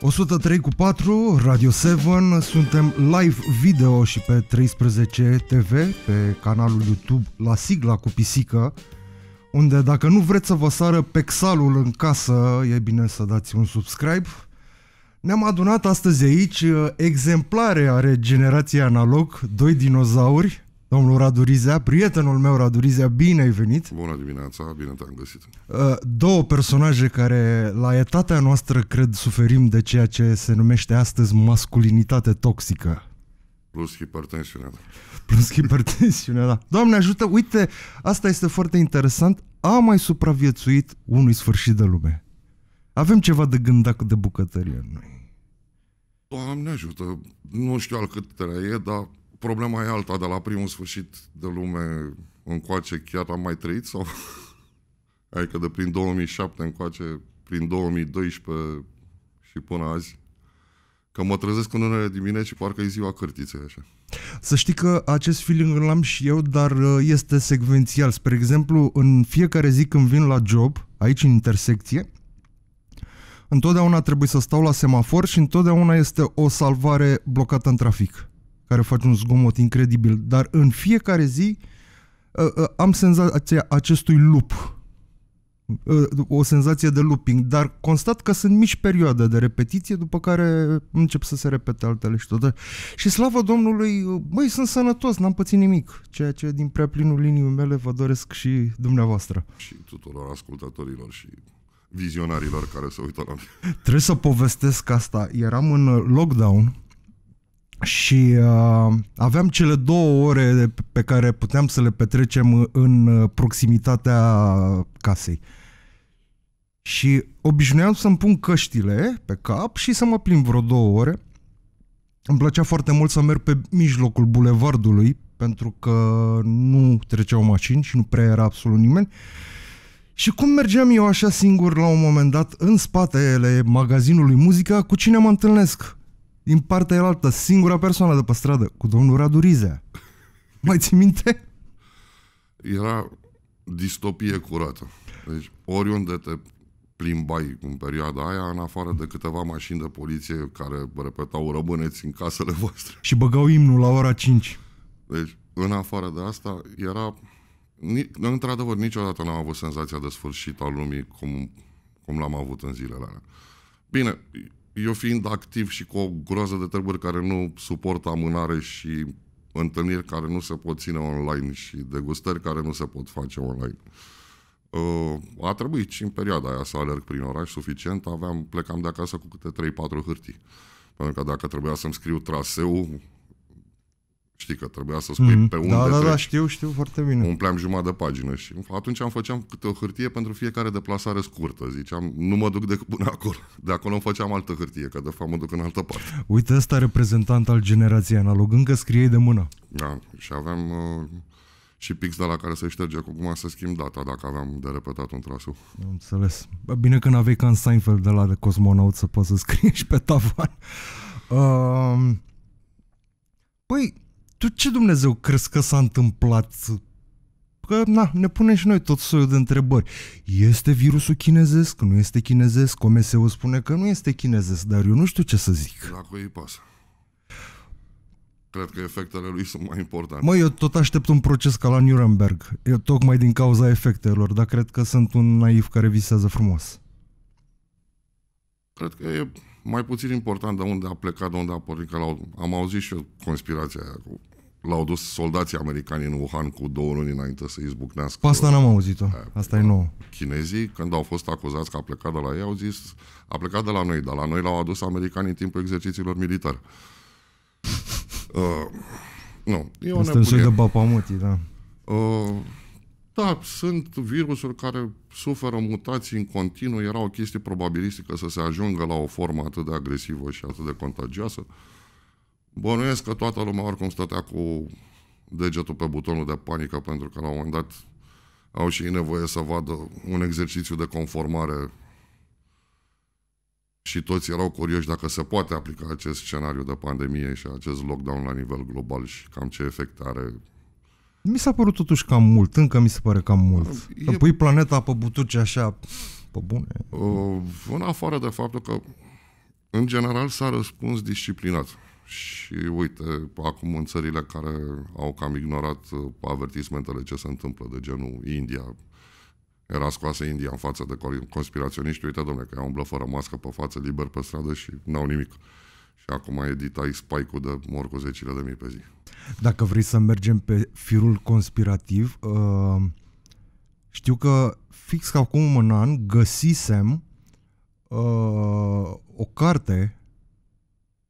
103 cu 4, Radio 7, suntem live video și pe 13 TV, pe canalul YouTube La Sigla cu Pisică, unde dacă nu vreți să vă sară pexalul în casă, e bine să dați un subscribe. Ne-am adunat astăzi aici exemplare are generația analog, doi dinozauri, Domnul Radu Rizea, prietenul meu Radu Rizea, bine ai venit! Bună dimineața, bine te-am găsit! Uh, două personaje care la etatea noastră cred suferim de ceea ce se numește astăzi masculinitate toxică. Plus hipertensiunea, da. Plus hipertensiunea, da. Doamne ajută, uite, asta este foarte interesant, a mai supraviețuit unui sfârșit de lume. Avem ceva de gândac de bucătărie în noi. Doamne ajută, nu știu al câtelea e, dar Problema e alta, de la primul sfârșit de lume încoace chiar am mai trăit sau... adică de prin 2007 încoace, prin 2012 și până azi. Că mă trezesc în unele dimineți și parcă e ziua cărtiței așa. Să știi că acest feeling îl am și eu, dar uh, este secvențial. Spre exemplu, în fiecare zi când vin la job, aici în intersecție, întotdeauna trebuie să stau la semafor și întotdeauna este o salvare blocată în trafic care face un zgomot incredibil, dar în fiecare zi ă, ă, am senzația acestui lup, ă, o senzație de looping, dar constat că sunt mici perioade de repetiție după care încep să se repete altele și tot. Și slavă Domnului, băi, sunt sănătos, n-am pățit nimic, ceea ce din prea plinul liniu mele vă doresc și dumneavoastră. Și tuturor ascultătorilor și vizionarilor care se uită la mine. Trebuie să povestesc asta. Eram în lockdown și uh, aveam cele două ore pe care puteam să le petrecem în uh, proximitatea casei. Și obișnuiam să-mi pun căștile pe cap și să mă plimb vreo două ore. Îmi plăcea foarte mult să merg pe mijlocul bulevardului, pentru că nu treceau mașini și nu prea era absolut nimeni. Și cum mergeam eu așa singur la un moment dat în spatele magazinului muzica, cu cine mă întâlnesc? din partea elaltă, singura persoană de pe stradă, cu domnul Radu Rizea. Mai ții minte? Era distopie curată. Deci oriunde te plimbai în perioada aia, în afară de câteva mașini de poliție care repetau rămâneți în casele voastre. Și băgau imnul la ora 5. Deci, în afară de asta, era... Într-adevăr, niciodată n-am avut senzația de sfârșit al lumii cum, cum l-am avut în zilele alea. Bine, eu fiind activ și cu o groază de treburi care nu suportă amânare și întâlniri care nu se pot ține online și degustări care nu se pot face online. Uh, a trebuit și în perioada aia să alerg prin oraș suficient, aveam, plecam de acasă cu câte 3-4 hârtii. Pentru că dacă trebuia să-mi scriu traseul, Știi că trebuia să spui mm-hmm. pe da, unde Da, da, treci. da, știu, știu foarte bine. Umpleam jumătate de pagină și atunci am făceam câte o hârtie pentru fiecare deplasare scurtă. Ziceam, nu mă duc de până acolo. De acolo îmi făceam altă hârtie, că de fapt mă duc în altă parte. Uite, ăsta reprezentant al generației analog, încă scriei de mână. Da, și aveam uh, și pix de la care se șterge cum să schimb data dacă aveam de repetat un traseu. Am înțeles. Bine că n-aveai ca în Seinfeld de la de cosmonaut să poți să scrii și pe tavan. Uh, păi, tu ce Dumnezeu crezi că s-a întâmplat? Că, na, ne punem și noi tot soiul de întrebări. Este virusul chinezesc? Nu este chinezesc? OMS-ul spune că nu este chinezesc, dar eu nu știu ce să zic. Dacă îi pasă cred că efectele lui sunt mai importante. Mă, eu tot aștept un proces ca la Nuremberg, eu tocmai din cauza efectelor, dar cred că sunt un naiv care visează frumos. Cred că e mai puțin important de unde a plecat, de unde a pornit, că l-au, am auzit și eu conspirația aia cu L-au dus soldații americani în Wuhan cu două luni înainte să izbucnească. Pe asta n-am auzit-o. Aia, asta e nou. Chinezii, când au fost acuzați că a plecat de la ei, au zis a plecat de la noi, dar la noi l-au adus americanii în timpul exercițiilor militare. Uh, nu, e o Asta nebunie. de bapamutii, da. Uh, da, sunt virusuri care suferă mutații în continuu, era o chestie probabilistică să se ajungă la o formă atât de agresivă și atât de contagioasă. Bănuiesc că toată lumea oricum stătea cu degetul pe butonul de panică pentru că la un moment dat au și ei nevoie să vadă un exercițiu de conformare și toți erau curioși dacă se poate aplica acest scenariu de pandemie și acest lockdown la nivel global și cam ce efecte are mi s-a părut totuși cam mult, încă mi se pare cam mult. E... pui planeta pe butuci așa, pe bune. În afară de faptul că, în general, s-a răspuns disciplinat. Și uite, acum în țările care au cam ignorat uh, avertismentele ce se întâmplă, de genul India, era scoasă India în față de conspiraționiști, uite, domnule, că umblă fără mască pe față, liber pe stradă și n-au nimic. Și acum editai spike-ul de mor cu zecile de mii pe zi. Dacă vrei să mergem pe firul conspirativ, uh, știu că fix ca acum un an găsisem uh, o carte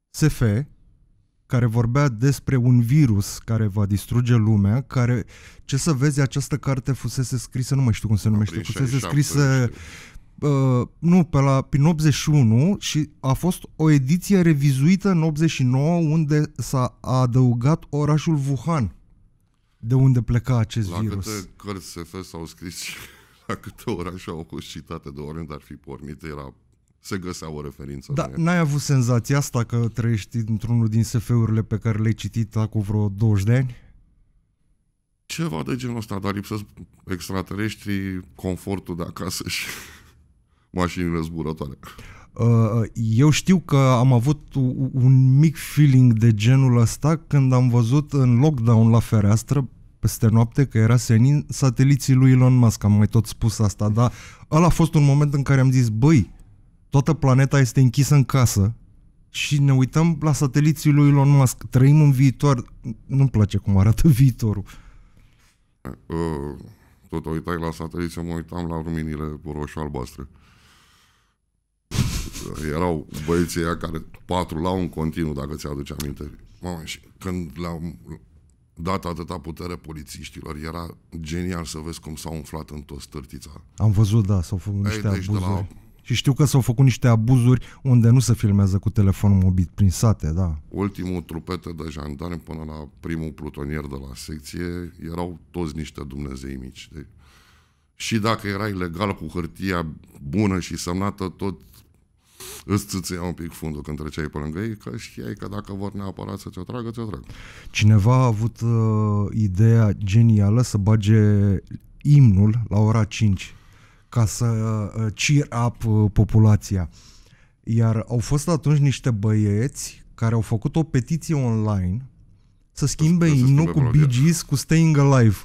SF care vorbea despre un virus care va distruge lumea, care, ce să vezi, această carte fusese scrisă, nu mai știu cum se numește, fusese scrisă Uh, nu, pe la, prin 81 și a fost o ediție revizuită în 89 unde s-a adăugat orașul Wuhan, de unde pleca acest la virus. La câte cărți SF s-au scris și la câte orașe au fost citate de oriunde ar fi pornit, era se găsea o referință. Da, n-ai avut senzația asta că trăiești într-unul din SF-urile pe care le-ai citit acum vreo 20 de ani? Ceva de genul ăsta, dar lipsesc extraterestrii, confortul de acasă și mașinile zburătoare. Uh, eu știu că am avut un mic feeling de genul ăsta când am văzut în lockdown la fereastră, peste noapte, că era senin, sateliții lui Elon Musk. Am mai tot spus asta, dar ăla a fost un moment în care am zis, băi, toată planeta este închisă în casă și ne uităm la sateliții lui Elon Musk. Trăim în viitor. Nu-mi place cum arată viitorul. Uh, tot uitai la sateliții, mă uitam la luminile roșu-albastre erau băieții aia care patru la un continuu, dacă ți-aduce aminte. Mamă, și când le-am dat atâta putere polițiștilor, era genial să vezi cum s-au umflat în toți stârtița. Am văzut, da, s-au făcut niște Ei, deci abuzuri. la... Și știu că s-au făcut niște abuzuri unde nu se filmează cu telefonul mobil, prin sate, da. Ultimul trupete de jandarmi până la primul plutonier de la secție erau toți niște Dumnezei mici. Deci, și dacă era ilegal cu hârtia bună și semnată, tot îți țâțea un pic fundul când treceai pe lângă ei, că știai că dacă vor neapărat să te atragă, te atrag. Cineva a avut uh, ideea genială să bage imnul la ora 5 ca să uh, cheer up uh, populația. Iar au fost atunci niște băieți care au făcut o petiție online să schimbe imnul cu Bee Gees, cu Staying Alive.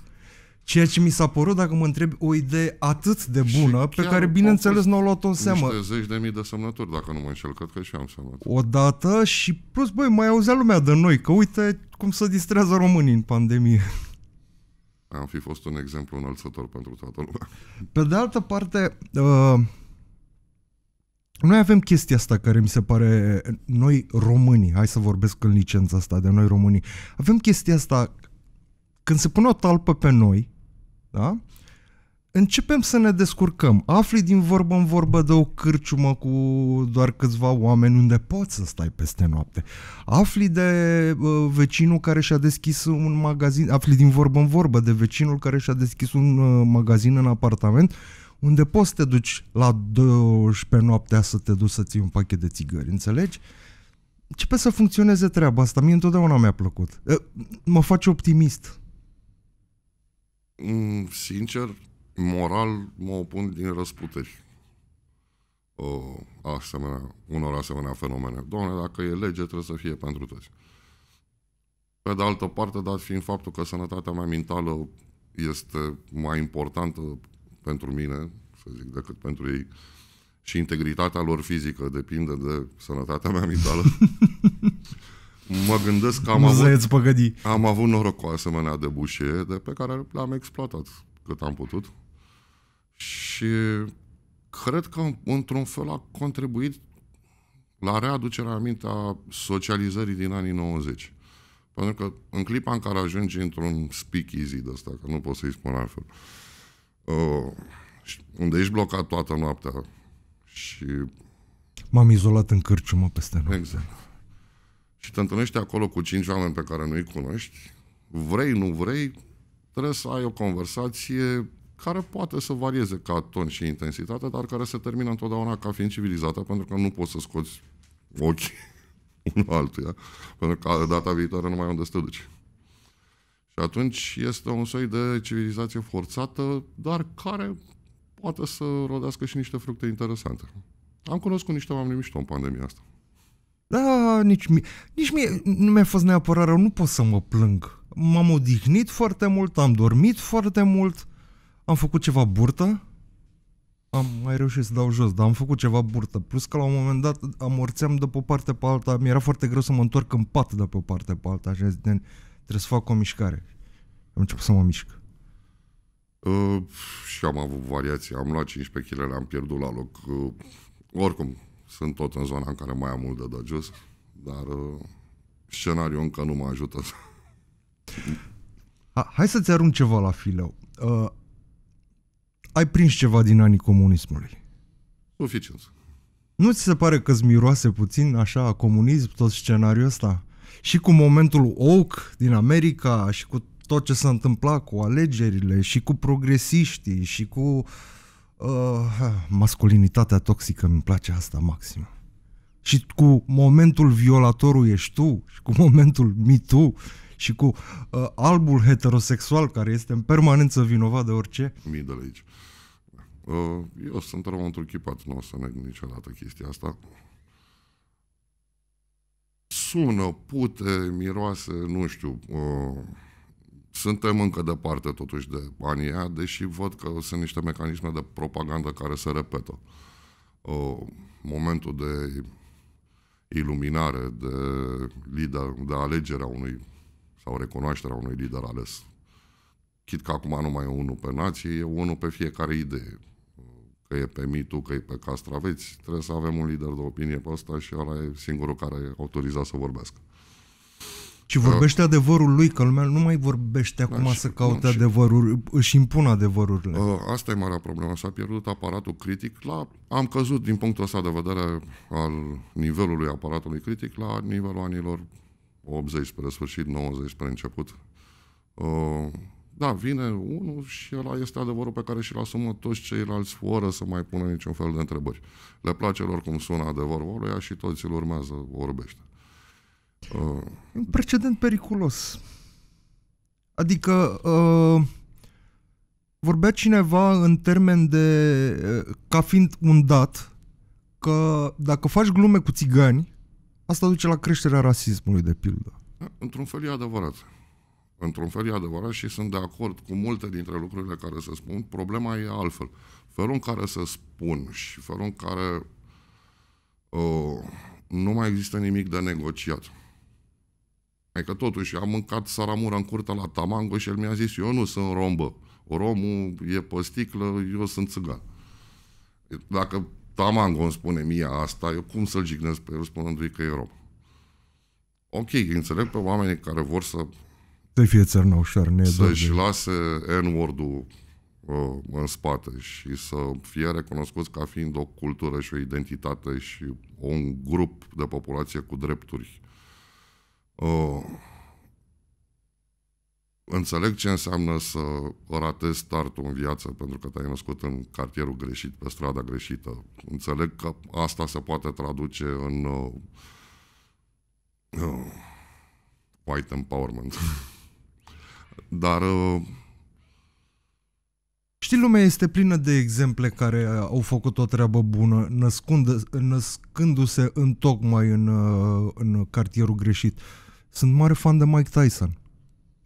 Ceea ce mi s-a părut, dacă mă întreb, o idee atât de bună, pe care, bineînțeles, n-au luat-o în seamă. zeci de mii de semnături, dacă nu mă înșel, cred că și am semnat. Odată și, plus, băi, mai auzea lumea de noi, că uite cum se distrează românii în pandemie. Am fi fost un exemplu înălțător pentru toată lumea. Pe de altă parte, uh, noi avem chestia asta care mi se pare, noi românii, hai să vorbesc în licența asta de noi românii, avem chestia asta, când se pune o talpă pe noi, da? începem să ne descurcăm. Afli din vorbă în vorbă de o cârciumă cu doar câțiva oameni unde poți să stai peste noapte. Afli de uh, vecinul care și-a deschis un magazin, afli din vorbă în vorbă de vecinul care și-a deschis un uh, magazin în apartament unde poți să te duci la 12 noaptea să te duci să ții un pachet de țigări, înțelegi? Începe să funcționeze treaba asta. Mie întotdeauna mi-a plăcut. Uh, mă face optimist Mm, sincer, moral mă opun din răsputeri uh, asemenea, unor asemenea fenomene. Doamne, dacă e lege, trebuie să fie pentru toți. Pe de altă parte, dat fiind faptul că sănătatea mea mentală este mai importantă pentru mine, să zic, decât pentru ei, și integritatea lor fizică depinde de sănătatea mea mentală, mă gândesc că am avut, păgădi. am avut noroc cu asemenea de bușe de pe care le am exploatat cât am putut. Și cred că, într-un fel, a contribuit la readucerea amintea socializării din anii 90. Pentru că în clipa în care ajungi într-un speak easy de asta, că nu pot să-i spun altfel, uh, unde ești blocat toată noaptea și... M-am izolat în cârciumă peste noapte. Exact și te întâlnești acolo cu cinci oameni pe care nu-i cunoști, vrei, nu vrei, trebuie să ai o conversație care poate să varieze ca ton și intensitate, dar care se termină întotdeauna ca fiind civilizată, pentru că nu poți să scoți ochii unul altuia, pentru că data viitoare nu mai unde să te duci. Și atunci este un soi de civilizație forțată, dar care poate să rodească și niște fructe interesante. Am cunoscut niște oameni mișto în pandemia asta. Da, nici mie, nici mie nu mi-a fost neapărat rău, nu pot să mă plâng. M-am odihnit foarte mult, am dormit foarte mult, am făcut ceva burtă, am mai reușit să dau jos, dar am făcut ceva burtă. Plus că la un moment dat amorțeam de pe o parte pe alta, mi-era foarte greu să mă întorc în pat de pe o parte pe alta, așa zic, trebuie să fac o mișcare. Am început să mă mișc. Uh, și am avut variații, am luat 15 kg, le-am pierdut la loc. Uh, oricum, sunt tot în zona în care mai am mult de dat jos, dar uh, scenariul încă nu mă ajută. Ha, hai să-ți arunc ceva la filă. Uh, ai prins ceva din anii comunismului. Suficient. Nu ți se pare că-ți miroase puțin așa comunism tot scenariul ăsta? Și cu momentul Oak din America și cu tot ce s-a întâmplat cu alegerile și cu progresiștii și cu uh, Uh, masculinitatea toxică îmi place asta maxim. Și cu momentul violatorul ești tu, și cu momentul mitu, tu, și cu uh, albul heterosexual care este în permanență vinovat de orice. Mi de aici. Uh, eu sunt un chipat, nu o să neg niciodată chestia asta. Sună, pute, miroase, nu știu, uh, suntem încă departe totuși de anii aia, deși văd că sunt niște mecanisme de propagandă care se repetă. Uh, momentul de iluminare, de, lider, de alegerea unui sau recunoașterea unui lider ales. Chit că acum nu mai e unul pe nație, e unul pe fiecare idee. Că e pe mitu, că e pe castraveți, trebuie să avem un lider de opinie pe ăsta și ăla e singurul care e autorizat să vorbească. Și vorbește da. adevărul lui, că lumea nu mai vorbește da, acum da, să caute nu, adevărul, își impun adevărurile. Ă, asta e marea problemă. S-a pierdut aparatul critic la... Am căzut din punctul ăsta de vedere al nivelului aparatului critic la nivelul anilor 80 spre sfârșit, 90 spre început. Ă, da, vine unul și ăla este adevărul pe care și-l asumă toți ceilalți fără să mai pună niciun fel de întrebări. Le place lor cum sună adevărul ăluia și toți îl urmează, vorbește. Uh. Un precedent periculos. Adică uh, vorbea cineva în termen de uh, ca fiind un dat că dacă faci glume cu țigani, asta duce la creșterea rasismului, de pildă. într-un fel e adevărat. Într-un fel e adevărat și sunt de acord cu multe dintre lucrurile care se spun. Problema e altfel. Felul în care se spun și felul în care uh, nu mai există nimic de negociat. Adică totuși am mâncat saramura în curtea la Tamango și el mi-a zis, eu nu sunt rombă. Romul e pe sticlă, eu sunt țigan. Dacă Tamango îmi spune mie asta, eu cum să-l jignesc pe el spunându-i că e rom? Ok, înțeleg pe oamenii care vor să... Să fie țărnăușor, ne Să-și lase N-word-ul uh, în spate și să fie recunoscuți ca fiind o cultură și o identitate și un grup de populație cu drepturi Oh. înțeleg ce înseamnă să ratezi startul în viață pentru că te-ai născut în cartierul greșit, pe strada greșită. Înțeleg că asta se poate traduce în uh, uh, white empowerment. Dar uh, Știi, lumea este plină de exemple care au făcut o treabă bună, născându-se în tocmai în, uh, în cartierul greșit. Uh, sunt mare fan de Mike Tyson.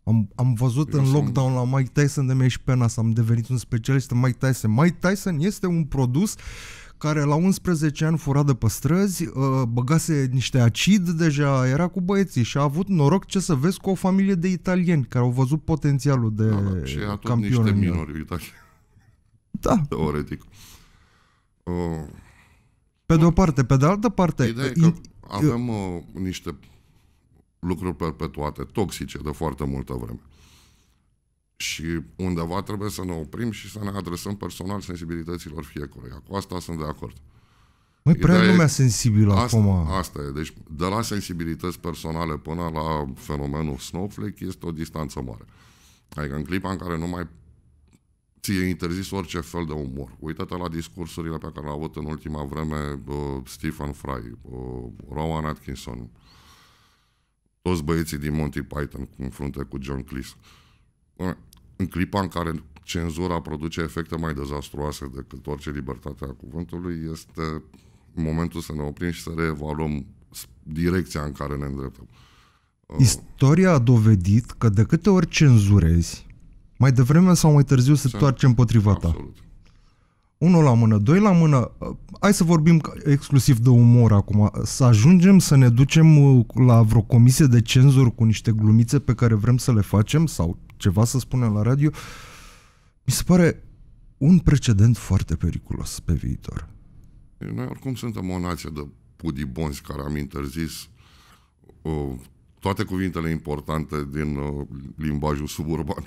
Am, am văzut Eu în lockdown la Mike Tyson de mi-a ieșit pena să am devenit un specialist în Mike Tyson. Mike Tyson este un produs care la 11 ani fura de pe străzi, uh, băgase niște acid deja, era cu băieții și a avut noroc ce să vezi cu o familie de italieni care au văzut potențialul de da, da, și campion. niște minori italieni. Da. Teoretic. Uh, pe de o parte, pe de altă parte... Ideea e uh, că avem uh, niște lucruri perpetuate, toxice de foarte multă vreme. Și undeva trebuie să ne oprim și să ne adresăm personal sensibilităților fiecăruia. Cu asta sunt de acord. Măi, prea lumea e, sensibilă asta, acum. Asta e. Deci, de la sensibilități personale până la fenomenul snowflake este o distanță mare. Adică în clipa în care nu mai ție interzis orice fel de umor. Uită-te la discursurile pe care le-a avut în ultima vreme uh, Stephen Fry, uh, Rowan Atkinson, uh, toți băieții din Monty Python confruntă cu John Cleese. În clipa în care cenzura produce efecte mai dezastruoase decât orice libertate a cuvântului, este momentul să ne oprim și să reevaluăm direcția în care ne îndreptăm. Uh, Istoria a dovedit că de câte ori cenzurezi, mai devreme sau mai târziu se toarce împotriva absolut unul la mână, doi la mână, uh, hai să vorbim exclusiv de umor acum, să ajungem să ne ducem uh, la vreo comisie de cenzuri cu niște glumițe pe care vrem să le facem sau ceva să spunem la radio, mi se pare un precedent foarte periculos pe viitor. Noi oricum suntem o nație de pudibonzi care am interzis uh, toate cuvintele importante din uh, limbajul suburban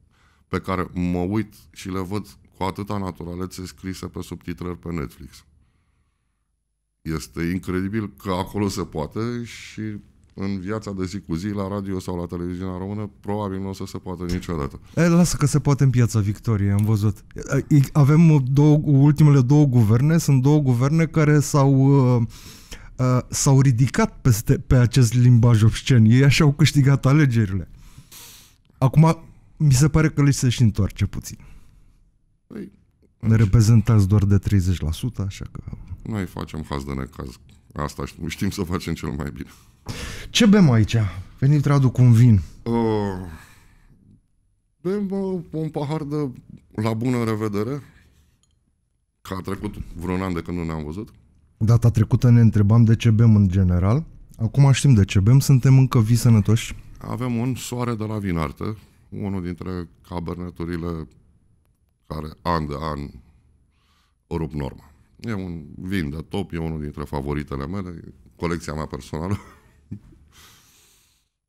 pe care mă uit și le văd cu atâta naturalețe scrise pe subtitrări pe Netflix. Este incredibil că acolo se poate și în viața de zi cu zi, la radio sau la televiziunea română, probabil nu o să se poată niciodată. E, lasă că se poate în piața Victoriei, am văzut. Avem două, ultimele două guverne, sunt două guverne care s-au uh, uh, s-au ridicat peste, pe acest limbaj obscen. Ei așa au câștigat alegerile. Acum, mi se pare că li se și întoarce puțin. Păi, ne reprezentați doar de 30%, așa că... Noi facem haz de necaz. Asta știm să facem cel mai bine. Ce bem aici? Venim Radu cu un vin. Uh, bem uh, un pahar de la bună revedere, că a trecut vreun an de când nu ne-am văzut. Data trecută ne întrebam de ce bem în general. Acum știm de ce bem, suntem încă vii sănătoși. Avem un soare de la Vinarte, unul dintre caberneturile care an de an o rup norma. E un vin de top, e unul dintre favoritele mele, colecția mea personală.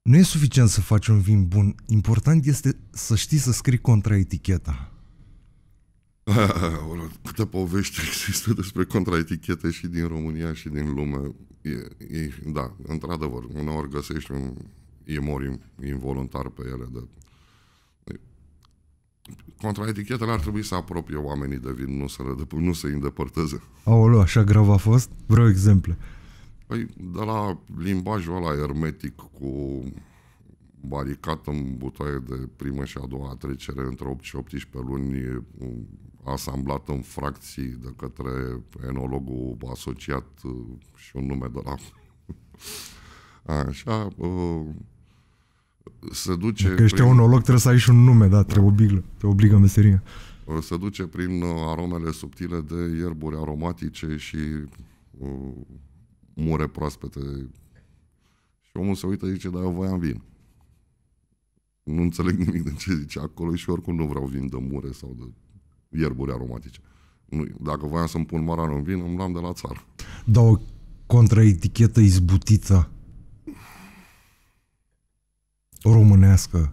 Nu e suficient să faci un vin bun. Important este să știi să scrii contra eticheta. Câte povești există despre contraetichete și din România și din lume. E, e, da, într-adevăr, uneori găsești un mori involuntar pe ele de contra etichetele ar trebui să apropie oamenii de vin, nu să, le, nu să îi îndepărteze. Aolo, așa grav a fost? Vreau exemple. Păi, de la limbajul ăla ermetic cu baricat în butoaie de primă și a doua trecere între 8 și 18 luni um, asamblat în fracții de către enologul asociat uh, și un nume de la... Așa, uh, se duce... Dacă ești prin... onolog trebuie să ai și un nume, da, te da. obligă, te obligă meseria. Se duce prin uh, aromele subtile de ierburi aromatice și uh, mure proaspete. Și omul se uită și zice, dar eu voiam vin. Nu înțeleg nimic de ce zice acolo și oricum nu vreau vin de mure sau de ierburi aromatice. Nu, dacă voiam să-mi pun maran în vin, îmi luam de la țară. Da, o contraetichetă izbutită românească?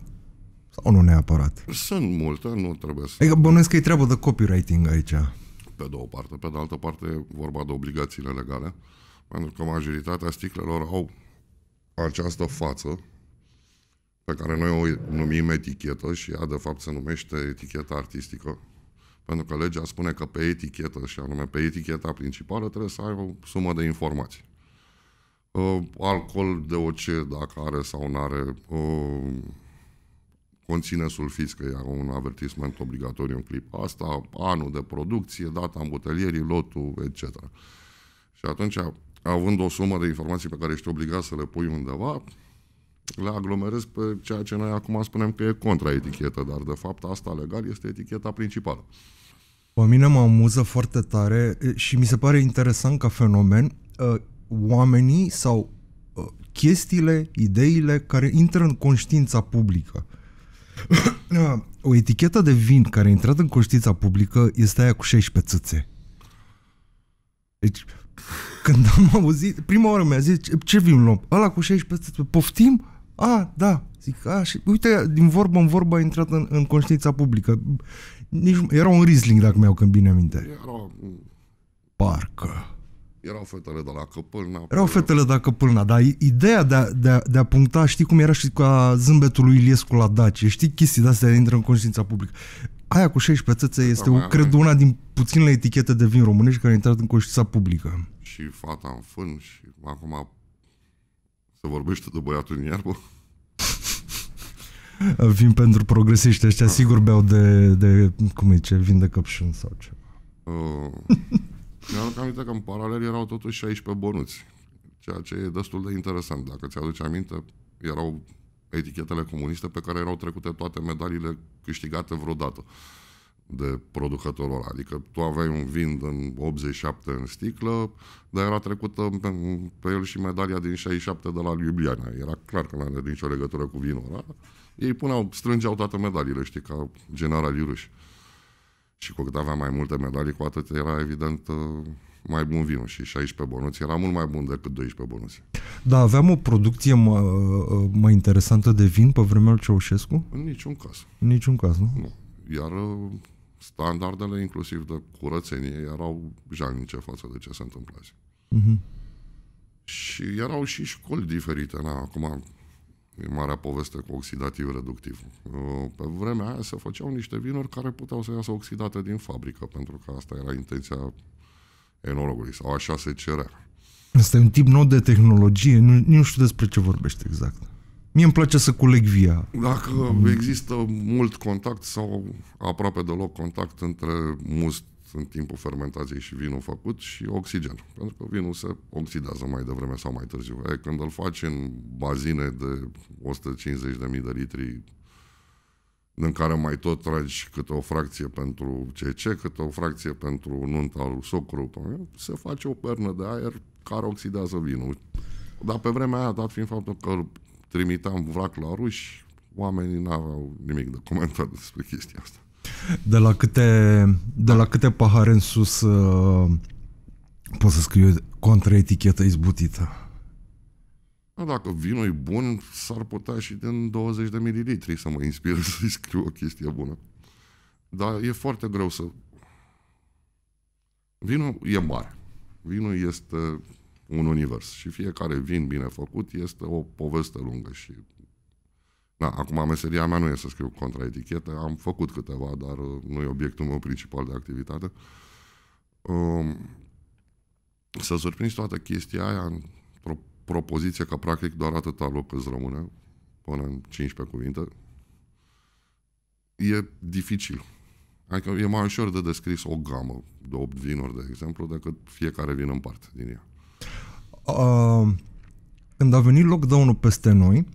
Sau nu neapărat? Sunt multe, nu trebuie să... Adică bănuiesc că e treabă de copywriting aici. Pe de o parte. Pe de altă parte, vorba de obligațiile legale. Pentru că majoritatea sticlelor au această față pe care noi o numim etichetă și ea de fapt se numește eticheta artistică, pentru că legea spune că pe etichetă și anume pe eticheta principală trebuie să ai o sumă de informații uh, alcool de orice, dacă are sau nu are, uh, conține sulfiți, că e un avertisment obligatoriu în clipa asta, anul de producție, data îmbutelierii, lotul, etc. Și atunci, având o sumă de informații pe care ești obligat să le pui undeva, le aglomerez pe ceea ce noi acum spunem că e etichetă, dar de fapt asta legal este eticheta principală. Pe mine mă amuză foarte tare și mi se pare interesant ca fenomen uh, oamenii sau uh, chestiile, ideile care intră în conștiința publică. Uh, o etichetă de vin care a intrat în conștiința publică este aia cu 16 țâțe. Deci, când am auzit, prima oară mi-a zis, ce vin luăm? Ăla cu 16 țâțe, poftim? A, da. Zic, a, și uite, din vorbă în vorbă a intrat în, în conștiința publică. Nici, era un Riesling, dacă mi-au când bine aminte. Era... Parcă erau fetele de la Căpâlna. Erau fetele de la Căpâlna, dar ideea de a, de, a, de a puncta, știi cum era și ca zâmbetul lui Iliescu la Daci, știi chestii de astea intră în conștiința publică. Aia cu 16 țățe este, da, o, cred, una din puținele etichete de vin românești care a intrat în conștiința publică. Și fata în fân și acum se vorbește de băiatul în iarbă. Vin pentru progresiști ăștia, sigur beau de, de cum e ce, vin de căpșun sau ceva. Uh. Era aminte că în paralel erau totuși 16 bănuți, ceea ce e destul de interesant. Dacă ți-aduci aminte, erau etichetele comuniste pe care erau trecute toate medaliile câștigate vreodată de producătorul ăla. Adică tu aveai un vin în 87 în sticlă, dar era trecută pe, pe el și medalia din 67 de la Ljubljana. Era clar că nu are nicio legătură cu vinul ăla. Ei puneau, strângeau toate medaliile, știi, ca generalii ruși. Și cu cât avea mai multe medalii, cu atât era evident uh, mai bun vinul și 16 bonuți era mult mai bun decât 12 bonuți. Da, aveam o producție mai, uh, uh, mai interesantă de vin pe vremea lui Ceaușescu? În niciun caz. În niciun caz, nu? Nu. Iar standardele, inclusiv de curățenie, erau jalnice față de ce se azi. Uh-huh. Mhm. Și erau și școli diferite. Na, acum E marea poveste cu oxidativ-reductiv. Uh, pe vremea aia se făceau niște vinuri care puteau să iasă oxidate din fabrică, pentru că asta era intenția enologului, sau așa se cerea. Asta e un tip nou de tehnologie, nu, nu știu despre ce vorbește exact. Mie îmi place să culeg via. Dacă mm. există mult contact sau aproape deloc contact între must în timpul fermentației și vinul făcut și oxigen. Pentru că vinul se oxidează mai devreme sau mai târziu. E, când îl faci în bazine de 150.000 de litri în care mai tot tragi câte o fracție pentru CC, câte o fracție pentru nunta al socru, se face o pernă de aer care oxidează vinul. Dar pe vremea aia, dat fiind faptul că îl trimiteam vrac la ruși, oamenii n-aveau nimic de comentat despre chestia asta de la câte, de la câte pahare în sus uh, pot să scriu contraetichetă izbutită. Dacă vinul e bun, s-ar putea și din 20 de mililitri să mă inspir să scriu o chestie bună. Dar e foarte greu să... Vinul e mare. Vinul este un univers și fiecare vin bine făcut este o poveste lungă și da, acum meseria mea nu e să scriu contraetichete, am făcut câteva, dar uh, nu e obiectul meu principal de activitate. Um, să surprinzi toată chestia aia într-o propoziție că practic doar atâta loc îți rămâne, până în 15 cuvinte, e dificil. Adică e mai ușor de descris o gamă de 8 vinuri, de exemplu, decât fiecare vin în parte din ea. Uh, când a venit lockdown-ul peste noi,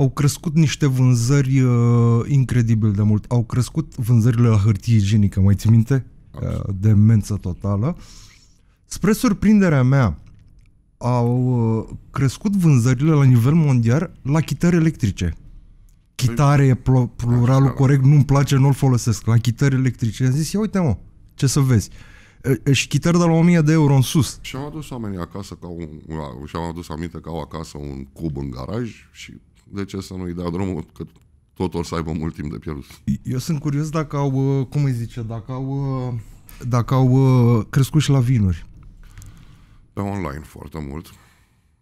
au crescut niște vânzări uh, incredibil de mult. Au crescut vânzările la hârtie igienică, mai ți minte? Uh, demență totală. Spre surprinderea mea, au uh, crescut vânzările la nivel mondial la chitări electrice. Chitare e pl- pluralul corect, nu-mi place, nu-l folosesc. La chitări electrice. Am zis, ia uite mă, ce să vezi și chitări de la 1000 de euro în sus. Și am adus oamenii acasă ca un, și am adus aminte că au acasă un cub în garaj și de ce să nu-i dea drumul, că tot o să aibă mult timp de pierdut. Eu sunt curios dacă au, uh, cum îi zice, dacă au, uh, dacă au uh, crescut și la vinuri. Pe online foarte mult.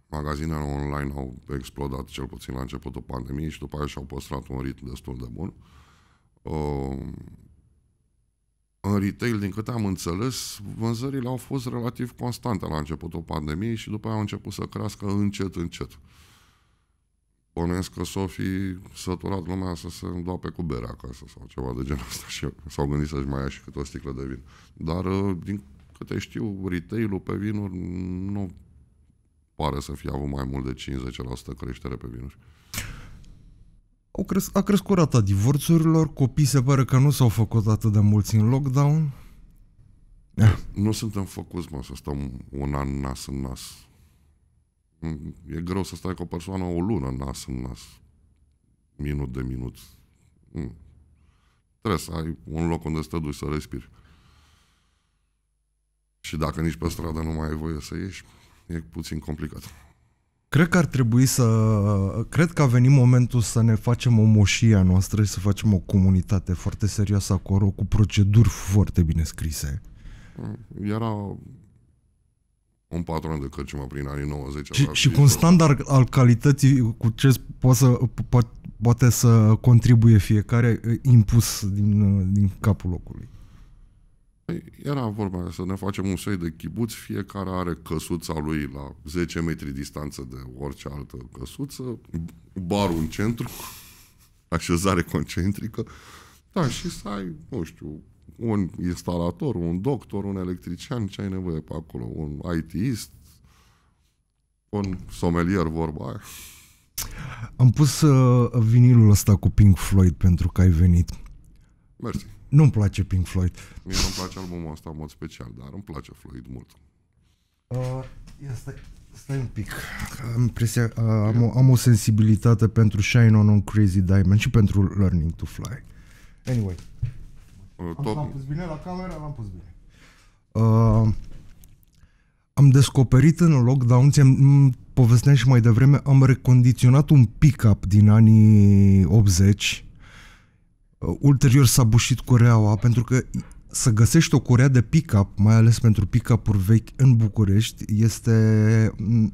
Magazinele online au explodat cel puțin la începutul pandemiei și după aia și-au păstrat un ritm destul de bun. Uh, în retail, din câte am înțeles, vânzările au fost relativ constante la începutul pandemiei și după aia au început să crească încet, încet. Uh, Bănuiesc că s-o fi săturat lumea să se îndoape cu bere acasă sau ceva de genul ăsta și s-au gândit să-și mai ia și câte o sticlă de vin. Dar, uh, din câte știu, retail-ul pe vinuri nu pare să fie avut mai mult de 50% creștere pe vinuri. Au cres- a crescut rata divorțurilor, Copii se pare că nu s-au făcut atât de mulți în lockdown. Nu suntem făcuți, mă, să stăm un an nas în nas e greu să stai cu o persoană o lună nas în nas, minut de minut. Mm. Trebuie să ai un loc unde să te duci să respiri. Și dacă nici pe stradă nu mai ai voie să ieși, e puțin complicat. Cred că ar trebui să... Cred că a venit momentul să ne facem o moșie a noastră și să facem o comunitate foarte serioasă acolo, cu proceduri foarte bine scrise. Era un patron de cărciumă prin anii 90. Și, și cu un standard al calității cu ce poate să, po- poate să contribuie fiecare impus din, din capul locului. Păi, era vorba să ne facem un soi de chibuț, fiecare are căsuța lui la 10 metri distanță de orice altă căsuță, barul în centru, așezare concentrică, da, și să ai, nu știu, un instalator, un doctor, un electrician, ce ai nevoie pe acolo, un ITist, un somelier, vorba aia. Am pus uh, vinilul ăsta cu Pink Floyd pentru că ai venit. Mersi. Nu-mi place Pink Floyd. Mie nu-mi place albumul ăsta în mod special, dar îmi place Floyd mult. Uh, ia stai, stai un pic. Am, presia, uh, am, o, am o sensibilitate pentru Shine On On Crazy Diamond și pentru Learning to Fly. Anyway. Uh, tot... L-am pus bine la camera, l-am pus bine. Uh, am descoperit în lockdown, ți-am povesteam și mai devreme, am recondiționat un pickup din anii 80. Uh, ulterior s-a bușit cureaua pentru că să găsești o curea de pickup, mai ales pentru pickup uri vechi în București, este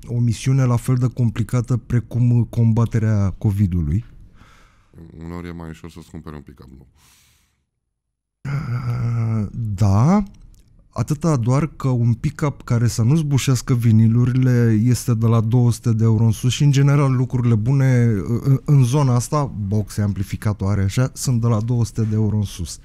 o misiune la fel de complicată precum combaterea COVID-ului. Uneori e mai ușor să-ți cumperi un pickup. up Ă, da, atâta doar că un pickup care să nu zbușească vinilurile este de la 200 de euro în sus și în general lucrurile bune ă, ă, în zona asta, boxe, amplificatoare, așa, sunt de la 200 de euro în sus.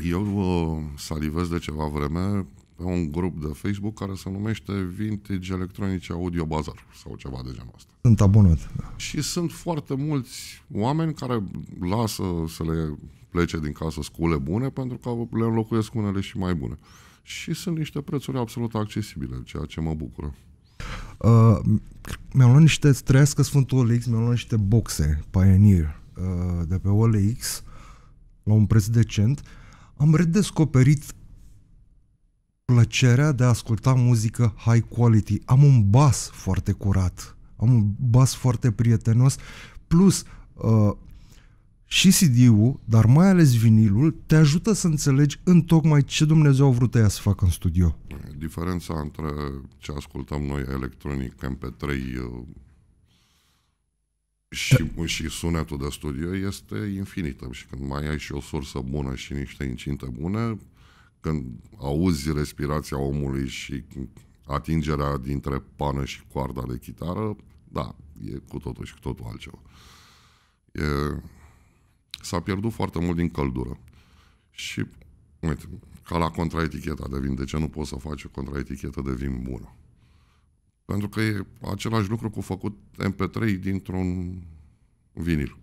Eu uh, salivez de ceva vreme pe un grup de Facebook care se numește Vintage Electronice Audio Bazar sau ceva de genul ăsta. Sunt abonat. Da. Și sunt foarte mulți oameni care lasă să le plece din casă scule bune pentru că le înlocuiesc unele și mai bune. Și sunt niște prețuri absolut accesibile, ceea ce mă bucură. Uh, mi-am luat niște, trăiască Sfântul OLX, mi-am luat niște boxe Pioneer uh, de pe OLX la un preț decent. Am redescoperit plăcerea de a asculta muzică high quality. Am un bas foarte curat, am un bas foarte prietenos, plus uh, și CD-ul, dar mai ales vinilul, te ajută să înțelegi în tocmai ce Dumnezeu a vrut ea să facă în studio. Diferența între ce ascultăm noi electronic MP3 uh, și, da. și sunetul de studio este infinită și când mai ai și o sursă bună și niște incinte bune, când auzi respirația omului și atingerea dintre pană și coarda de chitară, da, e cu totul și cu totul altceva. E, s-a pierdut foarte mult din căldură. Și, uite, ca la contraeticheta de vin, de ce nu poți să faci o contraetichetă de vin bună? Pentru că e același lucru cu făcut MP3 dintr-un vinil.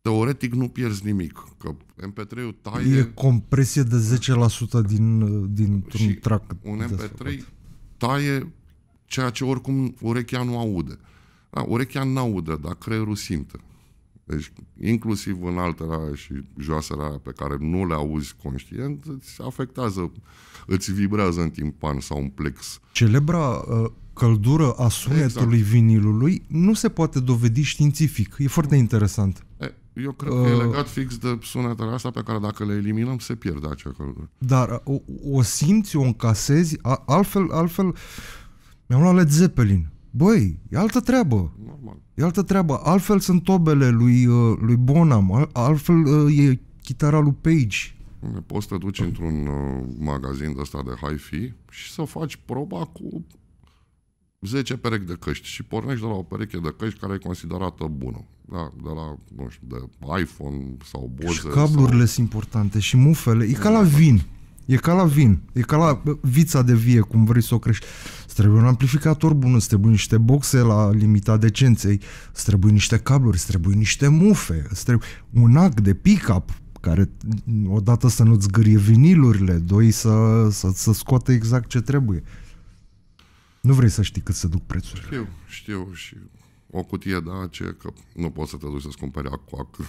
Teoretic nu pierzi nimic, că MP3-ul taie... E compresie de 10% din, dintr-un track. Un MP3 taie ceea ce oricum urechea nu aude. Da, urechea nu aude, dar creierul simte. Deci, inclusiv în altera și joasera pe care nu le auzi conștient, îți afectează, îți vibrează în timpan sau în plex. Celebra uh, căldură a sunetului exact. vinilului nu se poate dovedi științific. E foarte interesant. Eu cred că uh, e legat fix de sunetele astea pe care dacă le eliminăm se pierde acea căldură. Dar uh, o, o simți, o încasezi, a, altfel, altfel mi-am luat Led Zeppelin. Băi, e altă treabă. Normal. E altă treabă. Altfel sunt tobele lui, uh, lui Bonham, altfel uh, e chitara lui Page. Poți să te duci într-un uh, magazin de ăsta de hi-fi și să faci proba cu 10 perechi de căști și pornești de la o pereche de căști care e considerată bună. Da, de la, nu știu, de iPhone sau Bose. Și cablurile sau... sunt importante și mufele. E ca la vin. E ca la vin. E ca la vița de vie, cum vrei să o crești trebuie un amplificator bun, îți trebuie niște boxe la limita decenței, îți trebuie niște cabluri, îți trebuie niște mufe, îți trebuie un ac de pick-up care odată să nu-ți gârie vinilurile, doi să, să, să scoate exact ce trebuie. Nu vrei să știi cât se duc prețurile. Știu, știu și o cutie de ace, că nu poți să te duci să-ți cumpere ac cu ac.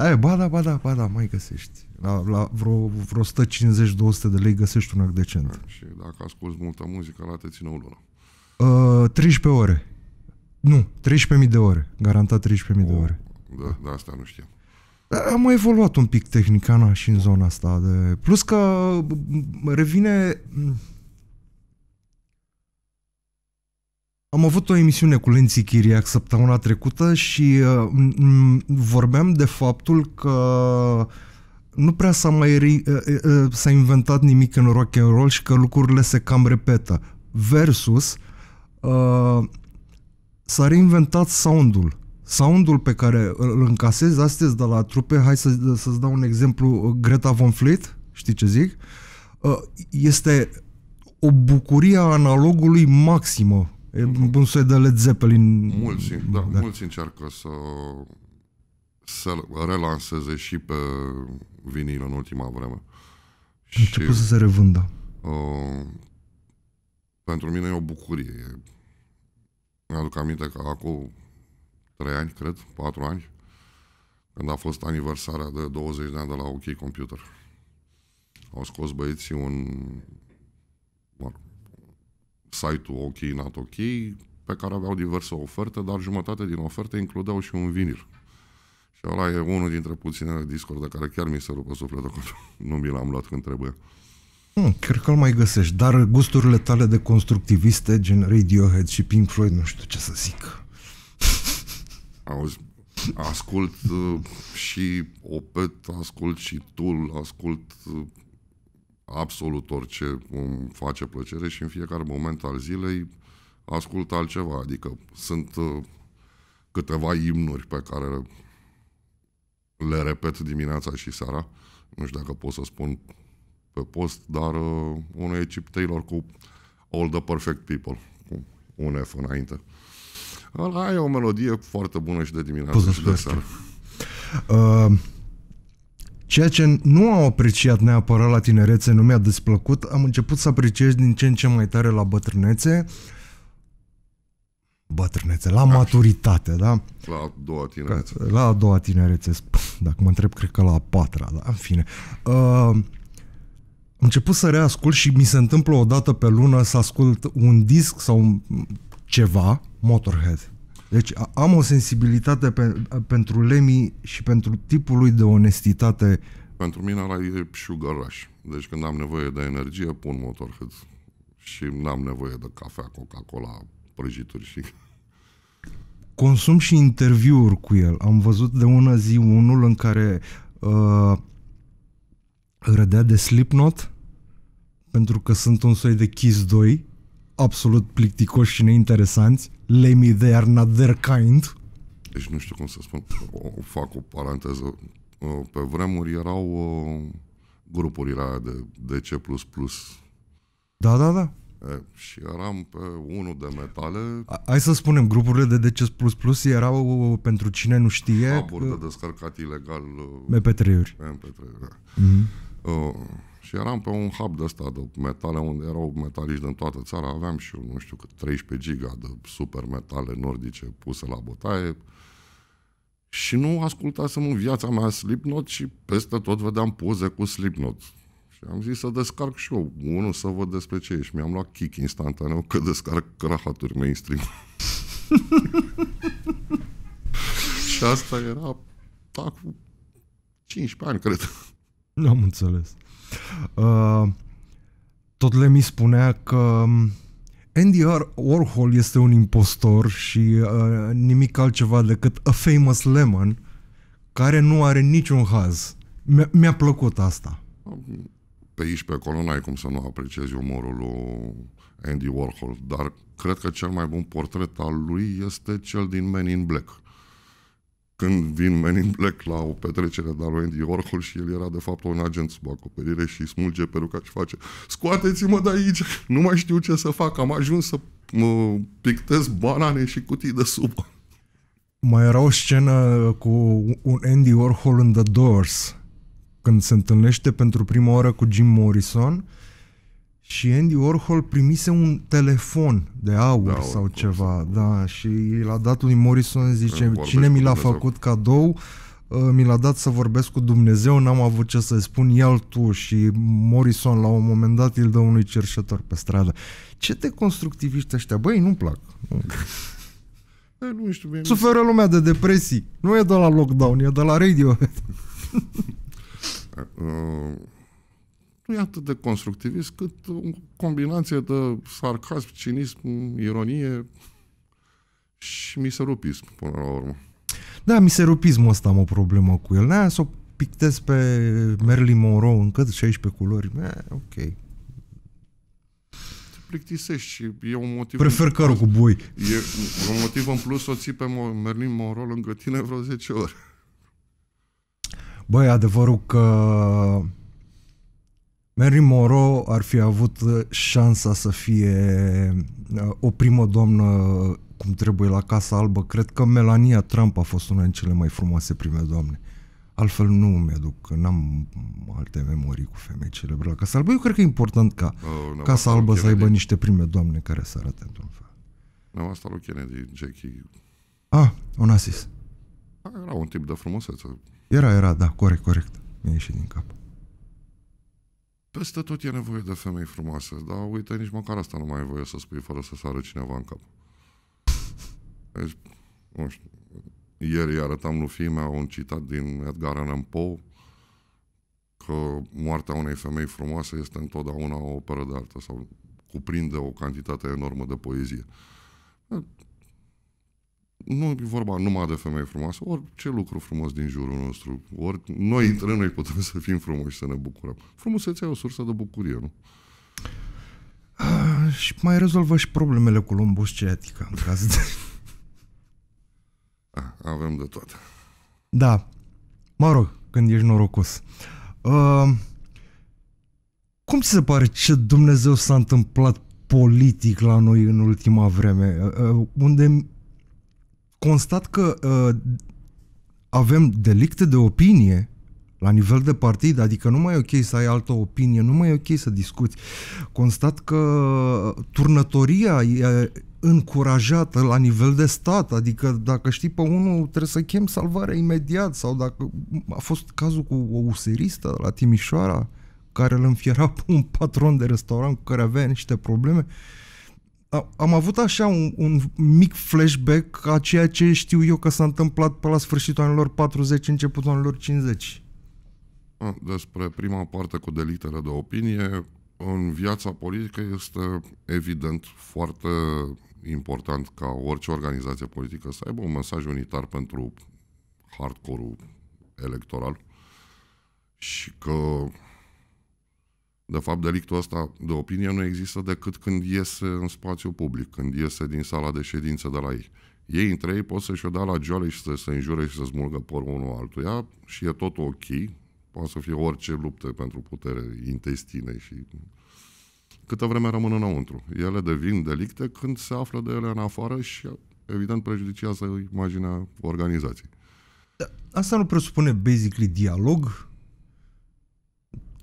Aia, ba da, ba da, ba da, mai găsești. La, la vreo, vreo 150-200 de lei găsești un act decent. Da, și dacă asculti multă muzică, la te ține o lună. Uh, 13 ore. Nu, 13.000 de ore. Garantat 13.000 oh, de ore. Da, da, asta nu știu. Am mai evoluat un pic na și în zona asta. De... Plus că revine Am avut o emisiune cu Lenții Chiriac săptămâna trecută și uh, vorbeam de faptul că nu prea s-a mai re- uh, uh, s-a inventat nimic în rock and roll și că lucrurile se cam repetă. Versus uh, s-a reinventat soundul. Soundul pe care îl încasezi astăzi de la trupe, hai să, să-ți dau un exemplu, Greta Von Fleet, știi ce zic? Uh, este o bucurie a analogului maximă E un soi de Led Zeppelin. Mulți, da, da. mulți încearcă să, să relanseze și pe vinil în ultima vreme. Și, început să se revândă. Uh, pentru mine e o bucurie. Mi-aduc aminte că acum 3 ani, cred, 4 ani, când a fost aniversarea de 20 de ani de la OK Computer. Au scos băieții un site-ul OK, not OK, pe care aveau diverse oferte, dar jumătate din oferte includeau și un vinil. Și ăla e unul dintre puținele discuri de care chiar mi se rupă sufletul că nu mi l-am luat când trebuie. Hmm, cred că îl mai găsești, dar gusturile tale de constructiviste, gen Radiohead și Pink Floyd, nu știu ce să zic. Auzi, ascult uh, și Opet, ascult și Tool, ascult uh, absolut orice îmi face plăcere și în fiecare moment al zilei ascult altceva. Adică sunt uh, câteva imnuri pe care le repet dimineața și seara. Nu știu dacă pot să spun pe post, dar uh, unul e Chip Taylor cu All the Perfect People, cu un F înainte. Ăla e o melodie foarte bună și de dimineață și de Uh, Ceea ce nu au apreciat neapărat la tinerețe, nu mi-a desplăcut, am început să apreciez din ce în ce mai tare la bătrânețe, bătrânețe, la Așa. maturitate, da? La a doua tinerețe. La a doua tinerețe, dacă mă întreb, cred că la a patra, da? În fine. Uh, am început să reascult și mi se întâmplă o dată pe lună să ascult un disc sau un, ceva, Motorhead. Deci am o sensibilitate pe, pentru lemii și pentru tipul lui de onestitate. Pentru mine ăla e șugăraș. Deci când am nevoie de energie, pun motorhead. Și n-am nevoie de cafea, Coca-Cola, prăjituri și... Consum și interviuri cu el. Am văzut de una zi unul în care uh, rădea de Slipknot pentru că sunt un soi de Kiss 2 absolut plicticoși și neinteresanți. Lemmy, they are not their kind. Deci nu știu cum să spun, o, fac o paranteză. Pe vremuri erau uh, grupurile aia de DC++. Da, da, da. E, și eram pe unul de metale. Hai să spunem, grupurile de DC++ erau, pentru cine nu știe... că... de descărcat ilegal... MP3-uri. MP3-uri, da. Mm-hmm. Uh, și eram pe un hub de ăsta de metale, unde erau metaliști din toată țara. Aveam și eu, nu știu, cât 13 giga de super metale nordice puse la bătaie. Și nu ascultasem în viața mea Slipknot și peste tot vedeam poze cu Slipknot. Și am zis să descarc și eu unul să văd despre ce e. Și mi-am luat kick instantaneu că descarc crahaturi mainstream. și asta era acum 15 ani, cred. Nu am înțeles. Uh, tot le mi spunea că um, Andy Warhol este un impostor și uh, nimic altceva decât a famous lemon care nu are niciun haz. Mi-a, mi plăcut asta. Pe aici, pe acolo, n-ai cum să nu apreciezi umorul lui Andy Warhol, dar cred că cel mai bun portret al lui este cel din Men in Black când vin Men in Black la o petrecere de la Andy Warhol și el era de fapt un agent sub acoperire și îi smulge peruca și face scoateți-mă de aici, nu mai știu ce să fac, am ajuns să mă pictez banane și cutii de sub. Mai era o scenă cu un Andy Warhol în The Doors, când se întâlnește pentru prima oară cu Jim Morrison, uh, și Andy Warhol primise un telefon de aur aur da, sau ceva, sau... da, și l-a dat lui Morrison, zice, cine mi l-a făcut cadou, uh, mi l-a dat să vorbesc cu Dumnezeu, n-am avut ce să spun, ia tu și Morrison la un moment dat îl dă unui cerșător pe stradă. Ce te constructiviști ăștia? Băi, nu-mi plac. Nu. Da, nu știu, bine. Suferă lumea de depresii. Nu e de la lockdown, e de la radio. uh, uh nu e atât de constructivist cât o combinație de sarcasm, cinism, ironie și miserupism, până la urmă. Da, miserupismul ăsta am o problemă cu el. n să o pictez pe Marilyn Monroe în cât 16 culori. E, ok. Te plictisești și e un motiv... Prefer cărul cu boi. E un motiv în plus să o ții pe Marilyn Monroe lângă tine vreo 10 ori. Băi, adevărul că Mary Moro ar fi avut uh, șansa să fie uh, o primă doamnă uh, cum trebuie la Casa Albă. Cred că Melania Trump a fost una din cele mai frumoase prime doamne. Altfel nu mi-aduc, n-am alte memorii cu femei celebre la Casa Albă. Eu cred că e important ca uh, Casa Albă să aibă deci- niște prime doamne care să arate într-un fel. asta lui Kennedy, Jackie... Ah, Onassis. Ah, era un tip de frumusețe. Era, era, da, corect, corect. Mi-a ieșit din cap. Peste tot e nevoie de femei frumoase, dar uite, nici măcar asta nu mai e voie să spui fără să sară cineva în cap. Deci, nu știu, ieri arătam lui meu un citat din Edgar Allan Poe că moartea unei femei frumoase este întotdeauna o operă de artă sau cuprinde o cantitate enormă de poezie nu e vorba numai de femei frumoase, orice lucru frumos din jurul nostru, ori noi între noi putem să fim frumoși, să ne bucurăm. Frumusețea e o sursă de bucurie, nu? A, ah, și mai rezolvă și problemele cu ceatică, în caz de... A, ah, avem de toate. Da. Mă rog, când ești norocos. A, ah, cum ți se pare ce Dumnezeu s-a întâmplat politic la noi în ultima vreme? A, unde constat că uh, avem delicte de opinie la nivel de partid, adică nu mai e ok să ai altă opinie, nu mai e ok să discuți. Constat că turnătoria e încurajată la nivel de stat, adică dacă știi pe unul trebuie să chem salvarea imediat sau dacă a fost cazul cu o useristă la Timișoara care îl înfiera pe un patron de restaurant cu care avea niște probleme, uh, am avut așa un, un mic flashback a ceea ce știu eu că s-a întâmplat pe la sfârșitul anilor 40, începutul anilor 50. Despre prima parte cu delitele de opinie, în viața politică este evident foarte important ca orice organizație politică să aibă un mesaj unitar pentru hardcore-ul electoral și că de fapt, delictul ăsta de opinie nu există decât când iese în spațiu public, când iese din sala de ședință de la ei. Ei între ei pot să-și o da la joale și să se înjure și să smulgă părul unul altuia și e tot ok. Poate să fie orice luptă pentru putere intestine și câtă vreme rămân înăuntru. Ele devin delicte când se află de ele în afară și evident prejudiciază imaginea organizației. Da, asta nu presupune basically dialog,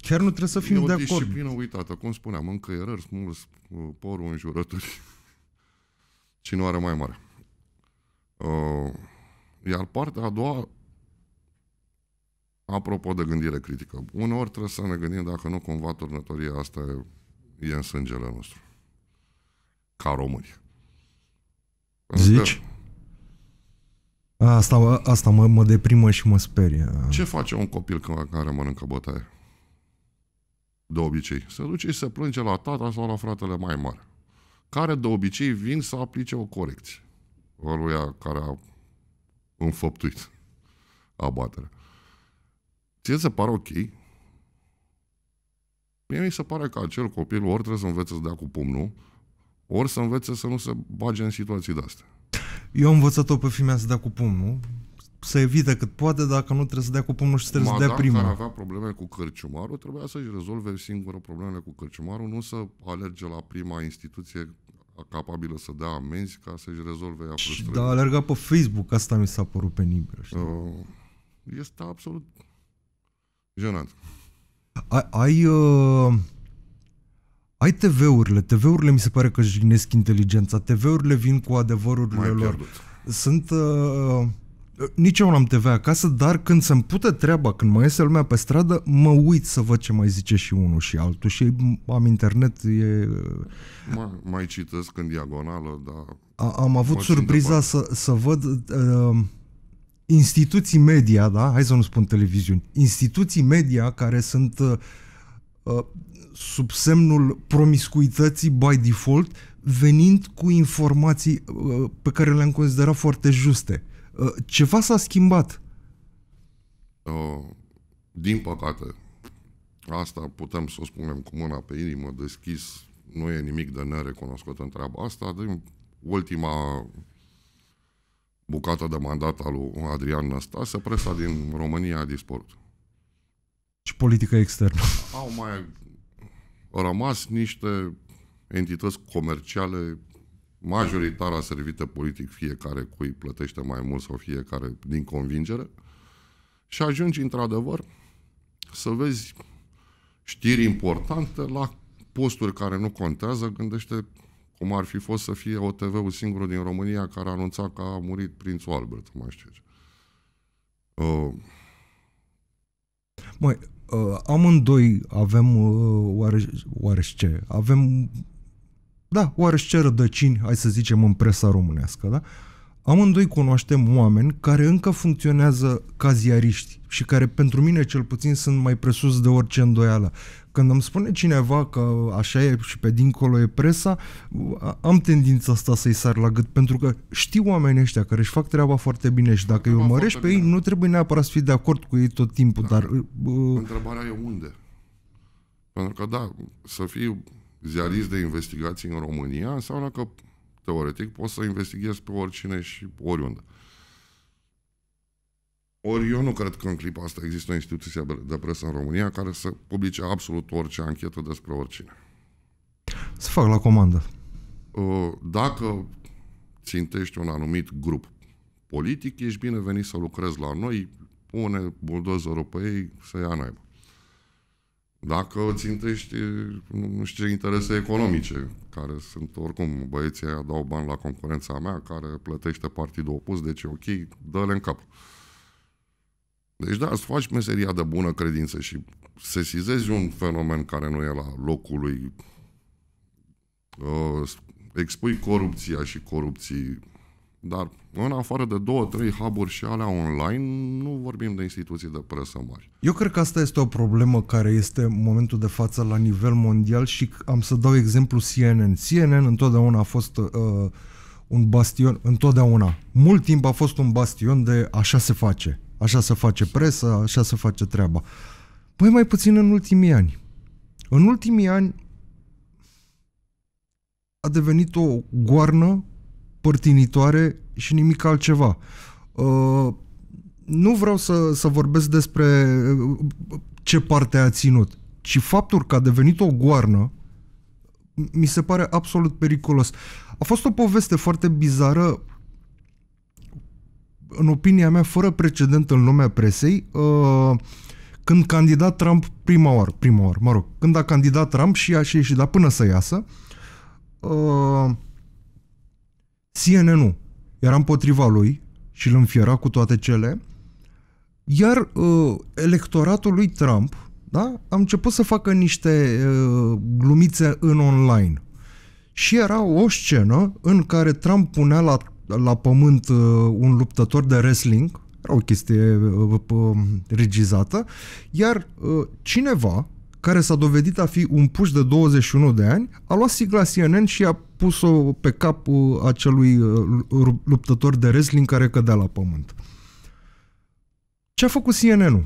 Chiar nu trebuie să fim de acord. E o disciplină uitată, cum spuneam, încă erări, smuls, uh, porul în jurături. Cine are mai mare. Uh, iar partea a doua, apropo de gândire critică, uneori trebuie să ne gândim dacă nu cumva turnătoria asta e în sângele nostru. Ca români. Zici? Asta, asta mă, mă deprimă și mă sperie. Ce face un copil care mănâncă bătaie? de obicei. Se duce și se plânge la tata sau la fratele mai mare, care de obicei vin să aplice o corecție ăluia care a înfăptuit abaterea. Ție se pare ok? Mie mi se pare că acel copil ori trebuie să învețe să dea cu pumnul, ori să învețe să nu se bage în situații de astea. Eu am învățat-o pe fimea să dea cu pumnul, să evite cât poate, dacă nu trebuie să dea cu pumnul și trebuie Madame să dea da, prima. Dacă avea probleme cu Cărciumarul trebuia să-și rezolve singură problemele cu Cărciumarul, nu să alerge la prima instituție capabilă să dea amenzi ca să-și rezolve ea frustrările. Da, alerga pe Facebook, asta mi s-a părut penibil. Uh, Este absolut jenant. Ai, ai, uh, ai TV-urile. TV-urile mi se pare că jignesc inteligența. TV-urile vin cu adevărurile lor. Sunt... Uh, nici eu n-am TV acasă, dar când se-mi pute treaba, când mă iese lumea pe stradă, mă uit să văd ce mai zice și unul și altul și am internet, e... Mai, mai citesc în diagonală, dar... A, am avut surpriza să, să văd uh, instituții media, da? Hai să nu spun televiziuni. Instituții media care sunt uh, uh sub semnul promiscuității by default, venind cu informații uh, pe care le-am considerat foarte juste. Uh, Uh, ceva s-a schimbat. Uh, din păcate, asta putem să o spunem cu mâna pe inimă deschis, nu e nimic de nerecunoscut în treaba asta, din ultima bucată de mandat al lui Adrian Năstase, presa din România a dispărut. Și politică externă. Au mai rămas niște entități comerciale a servită politic, fiecare cui plătește mai mult sau fiecare din convingere, și ajungi într-adevăr să vezi știri importante la posturi care nu contează, gândește cum ar fi fost să fie OTV-ul singurul din România care anunța că a murit prințul Albert, mai știu ce. Uh. Măi, uh, amândoi avem uh, oare, oare ce, avem da, oareși ce rădăcini, hai să zicem, în presa românească, da? Amândoi cunoaștem oameni care încă funcționează ca ziariști și care pentru mine cel puțin sunt mai presus de orice îndoială. Când îmi spune cineva că așa e și pe dincolo e presa, am tendința asta să-i sar la gât, pentru că știu oamenii ăștia care își fac treaba foarte bine și dacă îi urmărești pe bine. ei, nu trebuie neapărat să fii de acord cu ei tot timpul, da. dar... Uh... uh Întrebarea e unde? Pentru că, da, să fii ziarist de investigații în România înseamnă că, teoretic, poți să investighezi pe oricine și oriunde. Ori eu nu cred că în clipa asta există o instituție de presă în România care să publice absolut orice anchetă despre oricine. Să fac la comandă. Uh, dacă țintești un anumit grup politic, ești binevenit să lucrezi la noi, pune buldozerul pe ei să ia naibă. Dacă o țintești, nu știu ce interese economice, care sunt oricum, băieții aia dau bani la concurența mea, care plătește partidul opus, deci ok, dă-le în cap. Deci da, îți faci meseria de bună credință și sesizezi un fenomen care nu e la locul lui, uh, expui corupția și corupții dar în afară de două, trei hub și alea online, nu vorbim de instituții de presă mari. Eu cred că asta este o problemă care este în momentul de față la nivel mondial și am să dau exemplu CNN. CNN întotdeauna a fost uh, un bastion, întotdeauna, mult timp a fost un bastion de așa se face, așa se face presă, așa se face treaba. Păi mai puțin în ultimii ani. În ultimii ani a devenit o goarnă părtinitoare și nimic altceva. Uh, nu vreau să, să vorbesc despre uh, ce parte a ținut, ci faptul că a devenit o goarnă mi se pare absolut periculos. A fost o poveste foarte bizară, în opinia mea, fără precedent în lumea presei, uh, când candidat Trump prima oară, prima oară, mă rog, când a candidat Trump și a și ieșit, dar până să iasă, uh, cnn nu. era împotriva lui și îl înfiera cu toate cele, iar uh, electoratul lui Trump da, a început să facă niște uh, glumițe în online. Și era o scenă în care Trump punea la, la pământ uh, un luptător de wrestling, era o chestie uh, uh, regizată, iar uh, cineva care s-a dovedit a fi un puș de 21 de ani, a luat sigla CNN și a pus-o pe capul acelui uh, luptător de wrestling care cădea la pământ. Ce a făcut CNN-ul?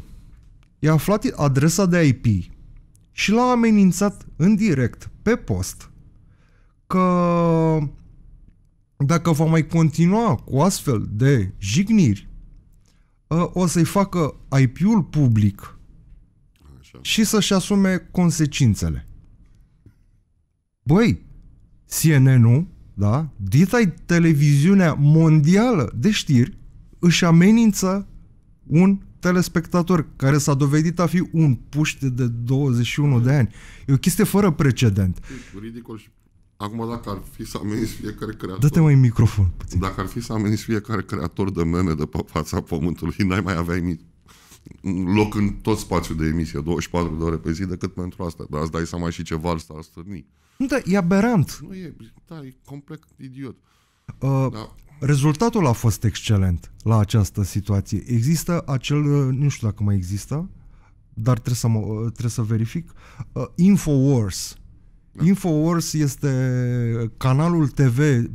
I-a aflat adresa de IP și l-a amenințat în direct, pe post, că dacă va mai continua cu astfel de jigniri, uh, o să-i facă IP-ul public Așa. și să-și asume consecințele. Băi, CNN-ul, da, dita televiziunea mondială de știri, își amenință un telespectator care s-a dovedit a fi un puște de 21 de ani. E o chestie fără precedent. Ridicol și Acum, dacă ar fi să ameniți fiecare creator... Dă-te mai microfon puțin. Dacă ar fi să ameniți fiecare creator de meme de pe fața pământului, n-ai mai avea nimic loc în tot spațiul de emisie, 24 de ore pe zi, decât pentru asta. Dar îți dai seama și ce val s a stârni. Nu, da, e aberant. Nu e, da, e complet idiot. Uh, da. Rezultatul a fost excelent la această situație. Există acel, uh, nu știu dacă mai există, dar trebuie să, mă, uh, trebuie să verific, uh, Infowars. Da. Infowars este canalul TV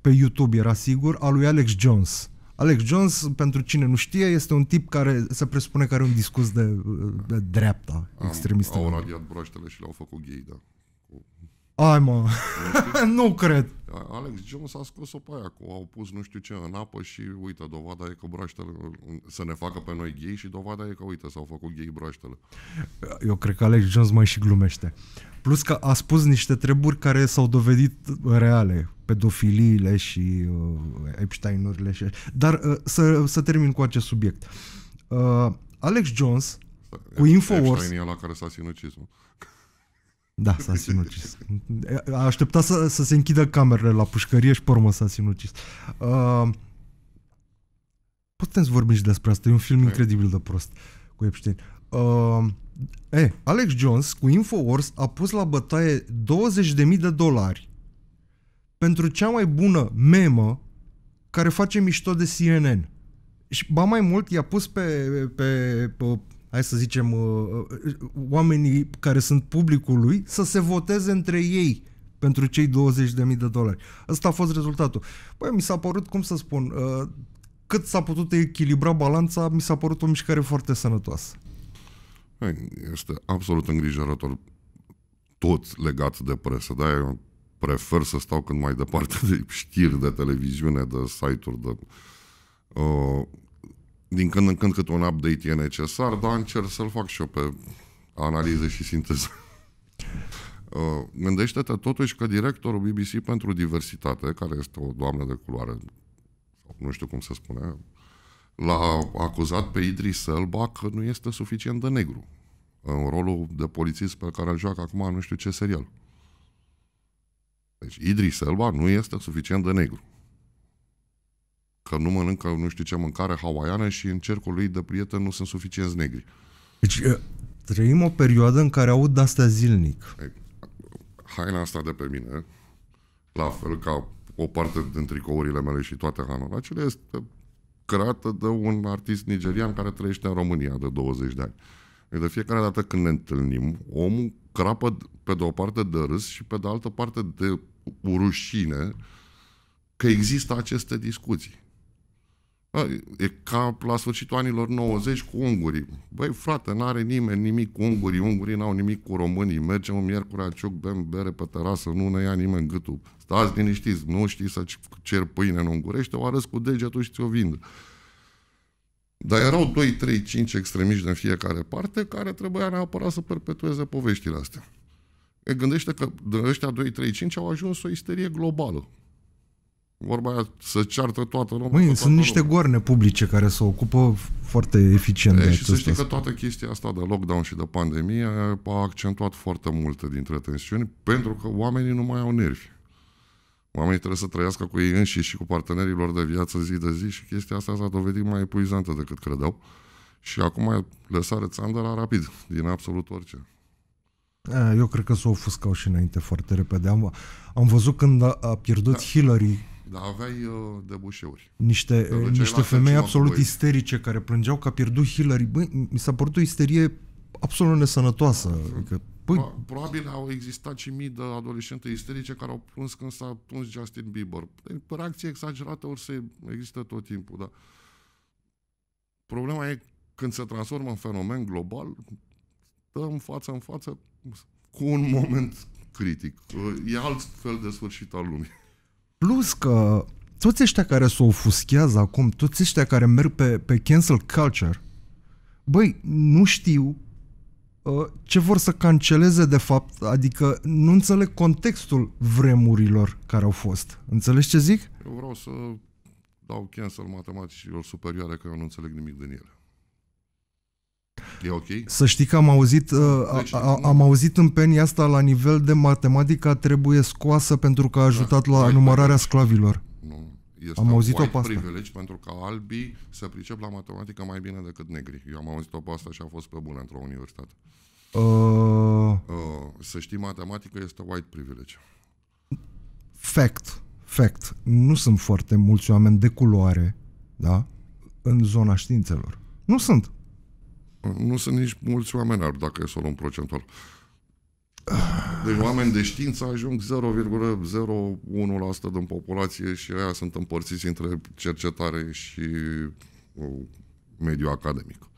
pe YouTube, era sigur, al lui Alex Jones. Alex Jones, pentru cine nu știe, este un tip care se presupune că are un discurs de, de dreapta extremistă. Au radiat broaștele și le-au făcut gay, da. Ai mă, nu cred. Alex Jones a scos-o pe aia, cu, au pus nu știu ce în apă și uite, dovada e că braștele mm, să ne facă pe noi gay și dovada e că uite, s-au făcut gay braștele. Eu cred că Alex Jones mai și glumește. Plus că a spus niște treburi care s-au dovedit reale, pedofiliile și uh, Epstein-urile. Și... Dar uh, să, să termin cu acest subiect. Uh, Alex Jones cu Infowars... Epstein e la care s-a sinucis, nu? Da, s-a sinucis. A așteptat să, să se închidă camerele la pușcărie și pormă s-a sinucis. Uh, putem să vorbim și despre asta. E un film incredibil de prost cu Epstein. Uh, eh, Alex Jones cu Infowars a pus la bătaie 20.000 de dolari pentru cea mai bună memă care face mișto de CNN. Și ba mai mult i-a pus pe, pe, pe hai să zicem, uh, uh, oamenii care sunt publicul lui să se voteze între ei pentru cei 20.000 de dolari. Ăsta a fost rezultatul. Păi mi s-a părut, cum să spun, uh, cât s-a putut echilibra balanța, mi s-a părut o mișcare foarte sănătoasă. Este absolut îngrijorător tot legat de presă, dar Eu prefer să stau cât mai departe de știri, de televiziune, de site-uri, de... Uh, din când în când cât un update e necesar, dar încerc să-l fac și eu pe analiză și sinteză. Uh, gândește-te totuși că directorul BBC pentru diversitate, care este o doamnă de culoare, nu știu cum se spune, l-a acuzat pe Idris Elba că nu este suficient de negru în rolul de polițist pe care îl joacă acum nu știu ce serial. Deci Idris Elba nu este suficient de negru că nu mănâncă nu știu ce mâncare hawaiană și în cercul lui de prieteni nu sunt suficienți negri. Deci trăim o perioadă în care aud asta zilnic. Haina asta de pe mine, la fel ca o parte din tricourile mele și toate hanoracele, este creată de un artist nigerian care trăiește în România de 20 de ani. Deci, de fiecare dată când ne întâlnim, omul crapă pe de o parte de râs și pe de altă parte de rușine că există aceste discuții. E ca la sfârșitul anilor 90 cu ungurii. Băi, frate, n-are nimeni nimic cu ungurii, ungurii n-au nimic cu românii. Mergem în miercuri la ciuc, bem bere pe terasă, nu ne ia nimeni gâtul. Stați liniștiți, nu știi să cer pâine în ungurește, o arăți cu degetul și ți-o vind. Dar erau 2, 3, 5 extremiști din fiecare parte care trebuia neapărat să perpetueze poveștile astea. E gândește că din ăștia 2, 3, 5 au ajuns o isterie globală vorba aia, să ceartă toată lumea. Măi, sunt toată niște lumea. goarne publice care se ocupă foarte eficient e, de Și să știi că toată chestia asta de lockdown și de pandemie a accentuat foarte multe dintre tensiuni, pentru că oamenii nu mai au nervi. Oamenii trebuie să trăiască cu ei înșiși și cu partenerilor de viață zi de zi și chestia asta s-a dovedit mai epuizantă decât credeau. Și acum le sare țandăra rapid, din absolut orice. Eu cred că s-o ofuscau și înainte foarte repede. Am, am văzut când a, a pierdut da. Hillary dar aveai uh, debușeuri. Niște, eh, niște femei absolut isterice care plângeau că a pierdut Hillary. Băi, mi s-a părut o isterie absolut nesănătoasă. Adică, păi... Probabil au existat și mii de adolescente isterice care au plâns când s-a plâns Justin Bieber. Reacție exagerată ori se există tot timpul, dar problema e când se transformă în fenomen global, dăm față în față cu un moment critic. E alt fel de sfârșit al lumii. Plus că toți ăștia care se s-o ofuschează acum, toți ăștia care merg pe, pe cancel culture, băi, nu știu uh, ce vor să canceleze de fapt, adică nu înțeleg contextul vremurilor care au fost. Înțelegi ce zic? Eu vreau să dau cancel matematicilor superioare că eu nu înțeleg nimic din ele. E ok? Să știi că am auzit, uh, a, deci, a, am auzit în penia asta la nivel de matematica trebuie scoasă pentru că a ajutat da, la deci, numărarea sclavilor. Nu. Este am auzit-o pasta. privilegi privilege pentru că albii se pricep la matematică mai bine decât negri. Eu am auzit-o pasta asta și a fost pe bună într-o universitate. Uh... Uh, să știi matematică este white privilege. Fact. Fact. Nu sunt foarte mulți oameni de culoare, da? În zona științelor. Nu sunt. Nu sunt nici mulți oameni ar dacă e să o luăm procentual. Deci oameni de știință ajung 0,01% din populație și aia sunt împărțiți între cercetare și uh, mediul academic.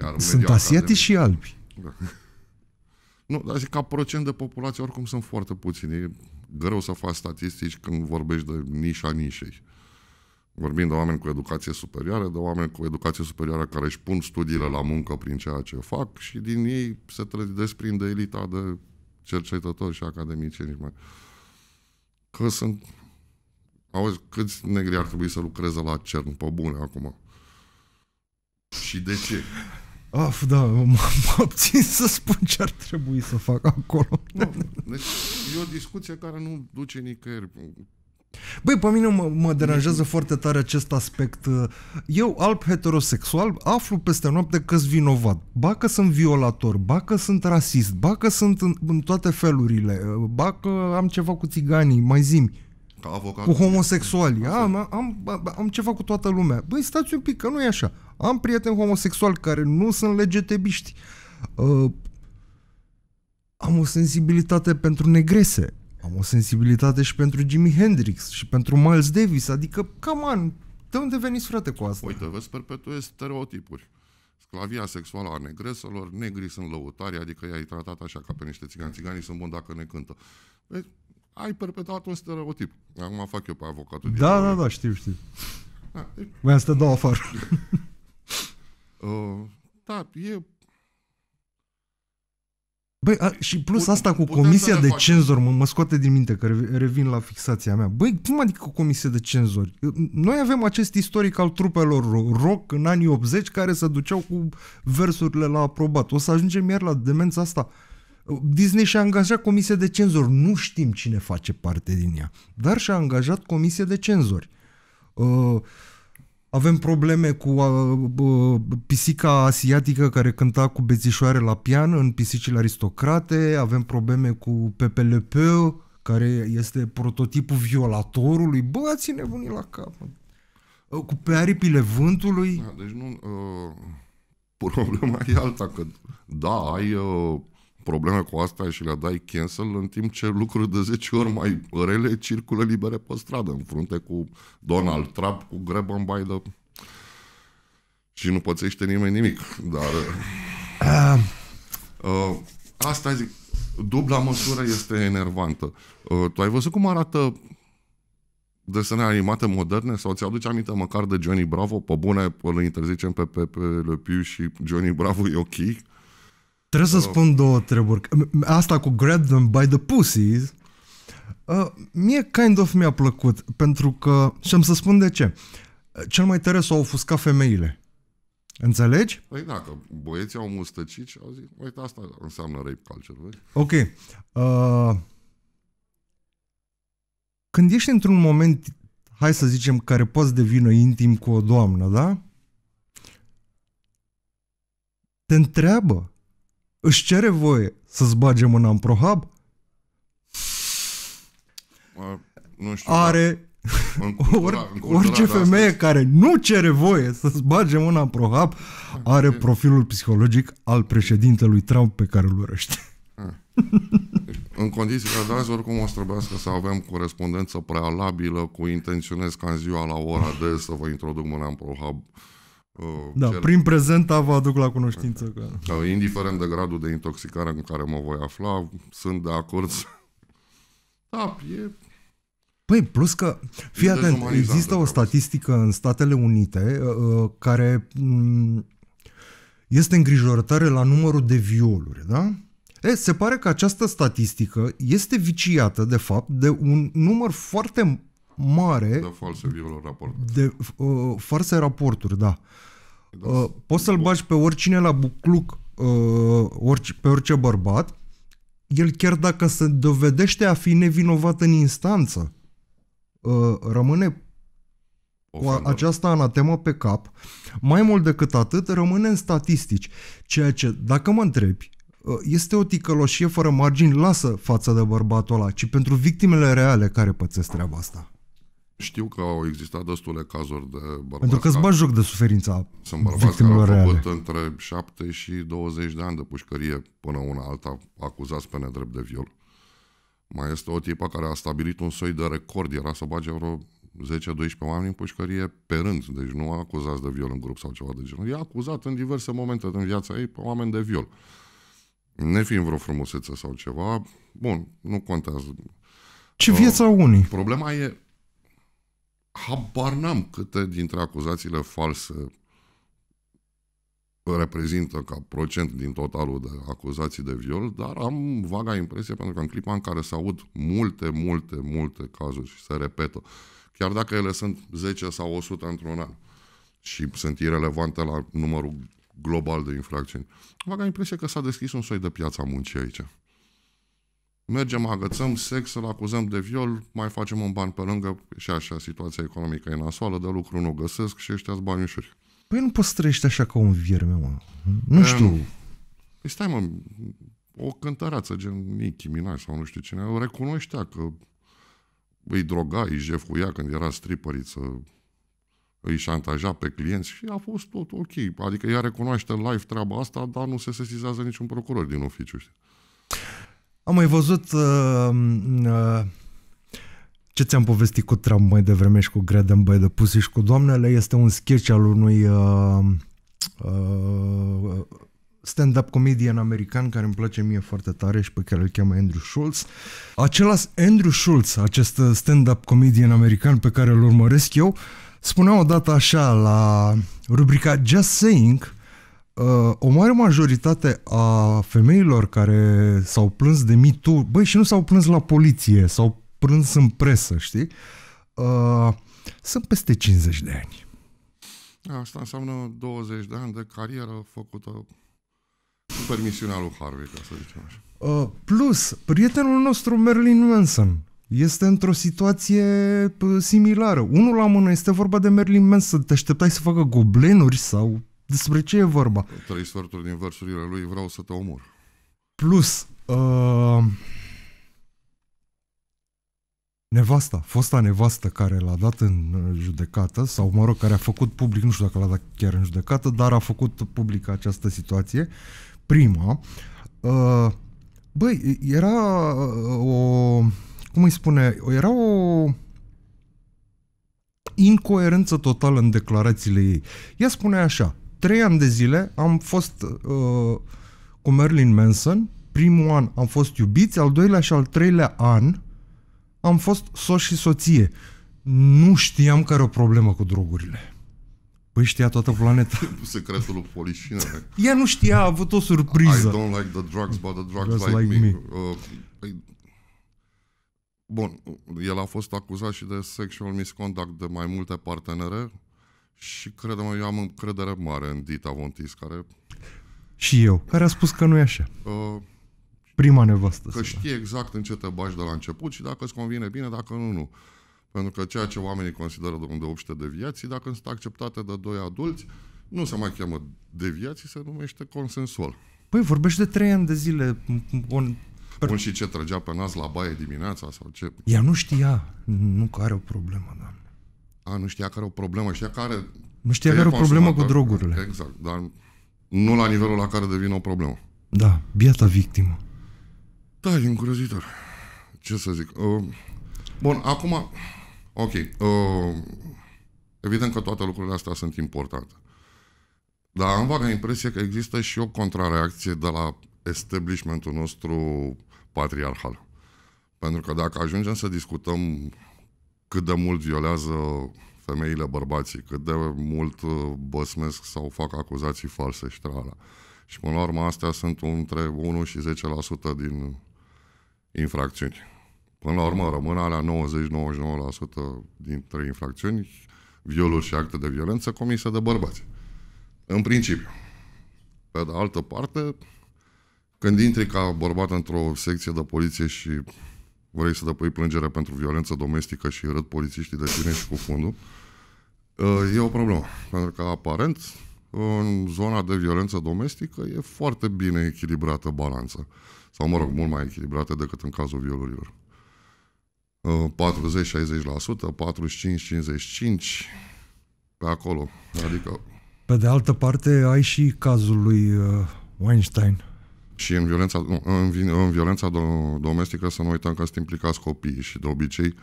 Iar sunt asiatici și albi. Da. Nu, dar zic, ca procent de populație oricum sunt foarte puțini. E greu să faci statistici când vorbești de nișa nișei. Vorbim de oameni cu educație superioară, de oameni cu educație superioară care își pun studiile la muncă prin ceea ce fac și din ei se desprinde elita de cercetători și academicieni. Că sunt... Auzi, câți negri ar trebui să lucreze la CERN pe bune acum? Și de ce? Af, da, m-am abțin să spun ce ar trebui să fac acolo. Nu, deci e o discuție care nu duce nicăieri. Băi, pe mine mă, mă deranjează foarte tare acest aspect. Eu, alb heterosexual, aflu peste noapte că sunt vinovat. Ba că sunt violator, ba că sunt rasist, ba că sunt în, în toate felurile, ba că am ceva cu țiganii, mai zimi. Ca avocat. Cu homosexuali. Am, am, am, am ceva cu toată lumea. Băi, stați un pic, că nu e așa. Am prieteni homosexuali care nu sunt legetebiști. Uh, am o sensibilitate pentru negrese am o sensibilitate și pentru Jimi Hendrix și pentru Miles Davis, adică, come on, de unde veniți frate cu asta? Uite, vezi, perpetuezi stereotipuri. Sclavia sexuală a negreselor, negrii sunt lăutari, adică i-ai tratat așa ca pe niște țigani, țiganii sunt buni dacă ne cântă. Deci, ai perpetuat un stereotip. Acum fac eu pe avocatul. Da, da, da, știu, știu. Da, deci... Voiam să te dau afară. uh, da, e Băi, a, și plus asta cu comisia de cenzor mă, mă scoate din minte, că revin la fixația mea. Băi, cum adică cu comisia de cenzori? Noi avem acest istoric al trupelor rock în anii 80 care se duceau cu versurile la aprobat. O să ajungem iar la demența asta. Disney și-a angajat comisia de cenzori. Nu știm cine face parte din ea, dar și-a angajat comisia de cenzori. Uh, avem probleme cu uh, pisica asiatică care cânta cu bețișoare la pian în pisicile aristocrate, avem probleme cu Pepe Le Peu, care este prototipul violatorului. Bă, ține bunii la cap. Uh, cu pe aripile vântului. Da, deci nu... Uh, problema e alta, că da, ai uh, probleme cu asta și le dai cancel, în timp ce lucruri de 10 ori mai rele circulă libere pe stradă, în frunte cu Donald Trump, cu grab and by the... Și nu pățește nimeni nimic, dar... Ah. Uh. Uh, asta zic, dubla măsură este enervantă. Uh, tu ai văzut cum arată desene animate moderne sau ți-aduce aminte măcar de Johnny Bravo? Pe bune, îl interzicem pe Pepe Le Pew și Johnny Bravo e ok. Trebuie să spun două treburi. Asta cu grab them by the pussies, uh, mie kind of mi-a plăcut, pentru că, și am să spun de ce, uh, cel mai tare s-au ofuscat femeile. Înțelegi? Păi da, că băieții au mustăcit și au zis, uite, asta înseamnă rape culture, vezi? Ok. Uh, când ești într-un moment, hai să zicem, care poți devină intim cu o doamnă, da? Te întreabă își cere voie să-ți bage mâna în prohab? nu știu, da. Are cultura, Or, cultura orice femeie astăzi. care nu cere voie să-ți bage mâna în prohab are e. profilul psihologic al președintelui Trump pe care îl urăște. Ah. în condițiile de azi, oricum o să trebuiască să avem corespondență prealabilă cu intenționez ca în ziua la ora de să vă introduc mâna în prohab Uh, da, cel... prin prezenta vă aduc la cunoștință că... Da, indiferent de gradul de intoxicare în care mă voi afla, sunt de acord Da, e... Păi, plus că, fii atent, există o statistică în Statele Unite uh, uh care um, este îngrijorătoare la numărul de violuri, da? E, se pare că această statistică este viciată, de fapt, de un număr foarte mare... Da, de false raporturi. De uh, false raporturi, da. da. uh, poți să-l bagi pe oricine la bucluc, uh, orice, pe orice bărbat, el chiar dacă se dovedește a fi nevinovat în instanță, uh, rămâne cu această anatemă pe cap. Mai mult decât atât, rămâne în statistici. Ceea ce, dacă mă întrebi, uh, este o ticăloșie fără margini lasă față de bărbatul ăla, ci pentru victimele reale care pățesc treaba asta. Știu că au existat destule cazuri de bărbați. Pentru că îți bagi joc de suferința Sunt bărbați care au făcut între 7 și 20 de ani de pușcărie până una alta acuzați pe nedrept de viol. Mai este o tipă care a stabilit un soi de record. Era să bage vreo 10-12 oameni în pușcărie pe rând, deci nu a acuzat de viol în grup sau ceva de genul. E acuzat în diverse momente din viața ei pe oameni de viol. Ne fiind vreo frumusețe sau ceva, bun, nu contează. Ce viața unii. Problema e habar n-am câte dintre acuzațiile false reprezintă ca procent din totalul de acuzații de viol, dar am vaga impresie pentru că în clipa în care se aud multe, multe, multe cazuri și se repetă, chiar dacă ele sunt 10 sau 100 într-un an și sunt irelevante la numărul global de infracțiuni, vaga impresie că s-a deschis un soi de piața muncii aici mergem, agățăm sex, îl acuzăm de viol, mai facem un ban pe lângă și așa, situația economică e nasoală, de lucru nu găsesc și ăștia bani ușuri. Păi nu poți trăiești așa ca un vierme, mă. Nu știu. Păi stai, mă, o cântăreață gen Nicki Minaj sau nu știu cine, o recunoștea că îi droga, îi jefuia când era stripăriță, îi șantaja pe clienți și a fost tot ok. Adică ea recunoaște live treaba asta, dar nu se sesizează niciun procuror din oficiu, știi? Am mai văzut uh, uh, ce ți-am povestit cu Trump mai devreme și cu Greden Băi de Pusi și cu Doamnele. Este un sketch al unui uh, uh, stand-up comedian american care îmi place mie foarte tare și pe care îl cheamă Andrew Schultz. Acela Andrew Schultz, acest stand-up comedian american pe care îl urmăresc eu, spunea odată așa la rubrica Just Saying – uh, o mare majoritate a femeilor care s-au plâns de mitu, băi, și nu s-au plâns la poliție, s-au plâns în presă, știi? Uh, sunt peste 50 de ani. Asta înseamnă 20 de ani de carieră făcută cu permisiunea lui Harvey, ca să zicem așa. Uh, plus, prietenul nostru Merlin Manson este într-o situație uh, similară. Unul la mână este vorba de Merlin Manson, te așteptai să facă goblenuri sau despre ce e vorba? Trei sferturi din versurile lui, vreau să te omor. Plus, uh, nevasta, fosta nevastă care l-a dat în judecată, sau mă rog, care a făcut public, nu știu dacă l-a dat chiar în judecată, dar a făcut public această situație, prima, uh, băi, era uh, o, cum îi spune, era o incoerență totală în declarațiile ei. Ea spune așa, trei ani de zile am fost uh, cu Merlin Manson, primul an am fost iubiți, al doilea și al treilea an am fost soț și soție. Nu știam că are o problemă cu drogurile. Păi știa toată planeta. Secretul lui Polișină. Ea nu știa, a avut o surpriză. I don't like the drugs, but the drugs Just like, like me. me. Uh, I... Păi, bun, el a fost acuzat și de sexual misconduct de mai multe partenere, și credem, eu am încredere mare în Dita Vontis, care... Și eu, care a spus că nu e așa. Uh, Prima nevastă. Că știe exact în ce te bași de la început și dacă îți convine bine, dacă nu, nu. Pentru că ceea ce oamenii consideră de unde 800 deviații, dacă sunt acceptate de doi adulți, nu se mai cheamă deviații, se numește consensual. Păi vorbești de trei ani de zile. On... Per... Bun, și ce trăgea pe nas la baie dimineața sau ce? Ea nu știa, nu că are o problemă, doamne. A, nu știa care o problemă, știa care... Nu știa care o problemă cu drogurile. Exact, dar nu la nivelul la care devine o problemă. Da, biata victimă. Da, e încurăzitor. Ce să zic? Uh, bun, acum, ok, uh, evident că toate lucrurile astea sunt importante. Dar am vaga impresie că există și o contrareacție de la establishmentul nostru patriarhal. Pentru că dacă ajungem să discutăm cât de mult violează femeile bărbații, cât de mult uh, băsmesc sau fac acuzații false și trala. Și până la urmă astea sunt între 1 și 10% din infracțiuni. Până la urmă rămân alea 90-99% dintre infracțiuni, violuri și acte de violență comise de bărbați. În principiu. Pe de altă parte, când intri ca bărbat într-o secție de poliție și vrei să depui plângerea pentru violență domestică și râd polițiștii de tine și cu fundul, e o problemă. Pentru că, aparent, în zona de violență domestică e foarte bine echilibrată balanța. Sau, mă rog, mult mai echilibrată decât în cazul violurilor. 40-60%, 45-55%, pe acolo. Adică... Pe de altă parte, ai și cazul lui uh, Weinstein și în violența, nu, în, în violența domestică să nu uităm că sunt implicați copiii și de obicei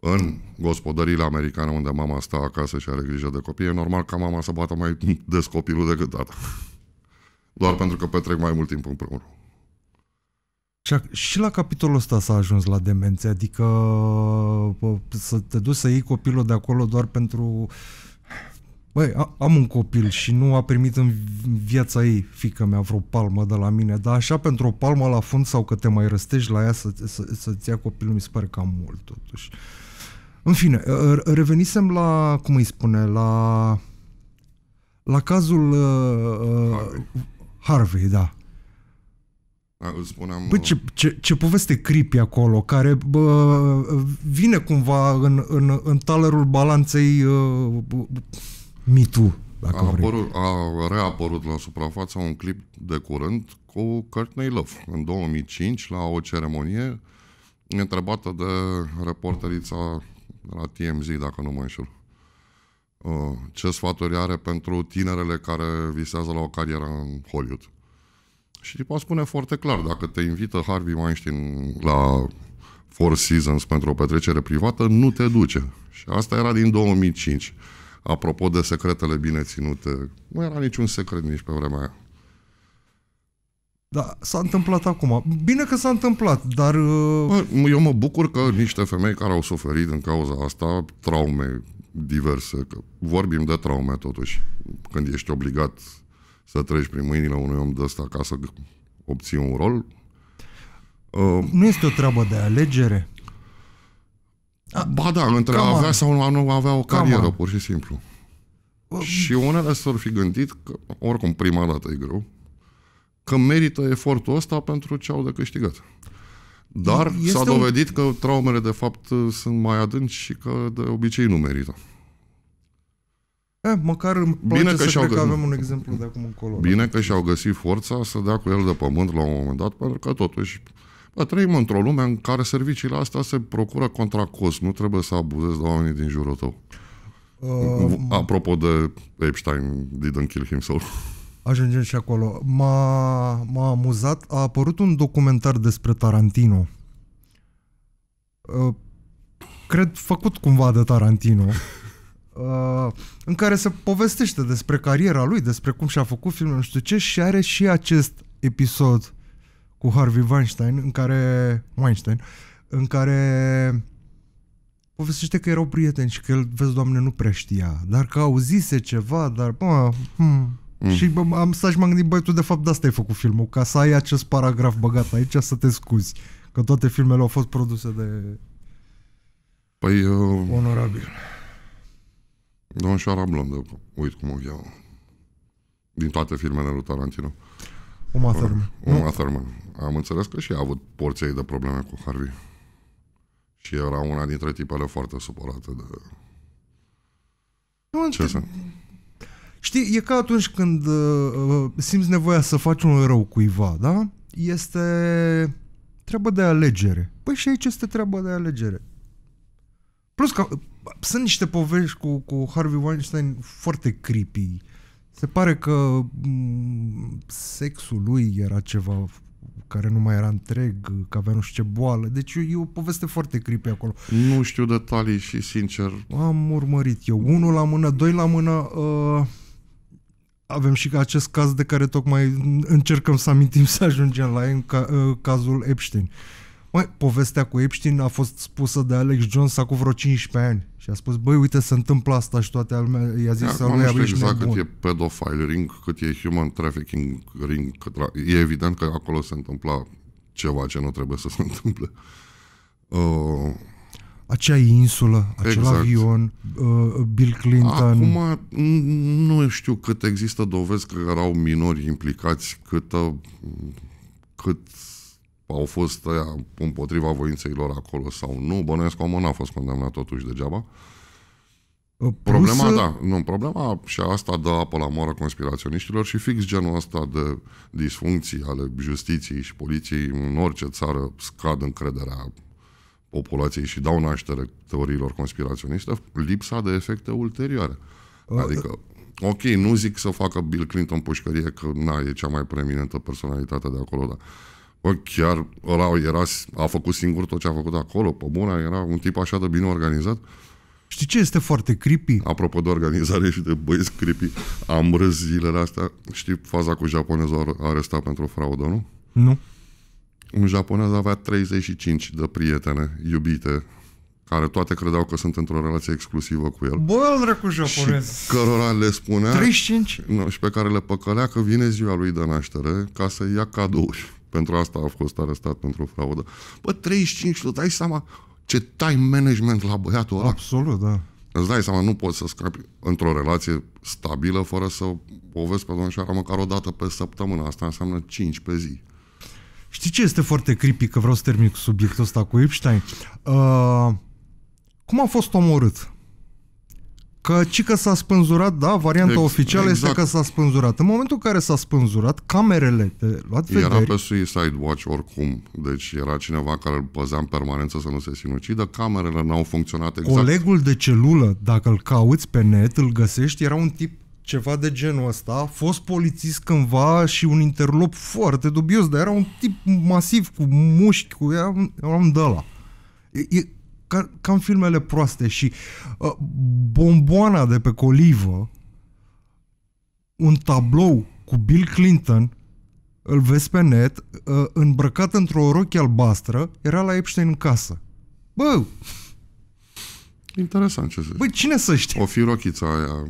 în gospodăriile americane unde mama stă acasă și are grijă de copii, e normal ca mama să bată mai des copilul decât tata. Doar pentru că petrec mai mult timp împreună. Și, și la capitolul ăsta s-a ajuns la demențe, adică să te duci să iei copilul de acolo doar pentru uh, Băi, am un copil și nu a primit în viața ei, fică mea, vreo palmă de la mine, dar așa pentru o palmă la fund sau că te mai răstești la ea să, să, să-ți ia copilul, mi se pare cam mult totuși. În fine, ă, ă, revenisem la, cum îi spune, la, la cazul uh, Harvey. Harvey, da. da. Îl spuneam... Bă, ce, ce, ce poveste creepy acolo, care bă, vine cumva în, în, în talerul balanței uh, Me Too, dacă a, apărut, a reapărut la suprafață un clip de curând cu Courtney Love în 2005 la o ceremonie întrebată de reporterița de la TMZ, dacă nu mă înșel. Uh, ce sfaturi are pentru tinerele care visează la o carieră în Hollywood? Și tipa spune foarte clar, dacă te invită Harvey Weinstein la Four Seasons pentru o petrecere privată, nu te duce. Și asta era din 2005. Apropo de secretele bine ținute, nu era niciun secret nici pe vremea aia. Da, s-a întâmplat acum. Bine că s-a întâmplat, dar... Uh, Bă, eu mă bucur că niște femei care au suferit în cauza asta traume diverse, că vorbim de traume totuși, când ești obligat să treci prin mâinile unui om de ăsta ca să obții un rol. Uh, nu este o treabă de alegere? A, ba da, între a avea sau a nu avea o carieră, pur și simplu. Bă. Și unele s-ar fi gândit că, oricum, prima dată e greu, că merită efortul ăsta pentru ce au de câștigat. Dar este s-a dovedit un... că traumele, de fapt, sunt mai adânci și că, de obicei, nu merită. Eh, măcar îmi place Bine că să cred că avem un exemplu de acum încolo. Bine da. că și-au găsit forța să dea cu el de pământ la un moment dat, pentru că totuși Bă, trăim într-o lume în care serviciile astea se procură contra cost. Nu trebuie să abuzezi de oamenii din jurul tău. Uh, Apropo de Epstein, didn't kill himself. Ajungem și acolo. M-a, m-a amuzat. A apărut un documentar despre Tarantino. Uh, cred făcut cumva de Tarantino. Uh, în care se povestește despre cariera lui, despre cum și-a făcut filmul, nu știu ce, și are și acest episod cu Harvey Weinstein, în care, Weinstein, în care povestește că erau prieteni și că el, vezi, doamne, nu prea știa, dar că auzise ceva, dar, bă, hmm. Mm. Și am stat și m-am gândit, băi, tu de fapt de asta ai făcut filmul, ca să ai acest paragraf băgat aici să te scuzi, că toate filmele au fost produse de... Păi... Uh... Onorabil. Șoara Blondă, uite cum o cheamă. Din toate filmele lui Tarantino. Uh, Uma Thurman. Uma Thurman. Am înțeles că și a avut porții de probleme cu Harvey. Și era una dintre tipele foarte supărate de... Nu, Ce să... Știi, e ca atunci când uh, uh, simți nevoia să faci un rău cuiva, da? Este treabă de alegere. Păi și aici este treabă de alegere. Plus că uh, sunt niște povești cu, cu Harvey Weinstein foarte creepy. Uh, se pare că mm, sexul lui era ceva care nu mai era întreg, că avea nu știu ce boală. Deci e o poveste foarte creepy acolo. Nu știu detalii și sincer. Am urmărit eu. Unul la mână, doi la mână. Uh, avem și acest caz de care tocmai încercăm să amintim să ajungem la el, ca, uh, cazul Epstein. Mai, povestea cu Epstein a fost spusă de Alex Jones acum vreo 15 ani. Și a spus, băi, uite, se întâmplă asta și toate lumea, i-a zis să nu ești exact nebun. cât e pedofile ring, cât e human trafficking ring, tra- e evident că acolo se întâmpla ceva ce nu trebuie să se întâmple. Uh, Acea insulă, acel exact. avion, uh, Bill Clinton... Acum nu știu cât există dovezi că erau minori implicați, cât, cât au fost aia împotriva voinței lor acolo sau nu, bănuiesc că omul n-a fost condamnat totuși degeaba. Plus... Problema, da, nu, problema și asta dă apă la moară conspiraționiștilor și fix genul ăsta de disfuncții ale justiției și poliției în orice țară scad încrederea populației și dau naștere teoriilor conspiraționiste, lipsa de efecte ulterioare. Adică, ok, nu zic să facă Bill Clinton pușcărie că na, e cea mai preeminentă personalitate de acolo, dar Bă, chiar ăla era, a făcut singur tot ce a făcut acolo, pe bună, era un tip așa de bine organizat. Știi ce este foarte creepy? Apropo de organizare și de băieți creepy, am râs zilele astea. Știi faza cu japonezul arestat pentru fraudă, nu? Nu. Un japonez avea 35 de prietene iubite, care toate credeau că sunt într-o relație exclusivă cu el. Bă, îl cu japonez! Și cărora le spunea... 35? Nu, și pe care le păcălea că vine ziua lui de naștere ca să ia cadouri. Pentru asta a fost arestat pentru fraudă. Bă, 35, tu dai seama ce time management la băiatul ăla. Absolut, da. Îți dai seama, nu poți să scapi într-o relație stabilă fără să o vezi pe domnișoara măcar o dată pe săptămână. Asta înseamnă 5 pe zi. Știi ce este foarte creepy, că vreau să termin cu subiectul ăsta cu Epstein? Uh, cum a fost omorât? Că ci că s-a spânzurat, da, varianta Ex- oficială exact. este că s-a spânzurat. În momentul în care s-a spânzurat, camerele de luat vederi... Era pe Suicide Watch oricum, deci era cineva care îl păzea în permanență să nu se sinucidă, camerele n-au funcționat exact. Colegul de celulă, dacă îl cauți pe net, îl găsești, era un tip ceva de genul ăsta, a fost polițist cândva și un interlop foarte dubios, dar era un tip masiv, cu mușchi, cu ea, era un dăla. e, ca, ca în filmele proaste și uh, bomboana de pe colivă, un tablou cu Bill Clinton, îl vezi pe net, uh, îmbrăcat într-o rochie albastră, era la Epstein în casă. Bă! Interesant ce zici. Băi, cine să știe? O fi rochița aia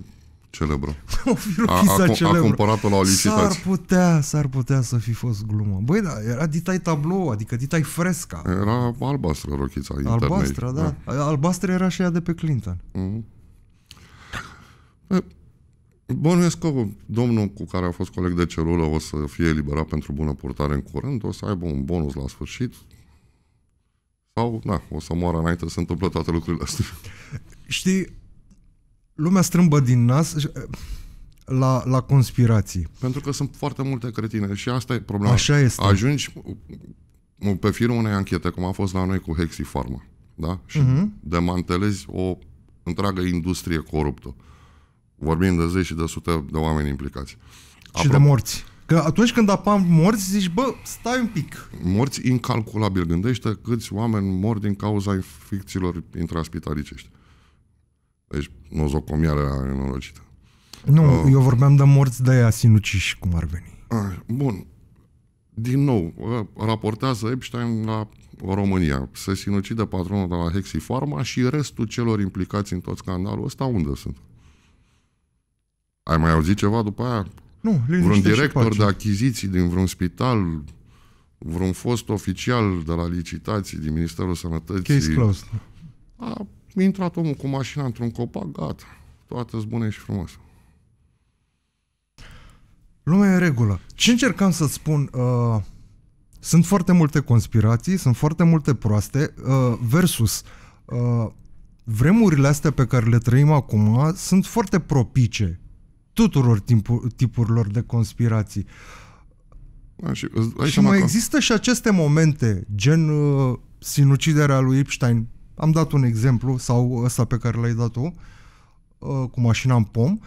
celebră. o fi a, a, celebră. A cumpărat-o la o licitație. S-ar putea, s-ar putea să fi fost glumă. Băi, da, era ditai tablou, adică ditai fresca. Era albastră rochița. Albastră, da. da. Albastră era și ea de pe Clinton. Mm-hmm. Bănuiesc că domnul cu care a fost coleg de celulă o să fie eliberat pentru bună purtare în curând, o să aibă un bonus la sfârșit, sau, na, o să moară înainte să întâmplă toate lucrurile astea. Știi, lumea strâmbă din nas eh, la, la conspirații. Pentru că sunt foarte multe cretine și asta e problema. Așa este. Ajungi mm, pe firul unei anchete, cum a fost la noi cu Hexi Pharma, da? Și uh-huh. demantelezi o întreagă industrie coruptă. Vorbim de zeci și de sute de oameni implicați. Apropo, și de morți. Că atunci când apam morți, zici, bă, stai un pic. Morți incalculabil. Gândește câți oameni mor din cauza infecțiilor intraspitalicești. Deci nozocomială era nenorocită. Nu, uh, eu vorbeam de morți de aia sinuciși, cum ar veni. Uh, bun. Din nou, uh, raportează Epstein la România. Se sinucide patronul de la Hexi Pharma și restul celor implicați în tot scandalul ăsta unde sunt? Ai mai auzit ceva după aia? Nu, Vreun director de achiziții din vreun spital, vreun fost oficial de la licitații din Ministerul Sănătății. Case closed. A intrat omul cu mașina într-un copac, gata, toate bune și frumos. Lumea e în regulă. Ce încercam să spun, uh, sunt foarte multe conspirații, sunt foarte multe proaste, uh, versus uh, vremurile astea pe care le trăim acum sunt foarte propice tuturor timpul, tipurilor de conspirații. și, și mai că... există și aceste momente, gen uh, sinuciderea lui Epstein, am dat un exemplu, sau ăsta pe care l-ai dat tu, uh, cu mașina în pom,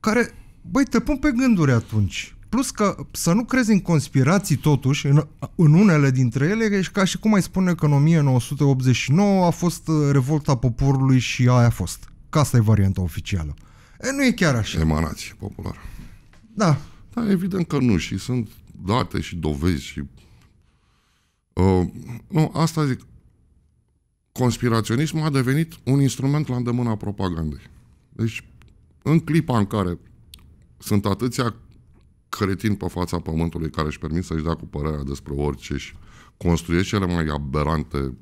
care, băi, te pun pe gânduri atunci. Plus că să nu crezi în conspirații totuși, în, în unele dintre ele, ești ca și cum ai spune că în 1989 a fost uh, revolta poporului și aia a fost. Ca asta e varianta oficială. E, nu e chiar așa. Emanație populară. Da. Da, evident că nu și sunt date și dovezi și... Uh, nu, asta zic, conspiraționismul a devenit un instrument la îndemâna propagandei. Deci, în clipa în care sunt atâția cretini pe fața pământului care își permit să-și dea cu părerea despre orice și construiește cele mai aberante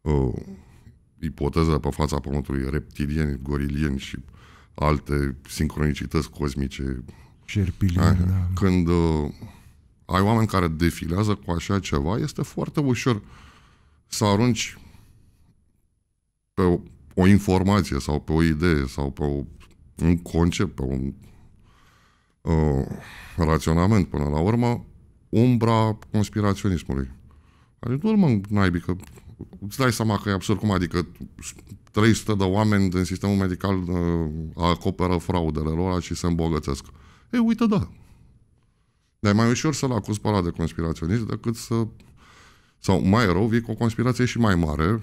uh, ipoteze pe fața pământului, reptilieni, gorilieni și alte sincronicități cosmice. Șerpilieni, eh, da. Când uh, ai oameni care defilează cu așa ceva, este foarte ușor să arunci pe o informație sau pe o idee sau pe o, un concept, pe un uh, raționament până la urmă, umbra conspiraționismului. Adică nu mă naibii că îți dai seama că e absurd cum adică 300 de oameni din sistemul medical uh, acoperă fraudele lor și se îmbogățesc. Ei, uite, da. Dar e mai ușor să-l acuz pe ăla de conspiraționist decât să... Sau mai rău, vii cu o conspirație și mai mare,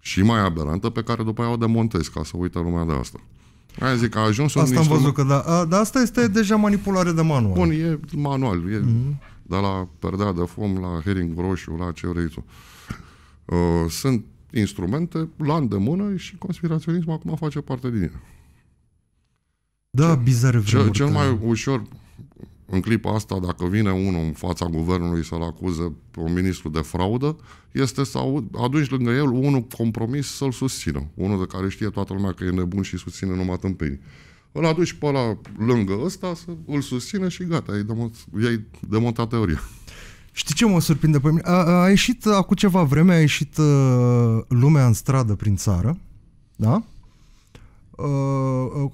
și mai aberantă pe care după aia o demontez ca să uită lumea de asta. Aia zic, a ajuns Asta am văzut că da. A, dar asta este deja manipulare de manual. Bun, e manual. E mm-hmm. de la perdea de fum, la hering roșu, la ce vrei tu. Uh, sunt instrumente la îndemână și conspiraționismul acum face parte din ele. Da, bizar. Cel, cel mai ușor în clipa asta, dacă vine unul în fața guvernului să-l acuze un ministru de fraudă, este să aduci lângă el unul compromis să-l susțină. Unul de care știe toată lumea că e nebun și susține numai tâmpenii. Îl aduci pe ăla lângă ăsta, să îl susține și gata, ai demontat, ai demontat teoria. Știi ce mă surprinde pe mine? A, a ieșit acum ceva vreme, a ieșit uh, lumea în stradă prin țară, da? Uh, uh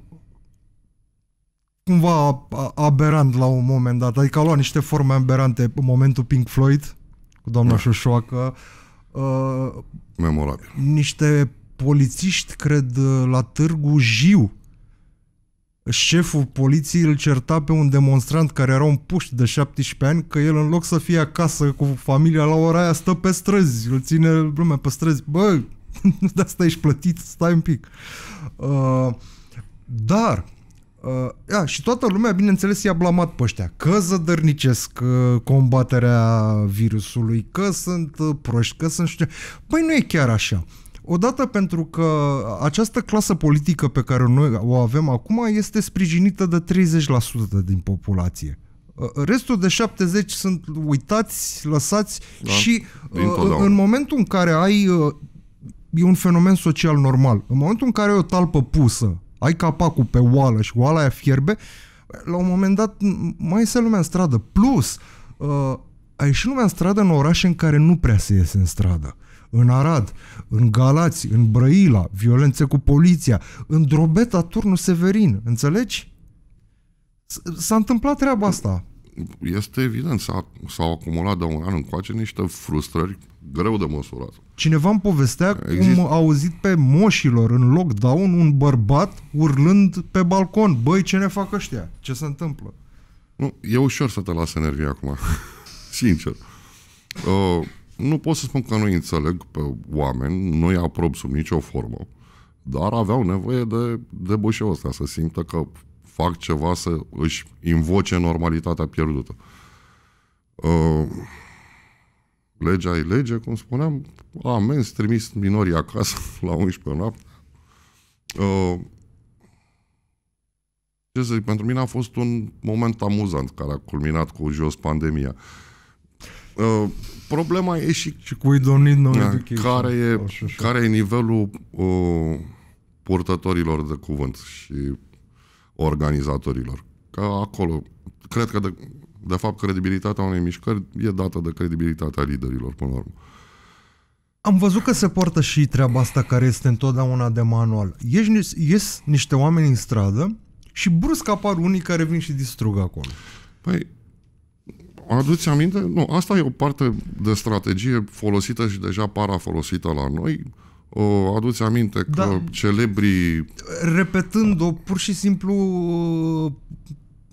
cumva aberant la un moment dat, adică a luat niște forme aberante în momentul Pink Floyd cu doamna da. Șoșoacă. Uh, ă, Memorabil. Niște polițiști, cred, la Târgu Jiu. Șeful poliției îl certa pe un demonstrant care era un puști de 17 ani că el în loc să fie acasă cu familia la ora aia stă pe străzi, îl ține lumea pe străzi. Bă, de asta ești plătit, stai un pic. Uh, dar Uh, ia, și toată lumea, bineînțeles, i-a blamat pe ăștia că zădărnicesc uh, combaterea virusului, că sunt uh, proști, că sunt știu... Păi nu e chiar așa. Odată pentru că această clasă politică pe care noi o avem acum este sprijinită de 30% din populație. Uh, restul de 70 sunt uitați, lăsați da, și uh, în momentul în care ai... Uh, e un fenomen social normal. În momentul în care ai o talpă pusă ai capacul pe oală și oala aia fierbe, la un moment dat mai se lumea în stradă. Plus, uh, ai și lumea în stradă în orașe în care nu prea se iese în stradă. În Arad, în Galați, în Brăila, violențe cu poliția, în Drobeta, turnul Severin, înțelegi? S-a întâmplat treaba asta. Este evident, s-a, s-au acumulat de un an încoace niște frustrări greu de măsurat. Cineva îmi povestea Exist... cum a auzit pe moșilor în lockdown un bărbat urlând pe balcon, băi, ce ne fac ăștia? Ce se întâmplă? Nu, e ușor să te lasă nervii acum, sincer. Uh, nu pot să spun că nu înțeleg pe oameni, nu-i aprob sub nicio formă, dar aveau nevoie de debășeul ăsta, să simtă că fac ceva să își invoce normalitatea pierdută. Uh, legea e lege, cum spuneam, amenzi, trimis minorii acasă la 11 noapte. Uh, ce să zic, pentru mine a fost un moment amuzant care a culminat cu jos pandemia. Uh, problema e și... Și cu idonit noi da, care, e, care, e, care e nivelul uh, purtătorilor de cuvânt și organizatorilor. Că acolo, cred că de, de fapt, credibilitatea unei mișcări e dată de credibilitatea liderilor, până la urmă. Am văzut că se poartă și treaba asta care este întotdeauna de manual. Ieși, ies niște oameni în stradă și brusc apar unii care vin și distrug acolo. Păi, aduți aminte? Nu, asta e o parte de strategie folosită și deja parafolosită la noi. Aduți aminte că da, celebrii... Repetând-o pur și simplu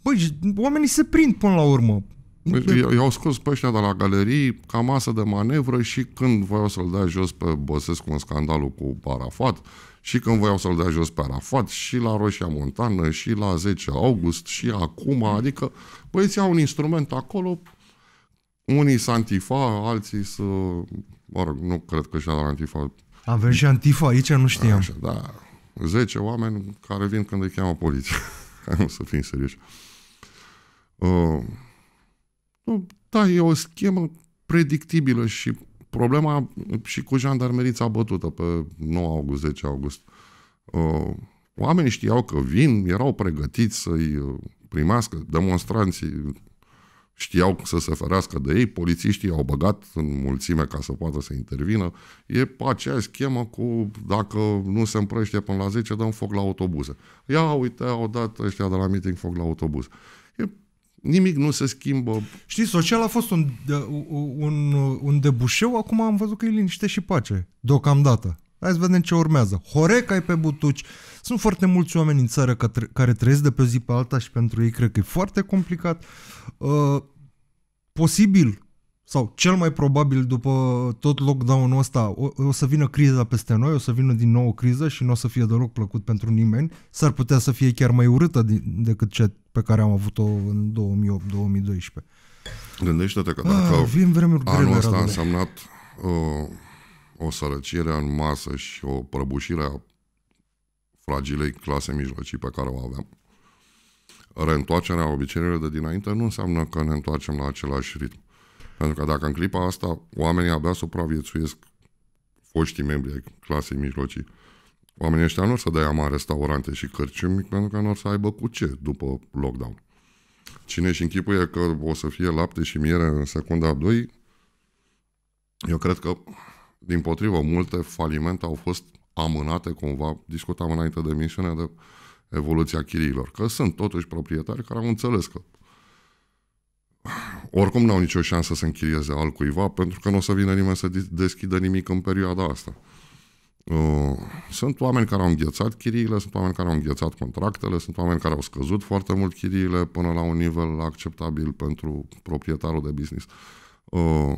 Băi, oamenii se prind până la urmă. Păi, i-au scos pe ăștia de la galerii ca masă de manevră și când voiau să-l dea jos pe Băsescu în scandalul cu Arafat și când voiau să-l dea jos pe Arafat și la Roșia Montană și la 10 august și acum, adică băieții au un instrument acolo, unii să antifa, alții să... Mă rog, nu cred că și-a antifa. Avem și antifa aici, nu știam. Așa, da. 10 oameni care vin când îi cheamă poliția. nu să fim serioși. Uh, da, e o schemă predictibilă și problema și cu jandarmerița bătută pe 9 august, 10 august. Uh, oamenii știau că vin, erau pregătiți să-i uh, primească, demonstranții știau să se ferească de ei, polițiștii au băgat în mulțime ca să poată să intervină. E aceea schemă cu dacă nu se împrăște până la 10, dăm foc la autobuze. Ia uite, au dat ăștia de la meeting foc la autobuz. Nimic nu se schimbă. Știi, social a fost un, un, un debușeu, acum am văzut că e liniște și pace, deocamdată. Hai să vedem ce urmează. Horeca e pe butuci. Sunt foarte mulți oameni în țară care trăiesc de pe o zi pe alta și pentru ei cred că e foarte complicat. Uh, posibil sau cel mai probabil după tot lockdown-ul ăsta o, o să vină criza peste noi, o să vină din nou o criză și nu o să fie deloc plăcut pentru nimeni. S-ar putea să fie chiar mai urâtă din, decât ce pe care am avut-o în 2008-2012. Gândește-te că dacă A, ah, vin vremuri grele, anul ăsta a însemnat uh, o sărăcire în masă și o prăbușire a fragilei clase mijlocii pe care o aveam, reîntoarcerea obiceiurilor de dinainte nu înseamnă că ne întoarcem la același ritm. Pentru că dacă în clipa asta oamenii abia supraviețuiesc foștii membri ai clasei mijlocii, Oamenii ăștia nu o să dea mai restaurante și cărciumi pentru că nu o să aibă cu ce după lockdown. Cine și închipuie că o să fie lapte și miere în secunda 2, eu cred că, din potrivă, multe falimente au fost amânate cumva. Discutam înainte de emisiune de evoluția chiriilor, că sunt totuși proprietari care au înțeles că oricum n-au nicio șansă să închirieze altcuiva pentru că nu o să vină nimeni să deschidă nimic în perioada asta. Uh, sunt oameni care au înghețat chiriile, sunt oameni care au înghețat contractele, sunt oameni care au scăzut foarte mult chiriile până la un nivel acceptabil pentru proprietarul de business. Uh,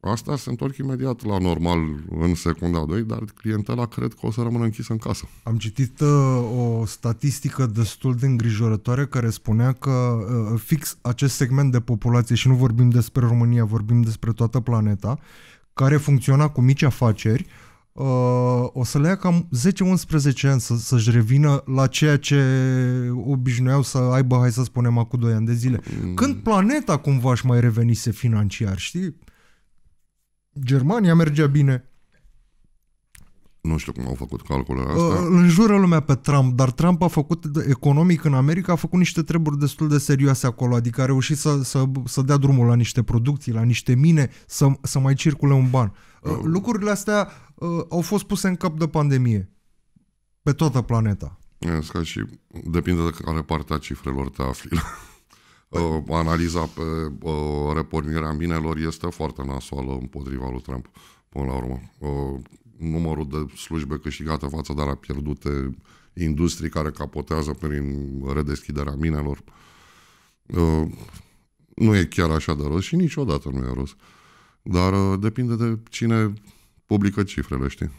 Asta se întorc imediat la normal în secunda 2, dar clientela cred că o să rămână închisă în casă. Am citit uh, o statistică destul de îngrijorătoare care spunea că fix acest segment de populație, și nu vorbim despre România, vorbim despre toată planeta, care funcționa cu mici afaceri, uh, o să le ia cam 10-11 ani să, să-și revină la ceea ce obișnuiau să aibă, hai să spunem, acum 2 ani de zile. Mm. Când planeta cumva aș mai revenise financiar, știi? Germania mergea bine. Nu știu cum au făcut calculele uh, astea. Uh, îl jură lumea pe Trump, dar Trump a făcut economic în America, a făcut niște treburi destul de serioase acolo, adică a reușit să, să, să dea drumul la niște producții, la niște mine, să, să mai circule un ban. Uh, lucrurile astea uh, uh, au fost puse în cap de pandemie pe toată planeta. ca și depinde de care parte a cifrelor te afli. uh, analiza pe uh, repornirea minelor este foarte nasoală împotriva lui Trump, până la urmă. Uh, numărul de slujbe câștigate față de a pierdute, industrii care capotează prin redeschiderea minelor. Uh, nu e chiar așa de rost și niciodată nu e rost. Dar uh, depinde de cine publică cifrele, știi?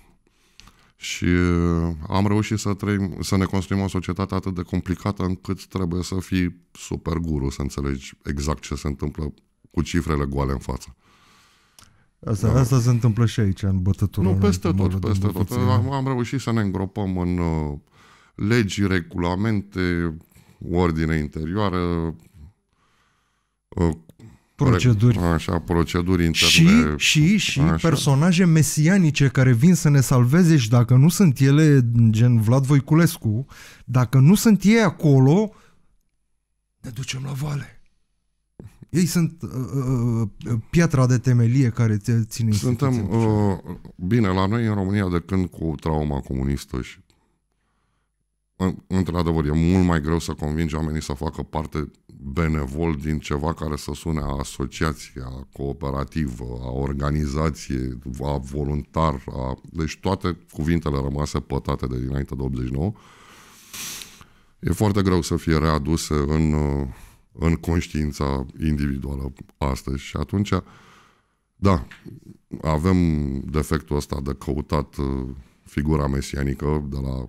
Și uh, am reușit să, trăim, să ne construim o societate atât de complicată încât trebuie să fii super guru să înțelegi exact ce se întâmplă cu cifrele goale în față. Asta, da. asta se întâmplă și aici, în bătătură. Nu, peste tot, peste tot. Am, am reușit să ne îngropăm în uh, legi, regulamente, ordine interioară, uh, proceduri. Așa, proceduri interne. Și, și, și așa. personaje mesianice care vin să ne salveze și dacă nu sunt ele, gen Vlad Voiculescu, dacă nu sunt ei acolo, ne ducem la vale. Ei sunt uh, uh, uh piatra de temelie care te ține Suntem, uh, bine, la noi în România de când cu trauma comunistă și într-adevăr e mult mai greu să convingi oamenii să facă parte benevol din ceva care să sune a asociație, a cooperativă, a organizație, a voluntar, a... deci toate cuvintele rămase pătate de dinainte de 89, e foarte greu să fie readuse în, uh, în conștiința individuală astăzi. Și atunci, da, avem defectul ăsta de căutat uh, figura mesianică de la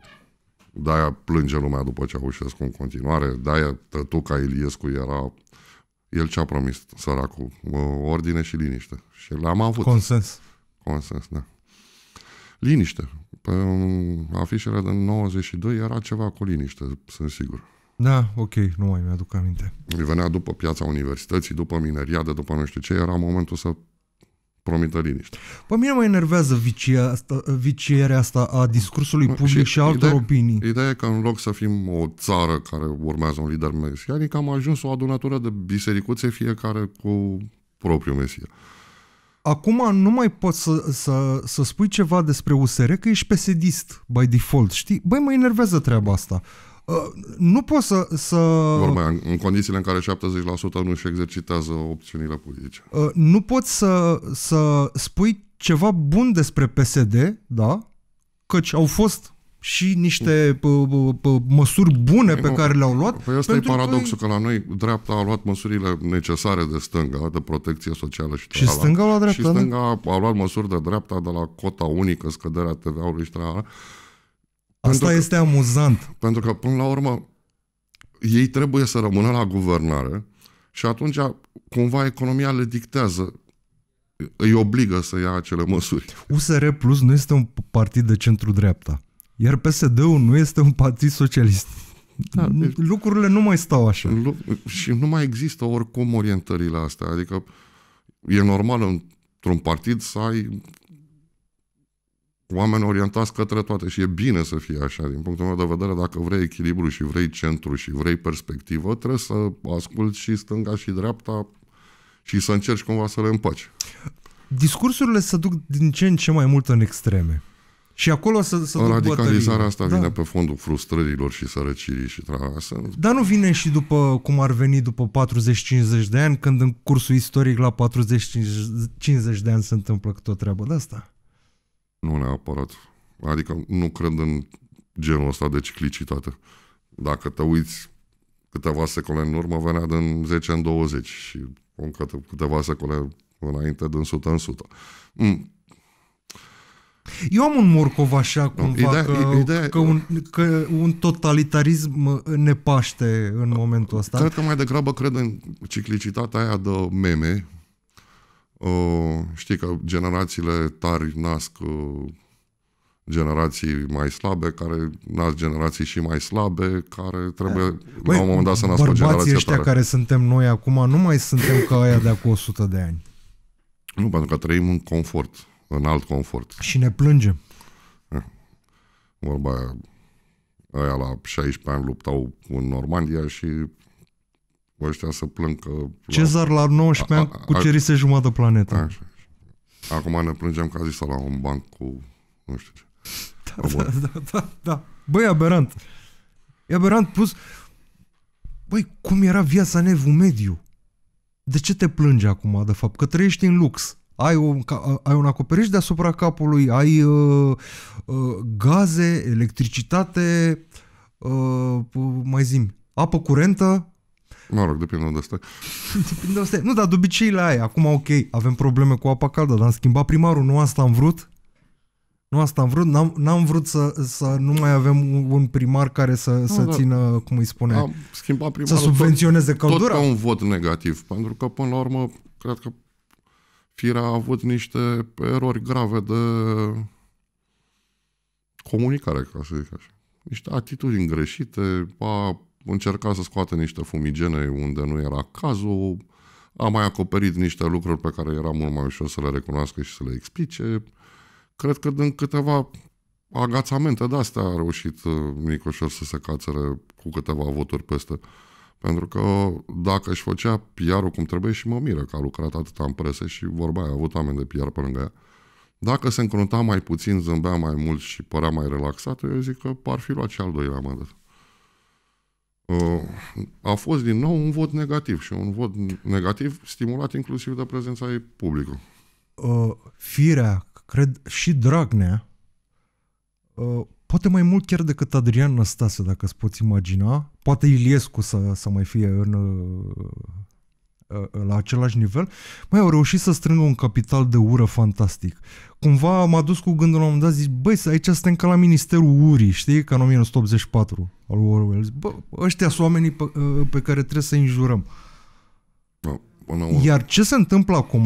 de-aia plânge lumea după Ceaușescu în continuare, de-aia Tătuca Iliescu era el ce-a promis, săracul? Ordine și liniște. Și l-am avut. Consens. Consens, da. Liniște. Pe afișele de 92 era ceva cu liniște, sunt sigur. Da, ok, nu mai mi-aduc aminte. Îi venea după piața universității, după mineria, de după nu știu ce, era momentul să promită liniște. Pe păi mine mă enervează vicia asta, vicierea asta a discursului public și, și altor ideea, opinii. Ideea e că în loc să fim o țară care urmează un lider mesianic, am ajuns o adunătură de bisericuțe fiecare cu propriul mesia. Acum nu mai poți să, să, să spui ceva despre USR că ești pesedist by default, știi? Băi, mă enervează treaba asta. Uh, Ă, nu poți să... să... Vorba, în, condițiile în care 70% nu își exercitează opțiunile politice. Ă, nu poți să, să spui ceva bun despre PSD, da? Căci au fost și niște măsuri bune pe păi care le-au luat. Păi asta e paradoxul, că... că la noi dreapta a luat măsurile necesare de stânga, de protecție socială și Și stânga a luat dreapta, Și stânga a luat măsuri de dreapta de la cota unică, scăderea TVA-ului și tra-ala. Asta că, este amuzant. Pentru că, până la urmă, ei trebuie să rămână la guvernare și atunci, cumva, economia le dictează îi obligă să ia acele măsuri. USR Plus nu este un partid de centru-dreapta, iar PSD-ul nu este un partid socialist. Da, deci, Lucrurile nu mai stau așa. Lu- și nu mai există oricum orientările astea. Adică e normal într-un partid să ai oameni orientați către toate și e bine să fie așa din punctul meu de vedere, dacă vrei echilibru și vrei centru și vrei perspectivă, trebuie să asculti și stânga și dreapta și să încerci cumva să le împaci. Discursurile se duc din ce în ce mai mult în extreme. Și acolo să, să Radicalizarea asta vine da. pe fondul frustrărilor și sărăcirii și sunt. Dar nu vine și după cum ar veni după 40-50 de ani, când în cursul istoric la 40-50 de ani se întâmplă tot treaba de asta? Nu neapărat. Adică nu cred în genul ăsta de ciclicitate. Dacă te uiți câteva secole în urmă, venea din 10 în 20 și încă câteva secole înainte din 100 în 100. Mm. Eu am un morcov așa cumva ideea, că, ideea, că, un, că un totalitarism ne paște în momentul ăsta. Cred că mai degrabă cred în ciclicitatea aia de meme, Uh, știi că generațiile tari nasc uh, generații mai slabe, care nasc generații și mai slabe, care trebuie Băi, la un moment dat să nască generații generație ăștia tare. care suntem noi acum nu mai suntem ca aia de acum 100 de ani. Nu, pentru că trăim în confort, în alt confort. Și ne plângem. Eh, vorba aia, aia la 16 ani luptau în Normandia și ăștia să plâng că... Cezar la 19 ani cucerise jumătate planeta. Așa. Acum ne plângem că a zis la un banc cu nu știu ce. Da, da, da, da, da. Băi, aberant. E aberant plus... Băi, cum era viața nevul mediu? De ce te plângi acum, de fapt? Că trăiești în lux. Ai o ai un acoperiș deasupra capului, ai uh, uh, gaze, electricitate, uh, mai zim, apă curentă, Mă rog, depinde unde stai. depinde unde stai. Nu, dar de obicei la aia. Acum, ok, avem probleme cu apa caldă, dar am schimbat primarul, nu asta am vrut. Nu asta am vrut, n-am, n-am vrut să, să nu mai avem un primar care să, nu, să da. țină, cum îi spune, am schimbat primarul, să subvenționeze tot, căldura. Tot ca un vot negativ, pentru că până la urmă, cred că Firea a avut niște erori grave de comunicare, ca să zic așa. Niște atitudini greșite, a încerca să scoată niște fumigene unde nu era cazul, a mai acoperit niște lucruri pe care era mult mai ușor să le recunoască și să le explice. Cred că din câteva agațamente de astea a reușit uh, Nicoșor să se cațere cu câteva voturi peste. Pentru că dacă își făcea pr cum trebuie și mă miră că a lucrat atâta în presă și vorba aia, a avut oameni de PR pe lângă ea, dacă se încrunta mai puțin, zâmbea mai mult și părea mai relaxat, eu zic că ar fi luat și al doilea mandat. Uh, a fost din nou un vot negativ și un vot negativ stimulat inclusiv de prezența ei publică. Uh, firea, cred, și Dragnea, uh, poate mai mult chiar decât Adrian Năstase, dacă îți poți imagina, poate Iliescu să, să mai fie în Ă, ă, la același nivel, mai au reușit să strângă un capital de ură fantastic. Cumva m-a dus cu gândul la un moment dat, zic, băi, aici suntem ca la Ministerul Urii, știi, ca în 1984 al Orwell. Bă, ăștia sunt oamenii pe, ă, pe care trebuie să-i înjurăm. Iar ce se întâmplă acum,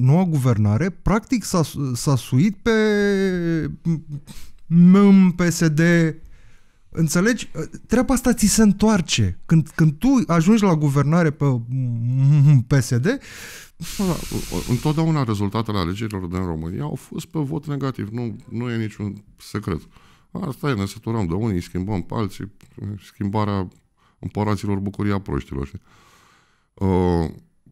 noua guvernare, practic s-a, s-a suit pe PSD, Înțelegi? Treaba asta ți se întoarce. Când, când tu ajungi la guvernare pe mm, mm, PSD... Da, întotdeauna rezultatele alegerilor din România au fost pe vot negativ. Nu, nu e niciun secret. Asta e, ne săturăm de unii, schimbăm pe alții, schimbarea împăraților bucuria proștilor. Uh,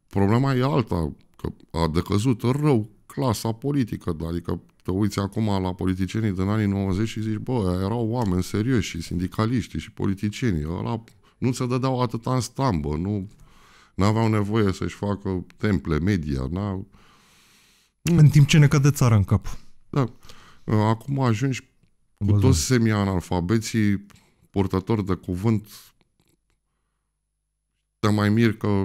problema e alta, că a decăzut rău clasa politică, adică te uiți acum la politicienii din anii 90 și zici, bă, erau oameni serioși și sindicaliști și politicieni, ăla nu se dădeau atâta în stambă, nu aveau nevoie să-și facă temple, media, n În timp ce ne cade țara în cap. Da. Ă, acum ajungi cu Bă, toți semi-analfabeții purtători de cuvânt te mai mir că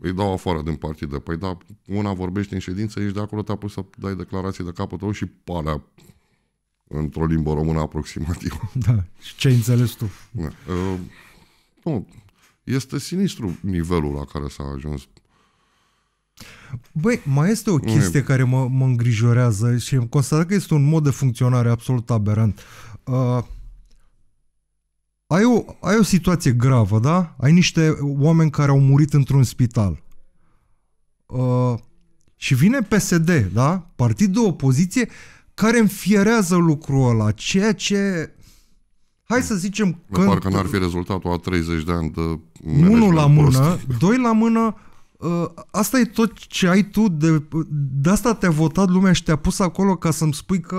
îi dau afară din partidă. Păi da, una vorbește în ședință, ești de acolo, te a pus să dai declarații de capăt și palea într-o limbă română aproximativ. Da, și ce înțeles tu? Da. Uh, nu, este sinistru nivelul la care s-a ajuns. Băi, mai este o chestie e... care mă, mă îngrijorează și îmi consider că este un mod de funcționare absolut aberant. Uh, ai o, ai o situație gravă, da? Ai niște oameni care au murit într-un spital. Uh, și vine PSD, da? Partid de opoziție care înfierează lucrul ăla, ceea ce... Hai să zicem că... Parcă n-ar fi rezultatul a 30 de ani de... Unul la mână, doi la mână, Ă, asta e tot ce ai tu, de, de asta te-a votat lumea și te-a pus acolo ca să-mi spui că...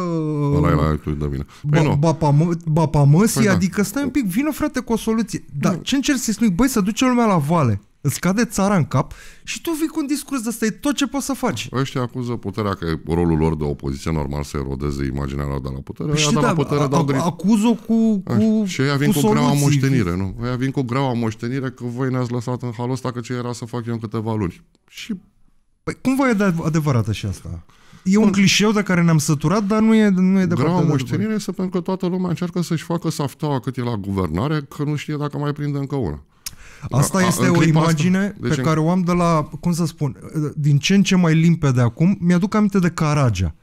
Ăla e la actul de mine. Păi ba, nu. bapamăsii, păi da. adică da. stai un pic, vină frate cu o soluție. Dar nu. ce încerci să-i spui? Băi, să duce lumea la vale. Îți cade țara în cap și tu vii cu un discurs de ăsta, e tot ce poți să faci. Ăștia acuză puterea că rolul lor de opoziție normal să erodeze imaginea lor de la putere. Și păi da, la putere a, dau Acuză cu, cu Și ei vin cu, cu greaua moștenire, nu? Ei vin cu greaua moștenire că voi ne-ați lăsat în halul ăsta că ce era să fac eu în câteva luni. Și... Păi cum voi e adevărată și asta? E un clișeu de care ne-am săturat, dar nu e, nu e de Grau moștenire este pentru că toată lumea încearcă să-și facă saftaua cât e la guvernare, că nu știe dacă mai prinde încă una. Asta a, este o imagine asta. Deci pe în... care o am de la, cum să spun, din ce în ce mai limpede acum. Mi-aduc aminte de Caragea.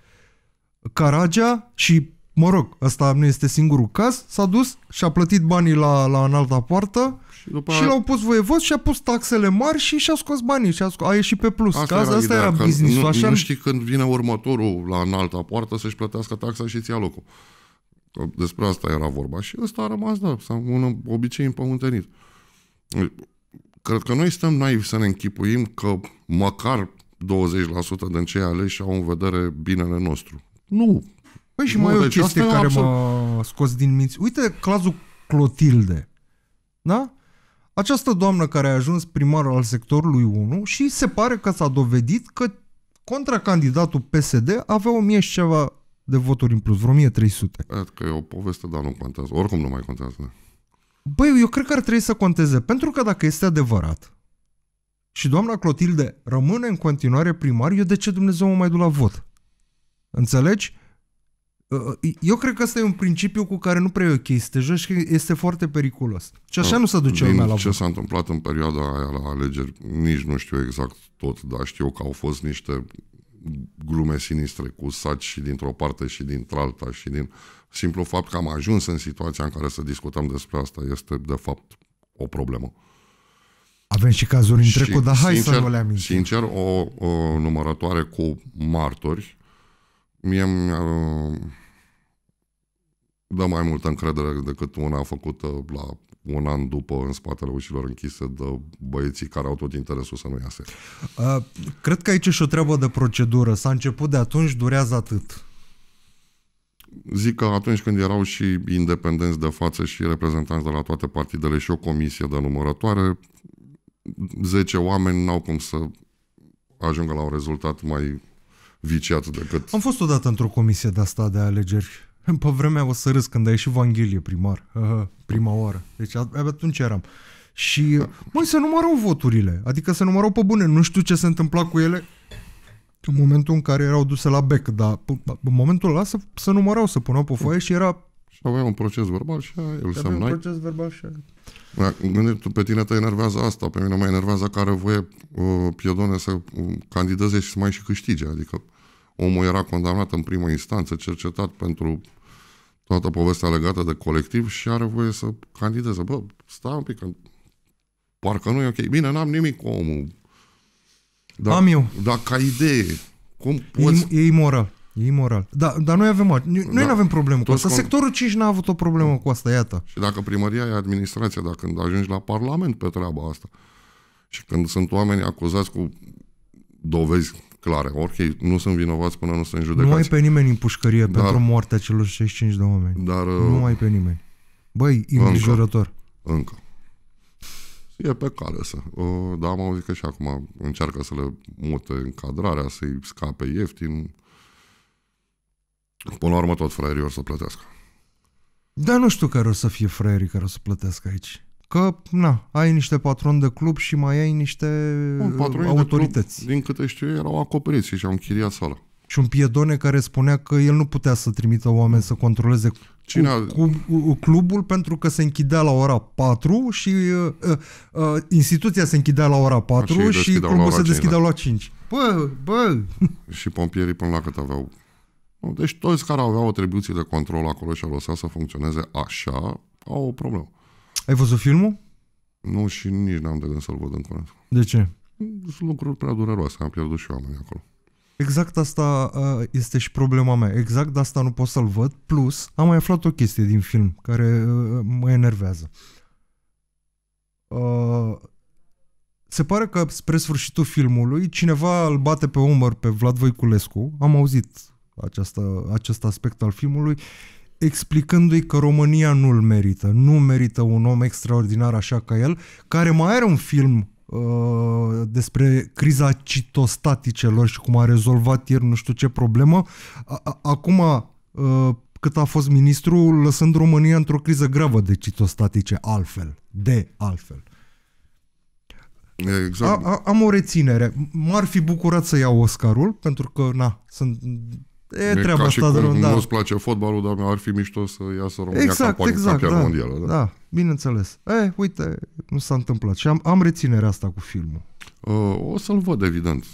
Caragea și, mă rog, ăsta nu este singurul caz, s-a dus și a plătit banii la, la în alta poartă și, după și l-au pus voievod și a pus taxele mari și și-a scos banii și a, scos, a ieșit pe plus. Asta Că era, asta era business nu, așa... nu știi când vine următorul la în alta poartă să-și plătească taxa și ți-a locul. Despre asta era vorba și ăsta a rămas, da, un obicei împământenit. Cred că noi stăm naivi să ne închipuim că măcar 20% din cei aleși au în vedere binele nostru. Nu. Păi și nu, mai e o deci chestie care absolut... m-a scos din minți. Uite cazul Clotilde. Da? Această doamnă care a ajuns primar al sectorului 1 și se pare că s-a dovedit că contracandidatul PSD avea 1000 și ceva de voturi în plus, vreo 1300. Cred că e o poveste, dar nu contează. Oricum nu mai contează. Băi, eu cred că ar trebui să conteze, pentru că dacă este adevărat și doamna Clotilde rămâne în continuare primar, eu de ce Dumnezeu mă mai duc la vot? Înțelegi? Uh, uh, eu cred că asta e un principiu cu care nu prea e ok să te joci, că este foarte periculos. Și așa da. nu se duce lumea la ce s-a întâmplat în perioada aia la alegeri, nici nu știu exact tot, dar știu că au fost niște glume sinistre cu saci și dintr-o parte și dintr-alta și din simplu fapt că am ajuns în situația în care să discutăm despre asta este de fapt o problemă. Avem și cazuri în trecut, dar hai sincer, să nu le amintim. Sincer, o, o numărătoare cu martori mie mi dă mai multă încredere decât una făcută la un an după în spatele ușilor închise de băieții care au tot interesul să nu iasă. Uh, cred că aici e și o treabă de procedură. S-a început de atunci, durează atât. Zic că atunci când erau și independenți de față și reprezentanți de la toate partidele și o comisie de numărătoare, 10 oameni n-au cum să ajungă la un rezultat mai viciat decât... Am fost odată într-o comisie de asta de alegeri pe vremea o să râs când a ieșit Vanghelie primar, prima oară. Deci abia atunci eram. Și, măi, se numărau voturile. Adică se numărau pe bune. Nu știu ce se întâmpla cu ele în momentul în care erau duse la bec, dar în momentul ăla se, să numărau, să puneau pe foaie și era... Și avea un proces verbal și aia, îl un proces verbal și aia. Da, Gândește, pe tine te enervează asta, pe mine mă enervează care are voie uh, piedone să candideze și să mai și câștige. Adică omul era condamnat în primă instanță, cercetat pentru toată povestea legată de colectiv și are voie să candideze. Bă, stai un pic, că parcă nu e ok. Bine, n-am nimic cu omul. Dar, Am eu. Dar ca idee, cum poți... E, imoral. E imoral. Da, dar noi avem, noi da. nu avem problemă cu asta. Con... Sectorul 5 n-a avut o problemă cu asta, iată. Și dacă primăria e administrația, dacă când ajungi la Parlament pe treaba asta și când sunt oameni acuzați cu dovezi clare. Ok, nu sunt vinovați până nu sunt judecați. Nu ai pe nimeni în pușcărie dar, pentru moartea celor 65 de oameni. Dar, nu uh, ai pe nimeni. Băi, îngrijorător. Încă. încă. E pe cale să. Uh, da, am auzit că și acum încearcă să le mute încadrarea, să-i scape ieftin. Până la urmă tot fraierii o să plătească. Da, nu știu care o să fie fraierii care o să plătească aici că, na, ai niște patroni de club și mai ai niște un uh, autorități. club, din câte știu, erau acoperiți și și-au închiriat sala. Și un piedone care spunea că el nu putea să trimită oameni să controleze Cine cu, cu, cu clubul pentru că se închidea la ora 4 și uh, uh, uh, instituția se închidea la ora 4 A, și, și clubul se deschidea la 5. Bă, bă! Și pompierii până la cât aveau deci toți care aveau atribuții de control acolo și au lăsat să funcționeze așa, au o problemă. Ai văzut filmul? Nu și nici n-am de gând să-l văd încă. De ce? Sunt lucruri prea dureroase, am pierdut și oameni acolo. Exact asta este și problema mea. Exact de asta nu pot să-l văd. Plus, am mai aflat o chestie din film care mă enervează. se pare că spre sfârșitul filmului cineva îl bate pe umăr pe Vlad Voiculescu. Am auzit această, acest aspect al filmului explicându-i că România nu-l merită. Nu merită un om extraordinar așa ca el, care mai are un film uh, despre criza citostaticelor și cum a rezolvat ieri nu știu ce problemă. acum, uh, cât a fost ministru, lăsând România într-o criză gravă de citostatice, altfel, de altfel. Exact. A, a, am o reținere. M-ar fi bucurat să iau Oscarul, pentru că, na, sunt E, e treaba asta de da. Nu-ți place fotbalul, dar ar fi mișto să iasă România exact, campanie, exact, da, mondială. Da. da, bineînțeles. E, uite, nu s-a întâmplat și am, am reținerea asta cu filmul. Uh, o să-l văd, evident,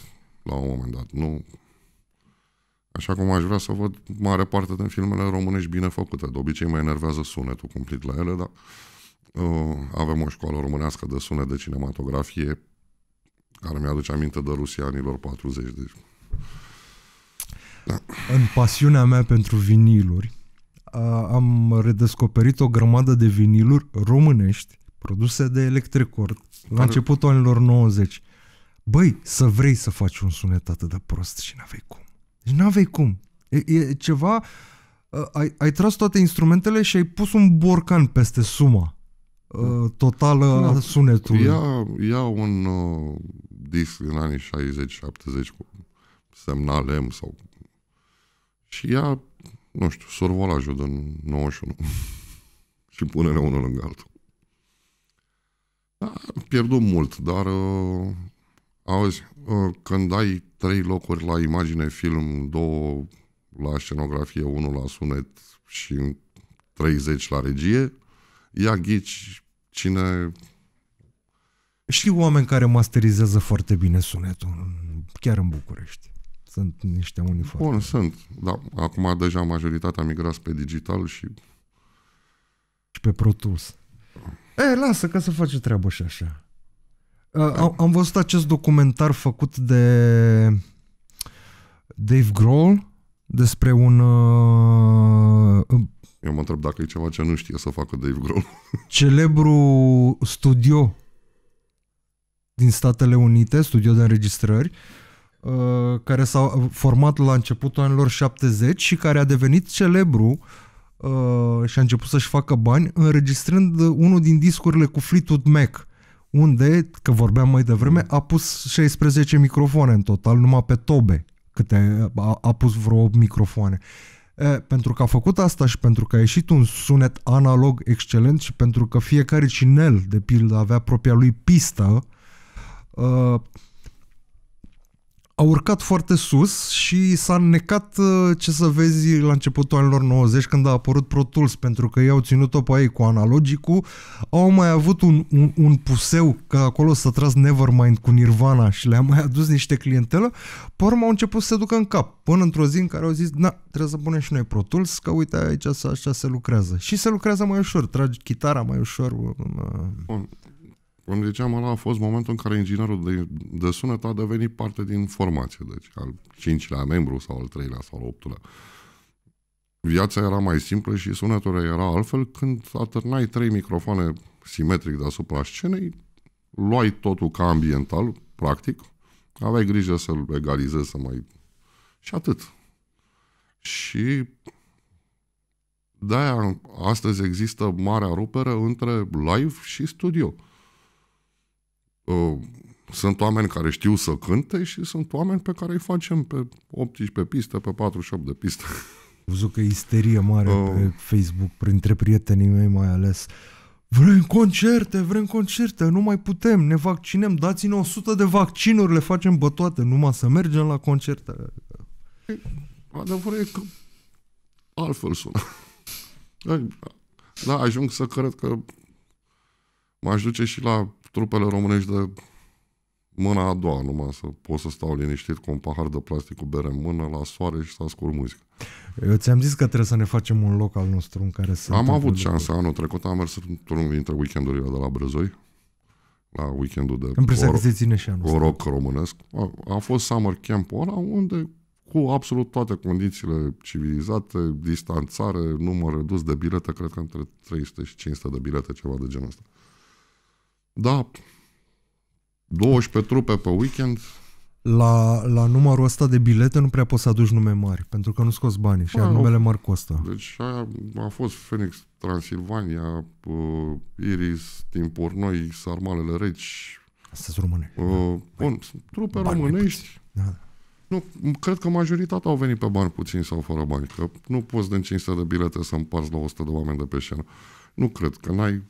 la un moment dat. Nu, Așa cum aș vrea să văd mare parte din filmele românești bine făcute. De obicei mă enervează sunetul cumplit la ele, dar uh, avem o școală românească de sunet de cinematografie care mi-aduce aminte de Rusia anilor 40, deci în pasiunea mea pentru viniluri, am redescoperit o grămadă de viniluri românești produse de electricord. la începutul anilor 90. Băi, să vrei să faci un sunet atât de prost și n-avei cum. Deci n-avei cum. E, e ceva... Ai, ai tras toate instrumentele și ai pus un borcan peste suma totală da, a sunetului. Ia, ia un uh, disc din anii 60-70 cu semnal M sau și ia, nu știu, sorvolajul din 91 și pune-ne unul lângă altul. Da, pierdut mult, dar uh, auzi, uh, când ai trei locuri la imagine, film, două la scenografie, unul la sunet și 30 la regie, ia ghici cine... Și oameni care masterizează foarte bine sunetul, chiar în București sunt niște uniforme. Bun, sunt. Da, acum deja majoritatea migra spre digital și... Și pe Pro Tools. E, lasă că se face treaba și așa. Da. Am, am văzut acest documentar făcut de Dave Grohl despre un... Uh, Eu mă întreb dacă e ceva ce nu știe să facă Dave Grohl. Celebru studio din Statele Unite, studio de înregistrări, uh, Uh, care s-a format la începutul anilor 70 și care a devenit celebru uh, și a început să-și facă bani înregistrând unul din discurile cu Fleetwood Mac unde, că vorbeam mai devreme, a pus 16 microfoane în total, numai pe tobe câte a, a pus vreo 8 microfoane. E, pentru că a făcut asta și pentru că a ieșit un sunet analog excelent și pentru că fiecare cinel, de pildă, avea propria lui pistă, uh, a urcat foarte sus și s-a înnecat, uh, ce să vezi, la începutul anilor 90 când a apărut Pro Tools, pentru că ei au ținut-o pe ei cu analogicul, au mai avut un, un, un puseu, că acolo s-a tras Nevermind cu Nirvana și le-a mai adus niște clientele pe urmă au început să se ducă în cap, până într-o zi în care au zis, na, trebuie să punem și noi Pro Tools, că uite aici așa, așa se lucrează. Și se lucrează mai ușor, tragi chitara mai ușor. Uh, uh, Bun, cum ziceam, ăla a fost momentul în care inginerul de, de sunet a devenit parte din formație, deci al cincilea membru sau al treilea sau al optulea. Viața era mai simplă și sunetul era altfel când atârnai trei microfoane simetric deasupra scenei, luai totul ca ambiental, practic, aveai grijă să-l egalizezi, să mai... și atât. Și de-aia astăzi există marea rupere între live și studio. Uh, sunt oameni care știu să cânte și sunt oameni pe care îi facem pe 18 piste, pe 48 de piste. Văzut că isterie mare uh, pe Facebook, printre prietenii mei mai ales. Vrem concerte, vrem concerte, nu mai putem, ne vaccinăm, dați-ne 100 de vaccinuri, le facem bătoate, numai să mergem la concerte. Adevărul e că altfel sună. Da, ajung să cred că m-aș duce și la trupele românești de mâna a doua numai să pot să stau liniștit cu un pahar de plastic cu bere în mână la soare și să ascult muzică. Eu ți-am zis că trebuie să ne facem un loc al nostru în care să... Am avut șansa anul trecut, am mers într-unul dintre weekendurile de la Brăzoi, la weekendul de Îmi că se ține și anul rock românesc. A, a fost summer camp ăla unde cu absolut toate condițiile civilizate, distanțare, număr redus de bilete, cred că între 300 și 500 de bilete, ceva de genul ăsta. Da, 12 trupe pe weekend. La, la numărul ăsta de bilete nu prea poți să aduci nume mari, pentru că nu scoți banii și a, ah, numele mari costă. Deci a, a fost Phoenix Transilvania, uh, Iris, Timpur Noi, Sarmalele Reci. Astea sunt române. Uh, da. Bun, trupe bani românești. Da. Nu, cred că majoritatea au venit pe bani puțin sau fără bani, că nu poți din 500 de bilete să împarți la 100 de oameni de pe scenă. Nu cred, că n-ai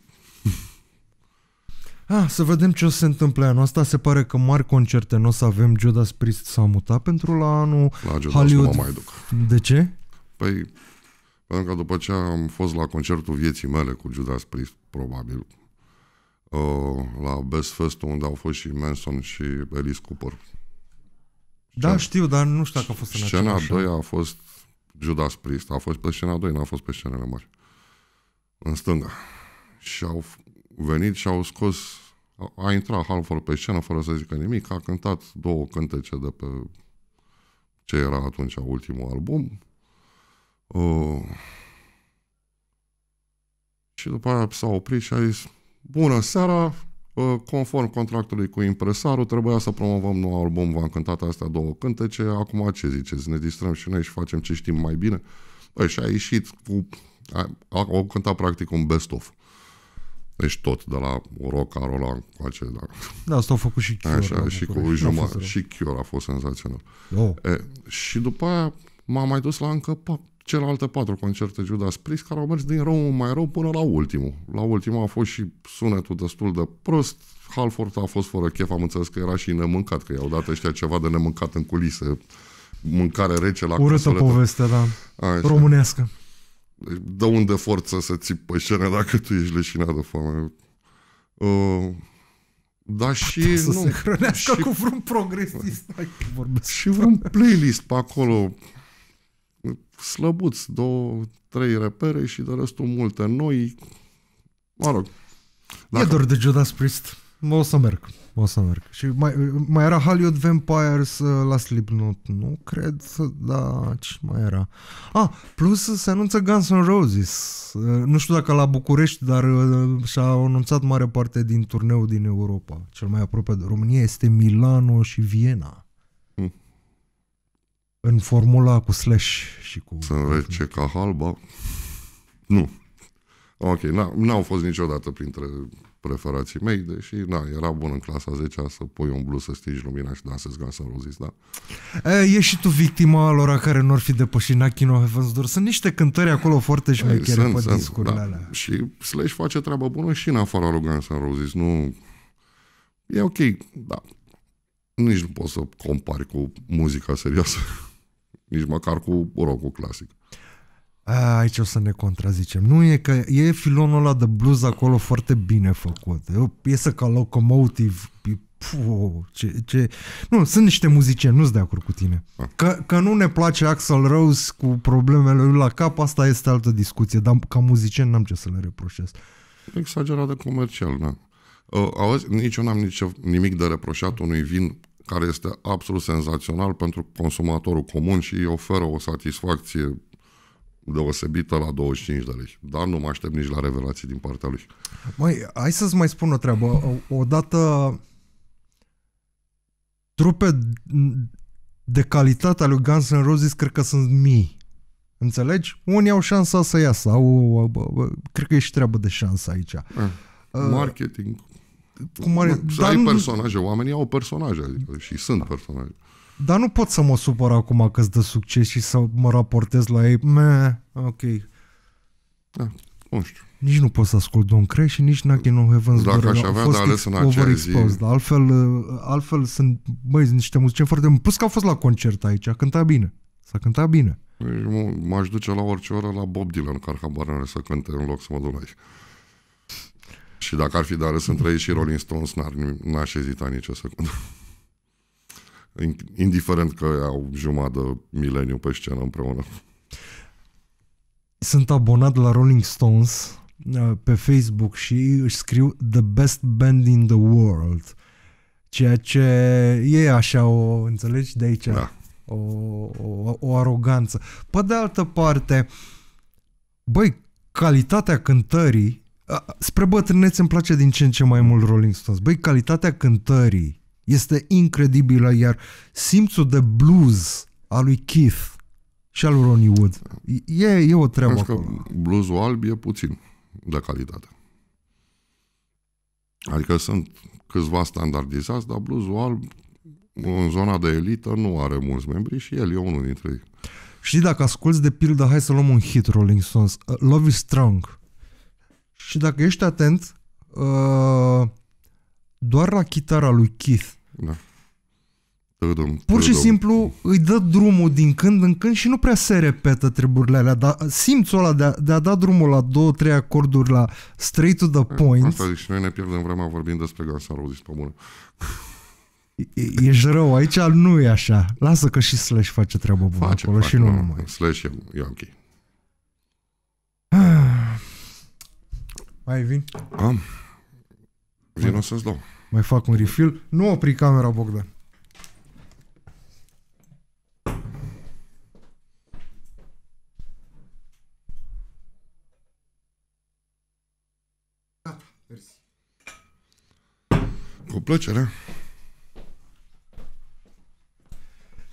Ah, să vedem ce o să se întâmple anul ăsta. Se pare că mari concerte nu o să avem. Judas Priest s-a mutat pentru la anul. La Judas Hollywood... nu mă mai duc. De ce? Păi, pentru că după ce am fost la concertul vieții mele cu Judas Priest, probabil, uh, la Best Fest unde au fost și Manson și Alice Cooper. Da, Scena... știu, dar nu știu dacă a fost în Scena doua a fost Judas Priest, a fost pe scena 2, nu a fost pe scenele mari. În stânga. Și au, venit și au scos, a intrat Halford pe scenă fără să zică nimic, a cântat două cântece de pe ce era atunci ultimul album. Uh, și după aia s-a oprit și a zis, bună seara, ă, conform contractului cu impresarul, trebuia să promovăm nou album, v-am cântat astea două cântece, acum ce ziceți, ne distrăm și noi și facem ce știm mai bine? Păi și a ieșit cu, a, a, a cântat practic un best-of. Deci tot, de la Roca, Roland cu acele, da. Da, asta au făcut și Chior. Așa, și da, cu jumătate. Și Chior a fost senzațional. Oh. E, și după aia m-am mai dus la încă celelalte patru concerte Judas Priest care au mers din rău mai rău până la ultimul. La ultimul a fost și sunetul destul de prost, Halford a fost fără chef, am înțeles că era și nemâncat, că i-au dat ăștia ceva de nemâncat în culise, mâncare rece la Urâtă poveste, da, Așa. românească de unde forță să ți pe scenă dacă tu ești leșinat de foame. Uh, da și să nu, se și, cu vreun progresist. Hai, vorbesc. Și vreun playlist pe acolo slăbuți, două, trei repere și de restul multe noi. Mă rog. Dacă... E dor de Judas Priest. mă O să merg. O să merg. Și mai, mai era Hollywood Vampires uh, la Slipknot. Nu cred, da, ce mai era? Ah, plus se anunță Guns N' Roses. Uh, nu știu dacă la București, dar uh, și-a anunțat mare parte din turneul din Europa. Cel mai aproape de România este Milano și Viena. Mm. În formula cu slash și cu... Să ce ca halba. Nu. Ok, n-au fost niciodată printre preferații mei, deși, na, da, era bun în clasa 10 să pui un blu să stigi lumina și dansezi Guns N' Roses, da? E, ești și tu victima lor care nu ar fi depășit Nakino Heaven's Door. Sunt niște cântări acolo foarte șmechere pe sunt, discurile da. alea. Și Slash face treabă bună și în afara lui Guns N' Roses. Nu... E ok, da. Nici nu poți să compari cu muzica serioasă. Nici măcar cu rock clasic. A, aici o să ne contrazicem. Nu e că e filonul ăla de blues acolo foarte bine făcut. E o piesă ca Locomotive. ce, ce... Nu, sunt niște muzicieni, nu-s de acord cu tine. Ah. Că, că nu ne place Axel Rose cu problemele lui la cap, asta este altă discuție, dar ca muzicien, n-am ce să le reproșez. Exagerat de comercial, da. Uh, auzi, nici eu n-am nimic de reproșat unui vin care este absolut senzațional pentru consumatorul comun și îi oferă o satisfacție deosebită la 25 de lei. Dar nu mă aștept nici la revelații din partea lui. Mai, hai să-ți mai spun o treabă. Odată trupe de calitatea lui Guns N' Roses cred că sunt mii. Înțelegi? Unii au șansa să iasă. Au, cred că e și treabă de șansă aici. Eh, eh, marketing. Cum are, să dar ai personaje. Oamenii au personaje adică, și sunt personaje. Dar nu pot să mă supăr acum că de dă succes și să mă raportez la ei. Meh, ok. Da, nu știu. Nici nu pot să ascult Don Cray și nici Naki nu Heaven's Dacă Door. aș avea fost de ales în acea zi... Altfel, uh, altfel sunt, băi, sunt niște muzicieni foarte Plus că au fost la concert aici, a cântat bine. S-a cântat bine. Păi, m-aș duce la orice oră la Bob Dylan, care habar nu să cânte în loc să mă duc aici. Și dacă ar fi de ales între ei și Rolling Stones, n-aș ezita nicio secundă indiferent că au jumătate de mileniu pe scenă împreună. Sunt abonat la Rolling Stones uh, pe Facebook și își scriu The Best Band in the World. Ceea ce e așa o, înțelegi, de aici da. o, o, o aroganță. Pe de altă parte, băi, calitatea cântării, spre bătrânețe îmi place din ce în ce mai mult Rolling Stones, băi, calitatea cântării este incredibilă, iar simțul de blues al lui Keith și al lui Ronnie Wood, e, e o treabă Că bluesul alb e puțin de calitate. Adică sunt câțiva standardizați, dar bluesul alb în zona de elită nu are mulți membri și el e unul dintre ei. Și dacă asculți de pildă, hai să luăm un hit Rolling Stones, uh, Love is Strong. Și dacă ești atent, uh, doar la chitara lui Keith. Da. Tădum, Pur și simplu îi dă drumul din când în când și nu prea se repetă treburile alea, dar simțul ăla de a, de a da drumul la două, trei acorduri la straight to the point. Asta zic și noi ne pierdem vremea vorbind despre Guns N' Roses, pe bună. E, ești rău, aici nu e așa. Lasă că și Slash face treabă bună face, acolo face, și nu no, da. numai. Slash e, e ok. Ah. Mai vin? Am nu o să-ți dau. Mai fac un refill. Nu opri camera, Bogdan. Cu plăcere.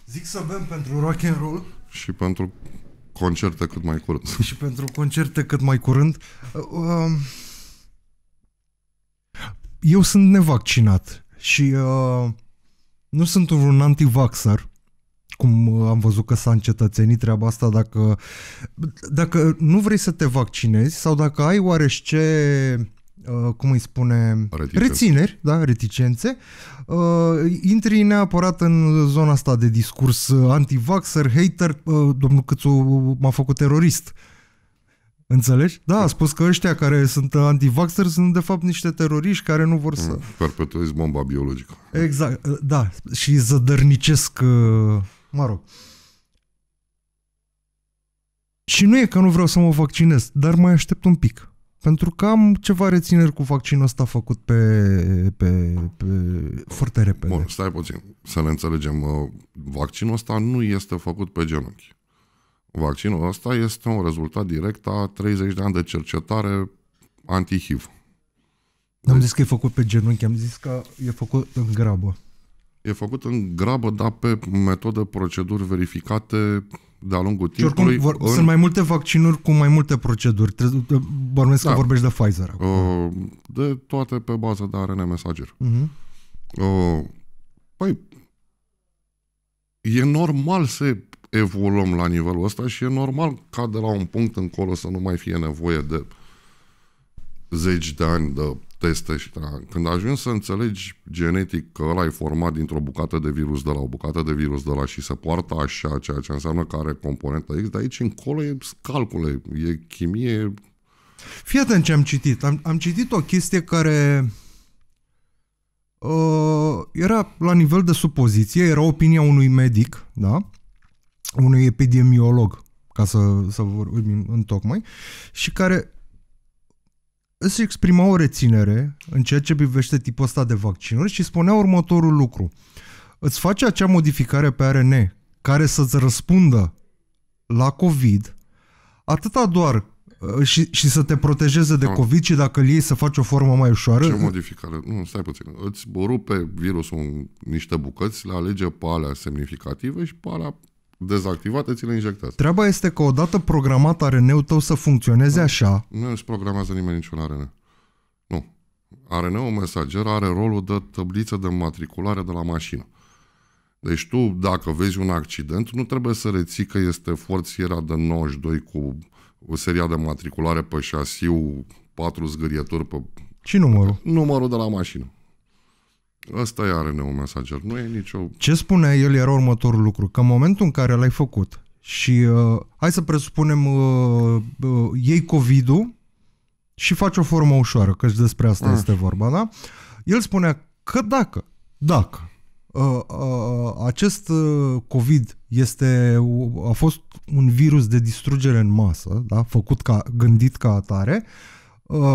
Zic să bem pentru rock and roll. Și pentru concerte cât mai curând. Și pentru concerte cât mai curând. Uh, uh eu sunt nevaccinat și uh, nu sunt un antivaxer, cum uh, am văzut că s-a încetățenit treaba asta, dacă, dacă nu vrei să te vaccinezi sau dacă ai ce, uh, cum îi spune, Reticențe. rețineri, da, reticențe, uh, intri neapărat în zona asta de discurs uh, antivaxer, hater, uh, domnul Cățu m-a făcut terorist. Uh, Înțelegi? Da, a da. spus că ăștia care sunt antivaxer sunt de fapt niște teroriști care nu vor mm, să... Perpetuezi bomba biologică. Exact, uh, da. Și zădărnicesc, uh, mă rog. Și nu e că nu vreau să mă vaccinez, dar mai aștept un pic. Pentru că am ceva rețineri cu vaccinul ăsta făcut pe, pe, pe foarte repede. Bun, stai puțin, să ne înțelegem. Uh, vaccinul ăsta nu este făcut pe genunchi. Vaccinul ăsta este un rezultat direct a 30 de ani de cercetare anti-HIV. am zis că e făcut pe genunchi, am zis că e făcut în grabă. E făcut în grabă, dar pe metodă, proceduri verificate de-a lungul timpului. Oricum, vor, în... Sunt mai multe vaccinuri cu mai multe proceduri. Vorbesc da. că vorbești de Pfizer. Acum. De toate pe bază de ARN mesager. Uh-huh. Păi, e normal să evoluăm la nivelul ăsta și e normal ca de la un punct încolo să nu mai fie nevoie de zeci de ani de teste și da. când ajungi să înțelegi genetic că ăla e format dintr-o bucată de virus de la o bucată de virus de la și se poartă așa, ceea ce înseamnă că are componentă. X, de aici încolo e calcule, e chimie. Fii atent ce am citit. Am, am citit o chestie care uh, era la nivel de supoziție, era opinia unui medic, da? unui epidemiolog, ca să, să vorbim în tocmai, și care își exprima o reținere în ceea ce privește tipul ăsta de vaccinuri și spunea următorul lucru. Îți face acea modificare pe RN care să-ți răspundă la COVID, atâta doar uh, și, și să te protejeze de da. COVID și dacă îl iei să faci o formă mai ușoară. Ce modificare? Nu, stai puțin. Îți borupe virusul în niște bucăți, le alege pe alea semnificative și pe alea dezactivate, ți le injectează. Treaba este că odată programat ARN-ul tău să funcționeze nu, așa... Nu își programează nimeni niciun ARN. Nu. ARN-ul mesager are rolul de tăbliță de matriculare de la mașină. Deci tu, dacă vezi un accident, nu trebuie să reții că este forțiera de 92 cu o seria de matriculare pe șasiu, patru zgârieturi pe... Și numărul. Numărul de la mașină. Asta e are un mesager. Nu e nicio... Ce spunea el era următorul lucru, că în momentul în care l-ai făcut și uh, hai să presupunem uh, uh, iei covid și faci o formă ușoară, căci despre asta uh. este vorba, da? El spunea că dacă, dacă Uh, uh, acest uh, COVID este, uh, a fost un virus de distrugere în masă, da? făcut ca, gândit ca atare, uh,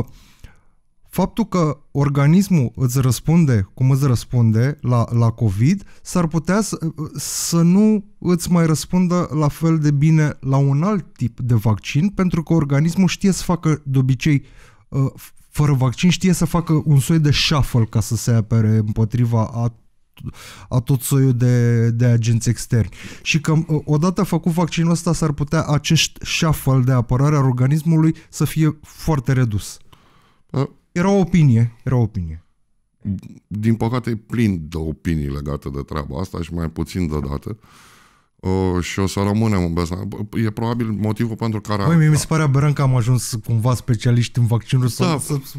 faptul că organismul îți răspunde cum îți răspunde la, la COVID, s-ar putea să, să nu îți mai răspundă la fel de bine la un alt tip de vaccin, pentru că organismul știe să facă de obicei uh, fără vaccin știe să facă un soi de shuffle ca să se apere împotriva a, a tot soiul de, de agenți externi. Și că uh, odată făcut vaccinul ăsta s-ar putea acest shuffle de apărare a organismului să fie foarte redus. Uh, era o opinie, era o opinie. Din păcate e plin de opinii legate de treaba asta și mai puțin de dată. Uh, și o să rămânem în Besna. E probabil motivul pentru care... Băi, mi se pare aberant că am ajuns cumva specialiști în vaccinul sau... Da. Să, să,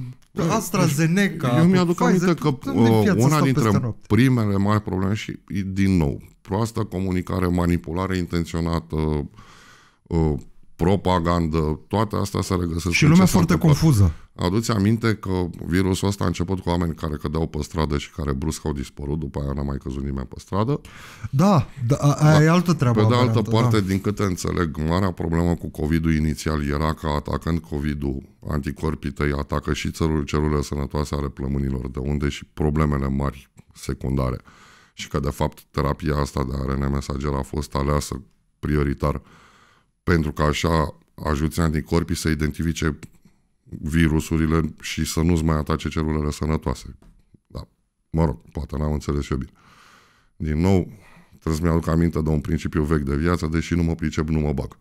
AstraZeneca... Eu mi-aduc aminte că uh, una dintre primele mari probleme și, din nou, proastă comunicare, manipulare intenționată, uh, propagandă, toate astea se regăsesc. Și lumea foarte confuză. Aduți aminte că virusul ăsta a început cu oameni care cădeau pe stradă și care brusc au dispărut, după aia n-a mai căzut nimeni pe stradă. Da, da aia da. e altă treabă. Pe de altă da. parte, da. din câte înțeleg, marea problemă cu COVID-ul inițial era că atacând COVID-ul, anticorpii tăi atacă și țărul, celule sănătoase ale plămânilor, de unde și problemele mari secundare. Și că, de fapt, terapia asta de ARN mesager a fost aleasă prioritar pentru că așa ajuți anticorpii să identifice virusurile și să nu-ți mai atace celulele sănătoase. Da, mă rog, poate n-am înțeles eu bine. Din nou, trebuie să-mi aduc aminte de un principiu vechi de viață, deși nu mă pricep, nu mă bag.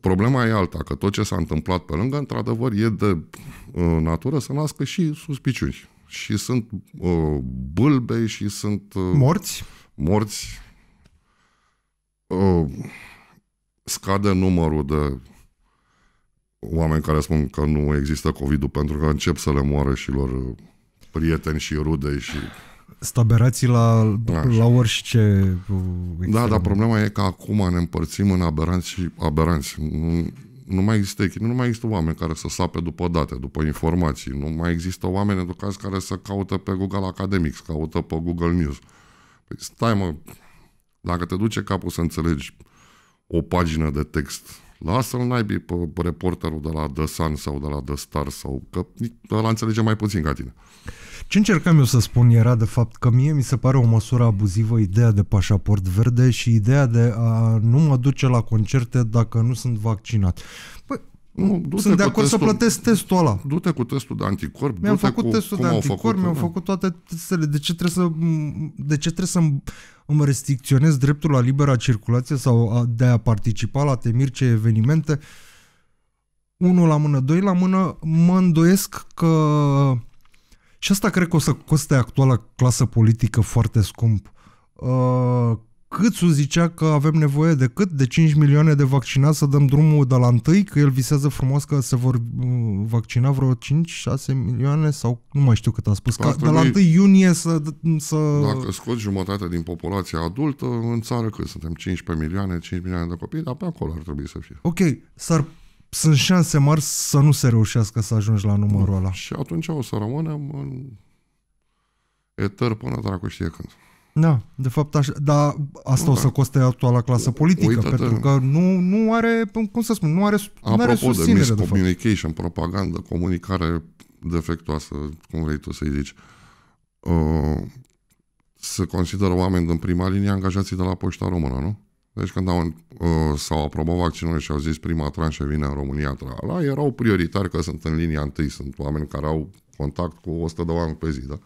Problema e alta, că tot ce s-a întâmplat pe lângă, într-adevăr, e de uh, natură să nască și suspiciuni. Și sunt uh, bâlbe și sunt... Uh, morți? Morți. Uh, scade numărul de oameni care spun că nu există covid pentru că încep să le moare și lor uh, prieteni și rude și... Staberații la, Așa. la orice... Uh, da, dar problema e că acum ne împărțim în aberanți și aberanți. Nu, nu mai există nu mai există oameni care să sape după date, după informații. Nu mai există oameni educați care să caută pe Google Academics, caută pe Google News. Păi stai mă, dacă te duce capul să înțelegi o pagină de text. Lasă-l naibii pe, pe reporterul de la The Sun sau de la The Star sau că ăla înțelege mai puțin ca tine. Ce încercam eu să spun era de fapt că mie mi se pare o măsură abuzivă ideea de pașaport verde și ideea de a nu mă duce la concerte dacă nu sunt vaccinat. Păi, nu, du Sunt de acord testul, să plătesc testul ăla. Du-te cu testul de anticorp. Mi-am făcut cu, testul de anticorp, mi-am da. făcut toate testele. De ce trebuie să, de ce trebuie să îmi restricționez dreptul la libera circulație sau a, de a participa la temir ce evenimente, unul la mână, doi la mână, mă îndoiesc că și asta cred că o să coste actuala clasă politică foarte scump. Uh, Câțu zicea că avem nevoie de cât? De 5 milioane de vaccinați să dăm drumul de la întâi, că el visează frumos că se vor uh, vaccina vreo 5-6 milioane sau nu mai știu cât a spus. Că de la 1 iunie să, să... Dacă scoți jumătate din populația adultă, în țară cât suntem? 15 milioane, 5 milioane de copii, dar pe acolo ar trebui să fie. Ok, s-ar sunt șanse mari să nu se reușească să ajungi la numărul ăla. Și atunci o să rămânem în eter până dracu știe când. Da, de fapt, așa, dar asta da. o să coste actuala clasă politică, Uită-te. pentru că nu, nu are, cum să spun, nu are, Apropo nu are susținere, de miscommunication, de fapt. propagandă, comunicare defectuoasă, cum vrei tu să-i zici, uh, se consideră oameni din prima linie angajații de la Poșta Română, nu? Deci când au, uh, s-au aprobat vaccinurile și au zis prima tranșă vine în România, la erau prioritari că sunt în linia întâi, sunt oameni care au contact cu 100 de oameni pe zi, da? Uh,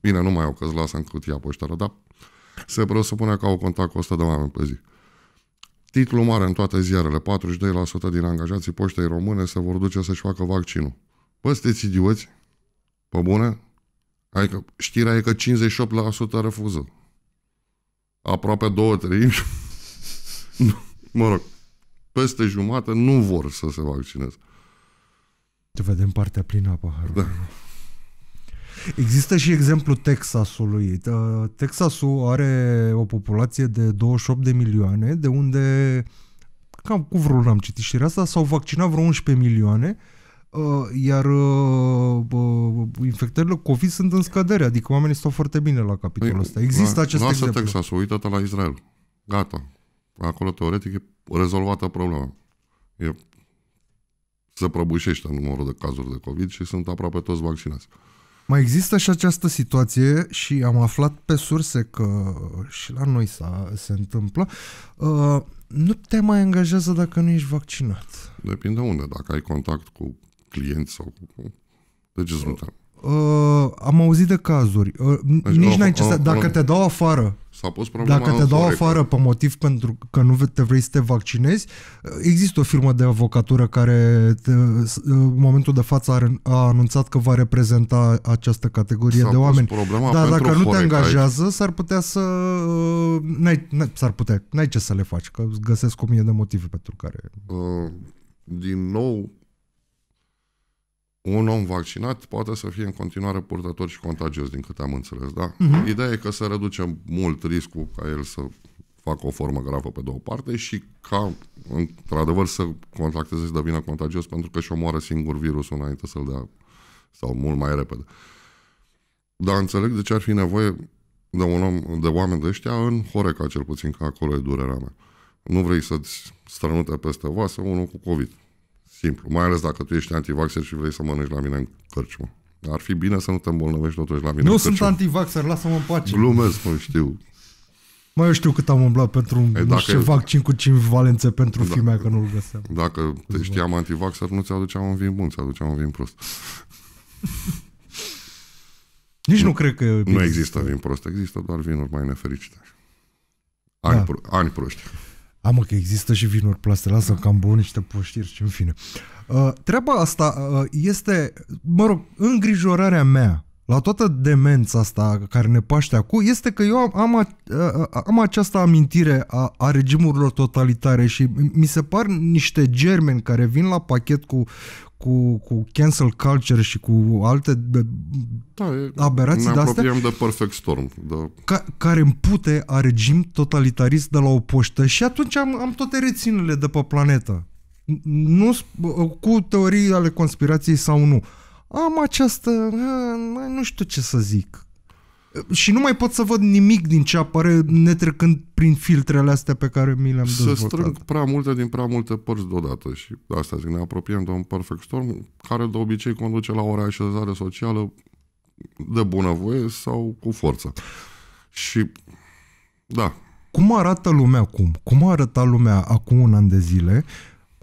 Bine, nu mai au că-ți lasă în cutia poștală, dar se presupune că au contact cu 100 de oameni pe zi. Titlul mare în toate ziarele, 42% din angajații poștei române se vor duce să-și facă vaccinul. Bă, sunteți idioți? Pe bune? Adică știrea e că 58% refuză. Aproape două treimi. mă rog, peste jumate nu vor să se vaccineze. Te vedem partea plină a paharului. Da. Există și exemplu Texasului. Uh, Texasul are o populație de 28 de milioane, de unde cam cu vreun am citit și asta, s-au vaccinat vreo 11 milioane, uh, iar uh, infectările COVID sunt în scădere, adică oamenii stau foarte bine la capitolul păi, ăsta. Există la, acest lasă exemplu. Texasul, uită-te la Israel. Gata. Acolo teoretic e rezolvată problema. E, se prăbușește numărul de cazuri de COVID și sunt aproape toți vaccinați. Uh, mai există și această situație și am aflat pe surse că și la noi s-a, se întâmplă. Uh, nu te mai angajează dacă nu ești vaccinat. Depinde unde, dacă ai contact cu clienți sau cu... Deci îți Uh, am auzit de cazuri. Uh, deci, nici n-ai ce să... Dacă te dau afară, S-a pus problema Dacă te dau afară pe motiv pentru că nu te vrei să te vaccinezi, uh, există o firmă de avocatură care te, uh, în momentul de față a anunțat că va reprezenta această categorie S-a de oameni. Dar dacă nu te angajează, aici. s-ar putea să... Uh, n-ai, n-ai, s-ar putea, n-ai ce să le faci, că găsesc o mie de motive pentru care... Uh, din nou, un om vaccinat poate să fie în continuare purtător și contagios, din câte am înțeles, da? Uh-huh. Ideea e că să reducem mult riscul ca el să facă o formă gravă pe două parte și ca, într-adevăr, să contacteze, să devină contagios, pentru că și omoară singur virusul înainte să-l dea, sau mult mai repede. Dar înțeleg de ce ar fi nevoie de, un om, de oameni de ăștia în Horeca, cel puțin, că acolo e durerea mea. Nu vrei să-ți strănute peste vasă unul cu COVID. Simplu. Mai ales dacă tu ești antivaxer și vrei să mănânci la mine în cărciumă. Ar fi bine să nu te îmbolnăvești totuși la mine Nu în sunt antivaxer, lasă-mă în pace. Glumesc, mă știu. Mai eu știu cât am umblat pentru un dacă, ce vaccin cu 5 valențe pentru da, fimea, că nu-l găseam. Dacă te exact. știam antivaxer, nu ți-aduceam un vin bun, ți-aduceam un vin prost. Nici nu, nu cred că... Nu există vin prost, există doar vinuri mai nefericite. Da. Ani, da. pro, ani proști. A, ah, mă, că există și vinuri plaste, lasă cam bun niște poștiri și în fine. Uh, treaba asta uh, este, mă rog, îngrijorarea mea la toată demența asta care ne paște acum, este că eu am, am, uh, am această amintire a, a regimurilor totalitare și mi se par niște germeni care vin la pachet cu, cu, cu cancel culture și cu alte de, da, aberații de astea. Ne de Perfect Storm. Da. Ca, care împute a regim totalitarist de la o poștă și atunci am, am toate reținele de pe planetă. Nu, cu teorii ale conspirației sau nu. Am această... Eh, nu știu ce să zic și nu mai pot să văd nimic din ce apare netrecând prin filtrele astea pe care mi le-am dezvoltat. Se strâng prea multe din prea multe părți deodată și asta zic, ne apropiem de un perfect storm care de obicei conduce la o reașezare socială de bunăvoie sau cu forță. Și da. Cum arată lumea acum? Cum arăta lumea acum un an de zile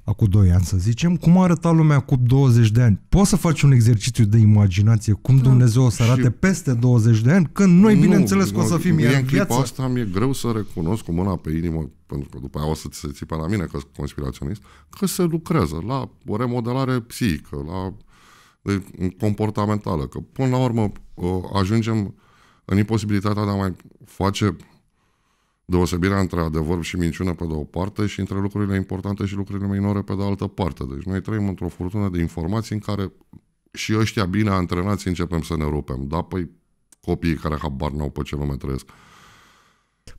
acum 2 ani să zicem, cum arăta lumea cu 20 de ani. Poți să faci un exercițiu de imaginație cum da. Dumnezeu o să arate și... peste 20 de ani, când noi, nu, bineînțeles, că o să fim iar în viață. asta mi-e greu să recunosc cu mâna pe inimă, pentru că după aia o să se țipă la mine că sunt conspiraționist, că se lucrează la o remodelare psihică, la comportamentală, că până la urmă uh, ajungem în imposibilitatea de a mai face deosebirea între adevăr și minciună pe de o parte și între lucrurile importante și lucrurile minore pe de altă parte. Deci noi trăim într-o furtună de informații în care și ăștia bine antrenați începem să ne rupem. Da, păi copiii care habar n-au pe ce lume trăiesc.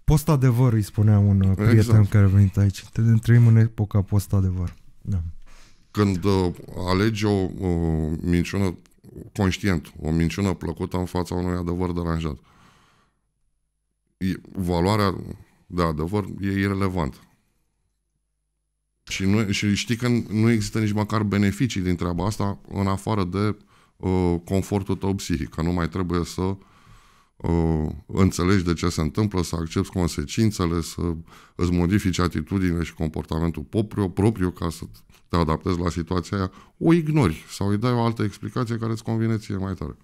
Post-adevăr, îi spunea un uh, prieten exact. care a venit aici. Trăim în epoca post-adevăr. Da. Când uh, alegi o uh, minciună conștient, o minciună plăcută în fața unui adevăr deranjat, uh, valoarea de adevăr e irelevantă. Și, nu, și știi că nu există nici măcar beneficii din treaba asta în afară de uh, confortul tău psihic, că nu mai trebuie să uh, înțelegi de ce se întâmplă, să accepti consecințele, să îți modifici atitudinile și comportamentul propriu, propriu ca să te adaptezi la situația aia, o ignori sau îi dai o altă explicație care îți convine ție mai tare.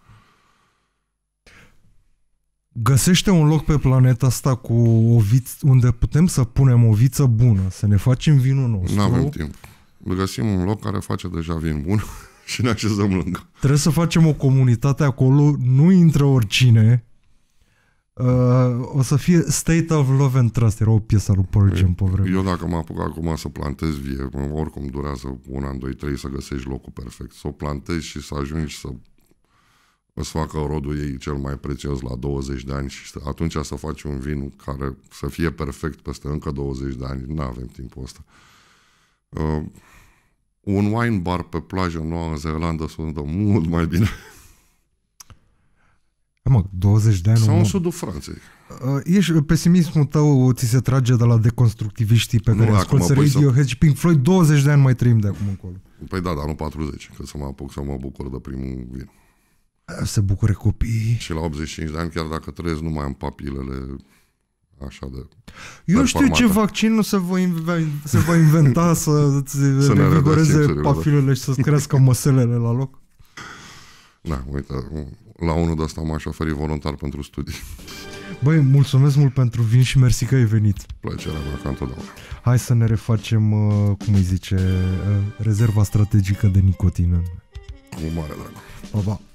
Găsește un loc pe planeta asta cu o viță, unde putem să punem o viță bună, să ne facem vinul nostru. Nu avem timp. Găsim un loc care face deja vin bun și ne așezăm lângă. Trebuie să facem o comunitate acolo, nu intră oricine. Uh, o să fie State of Love and Trust, era o piesă lui Pearl Jam pe vreme. Eu dacă mă apuc acum să plantez vie, oricum durează un an, doi, trei să găsești locul perfect, să o plantezi și să ajungi să să facă rodul ei cel mai prețios la 20 de ani și atunci să faci un vin care să fie perfect peste încă 20 de ani, nu avem timpul ăsta. Uh, un wine bar pe plajă în Noua Zeelandă sună mult mai bine. Mă, 20 de ani... Sau în sudul Franței. Uh, ești, pesimismul tău ți se trage de la deconstructiviștii pe care asculti Radiohead păi să... și Pink Floyd 20 de ani mai trăim de acum încolo. Păi da, dar nu 40, că să mă apuc să mă bucur de primul vin să bucure copiii. Și la 85 de ani, chiar dacă trăiesc, nu mai am papilele așa de Eu știu ce vaccin nu se va, se va inventa să să revigoreze papilele și să-ți crească măselele la loc. Da, uite, la unul de asta m-aș oferi voluntar pentru studii. Băi, mulțumesc mult pentru vin și mersi că ai venit. Plăcerea mea ca întotdeauna. Hai să ne refacem, uh, cum îi zice, uh, rezerva strategică de nicotină. Cu mare drag. Pa, pa.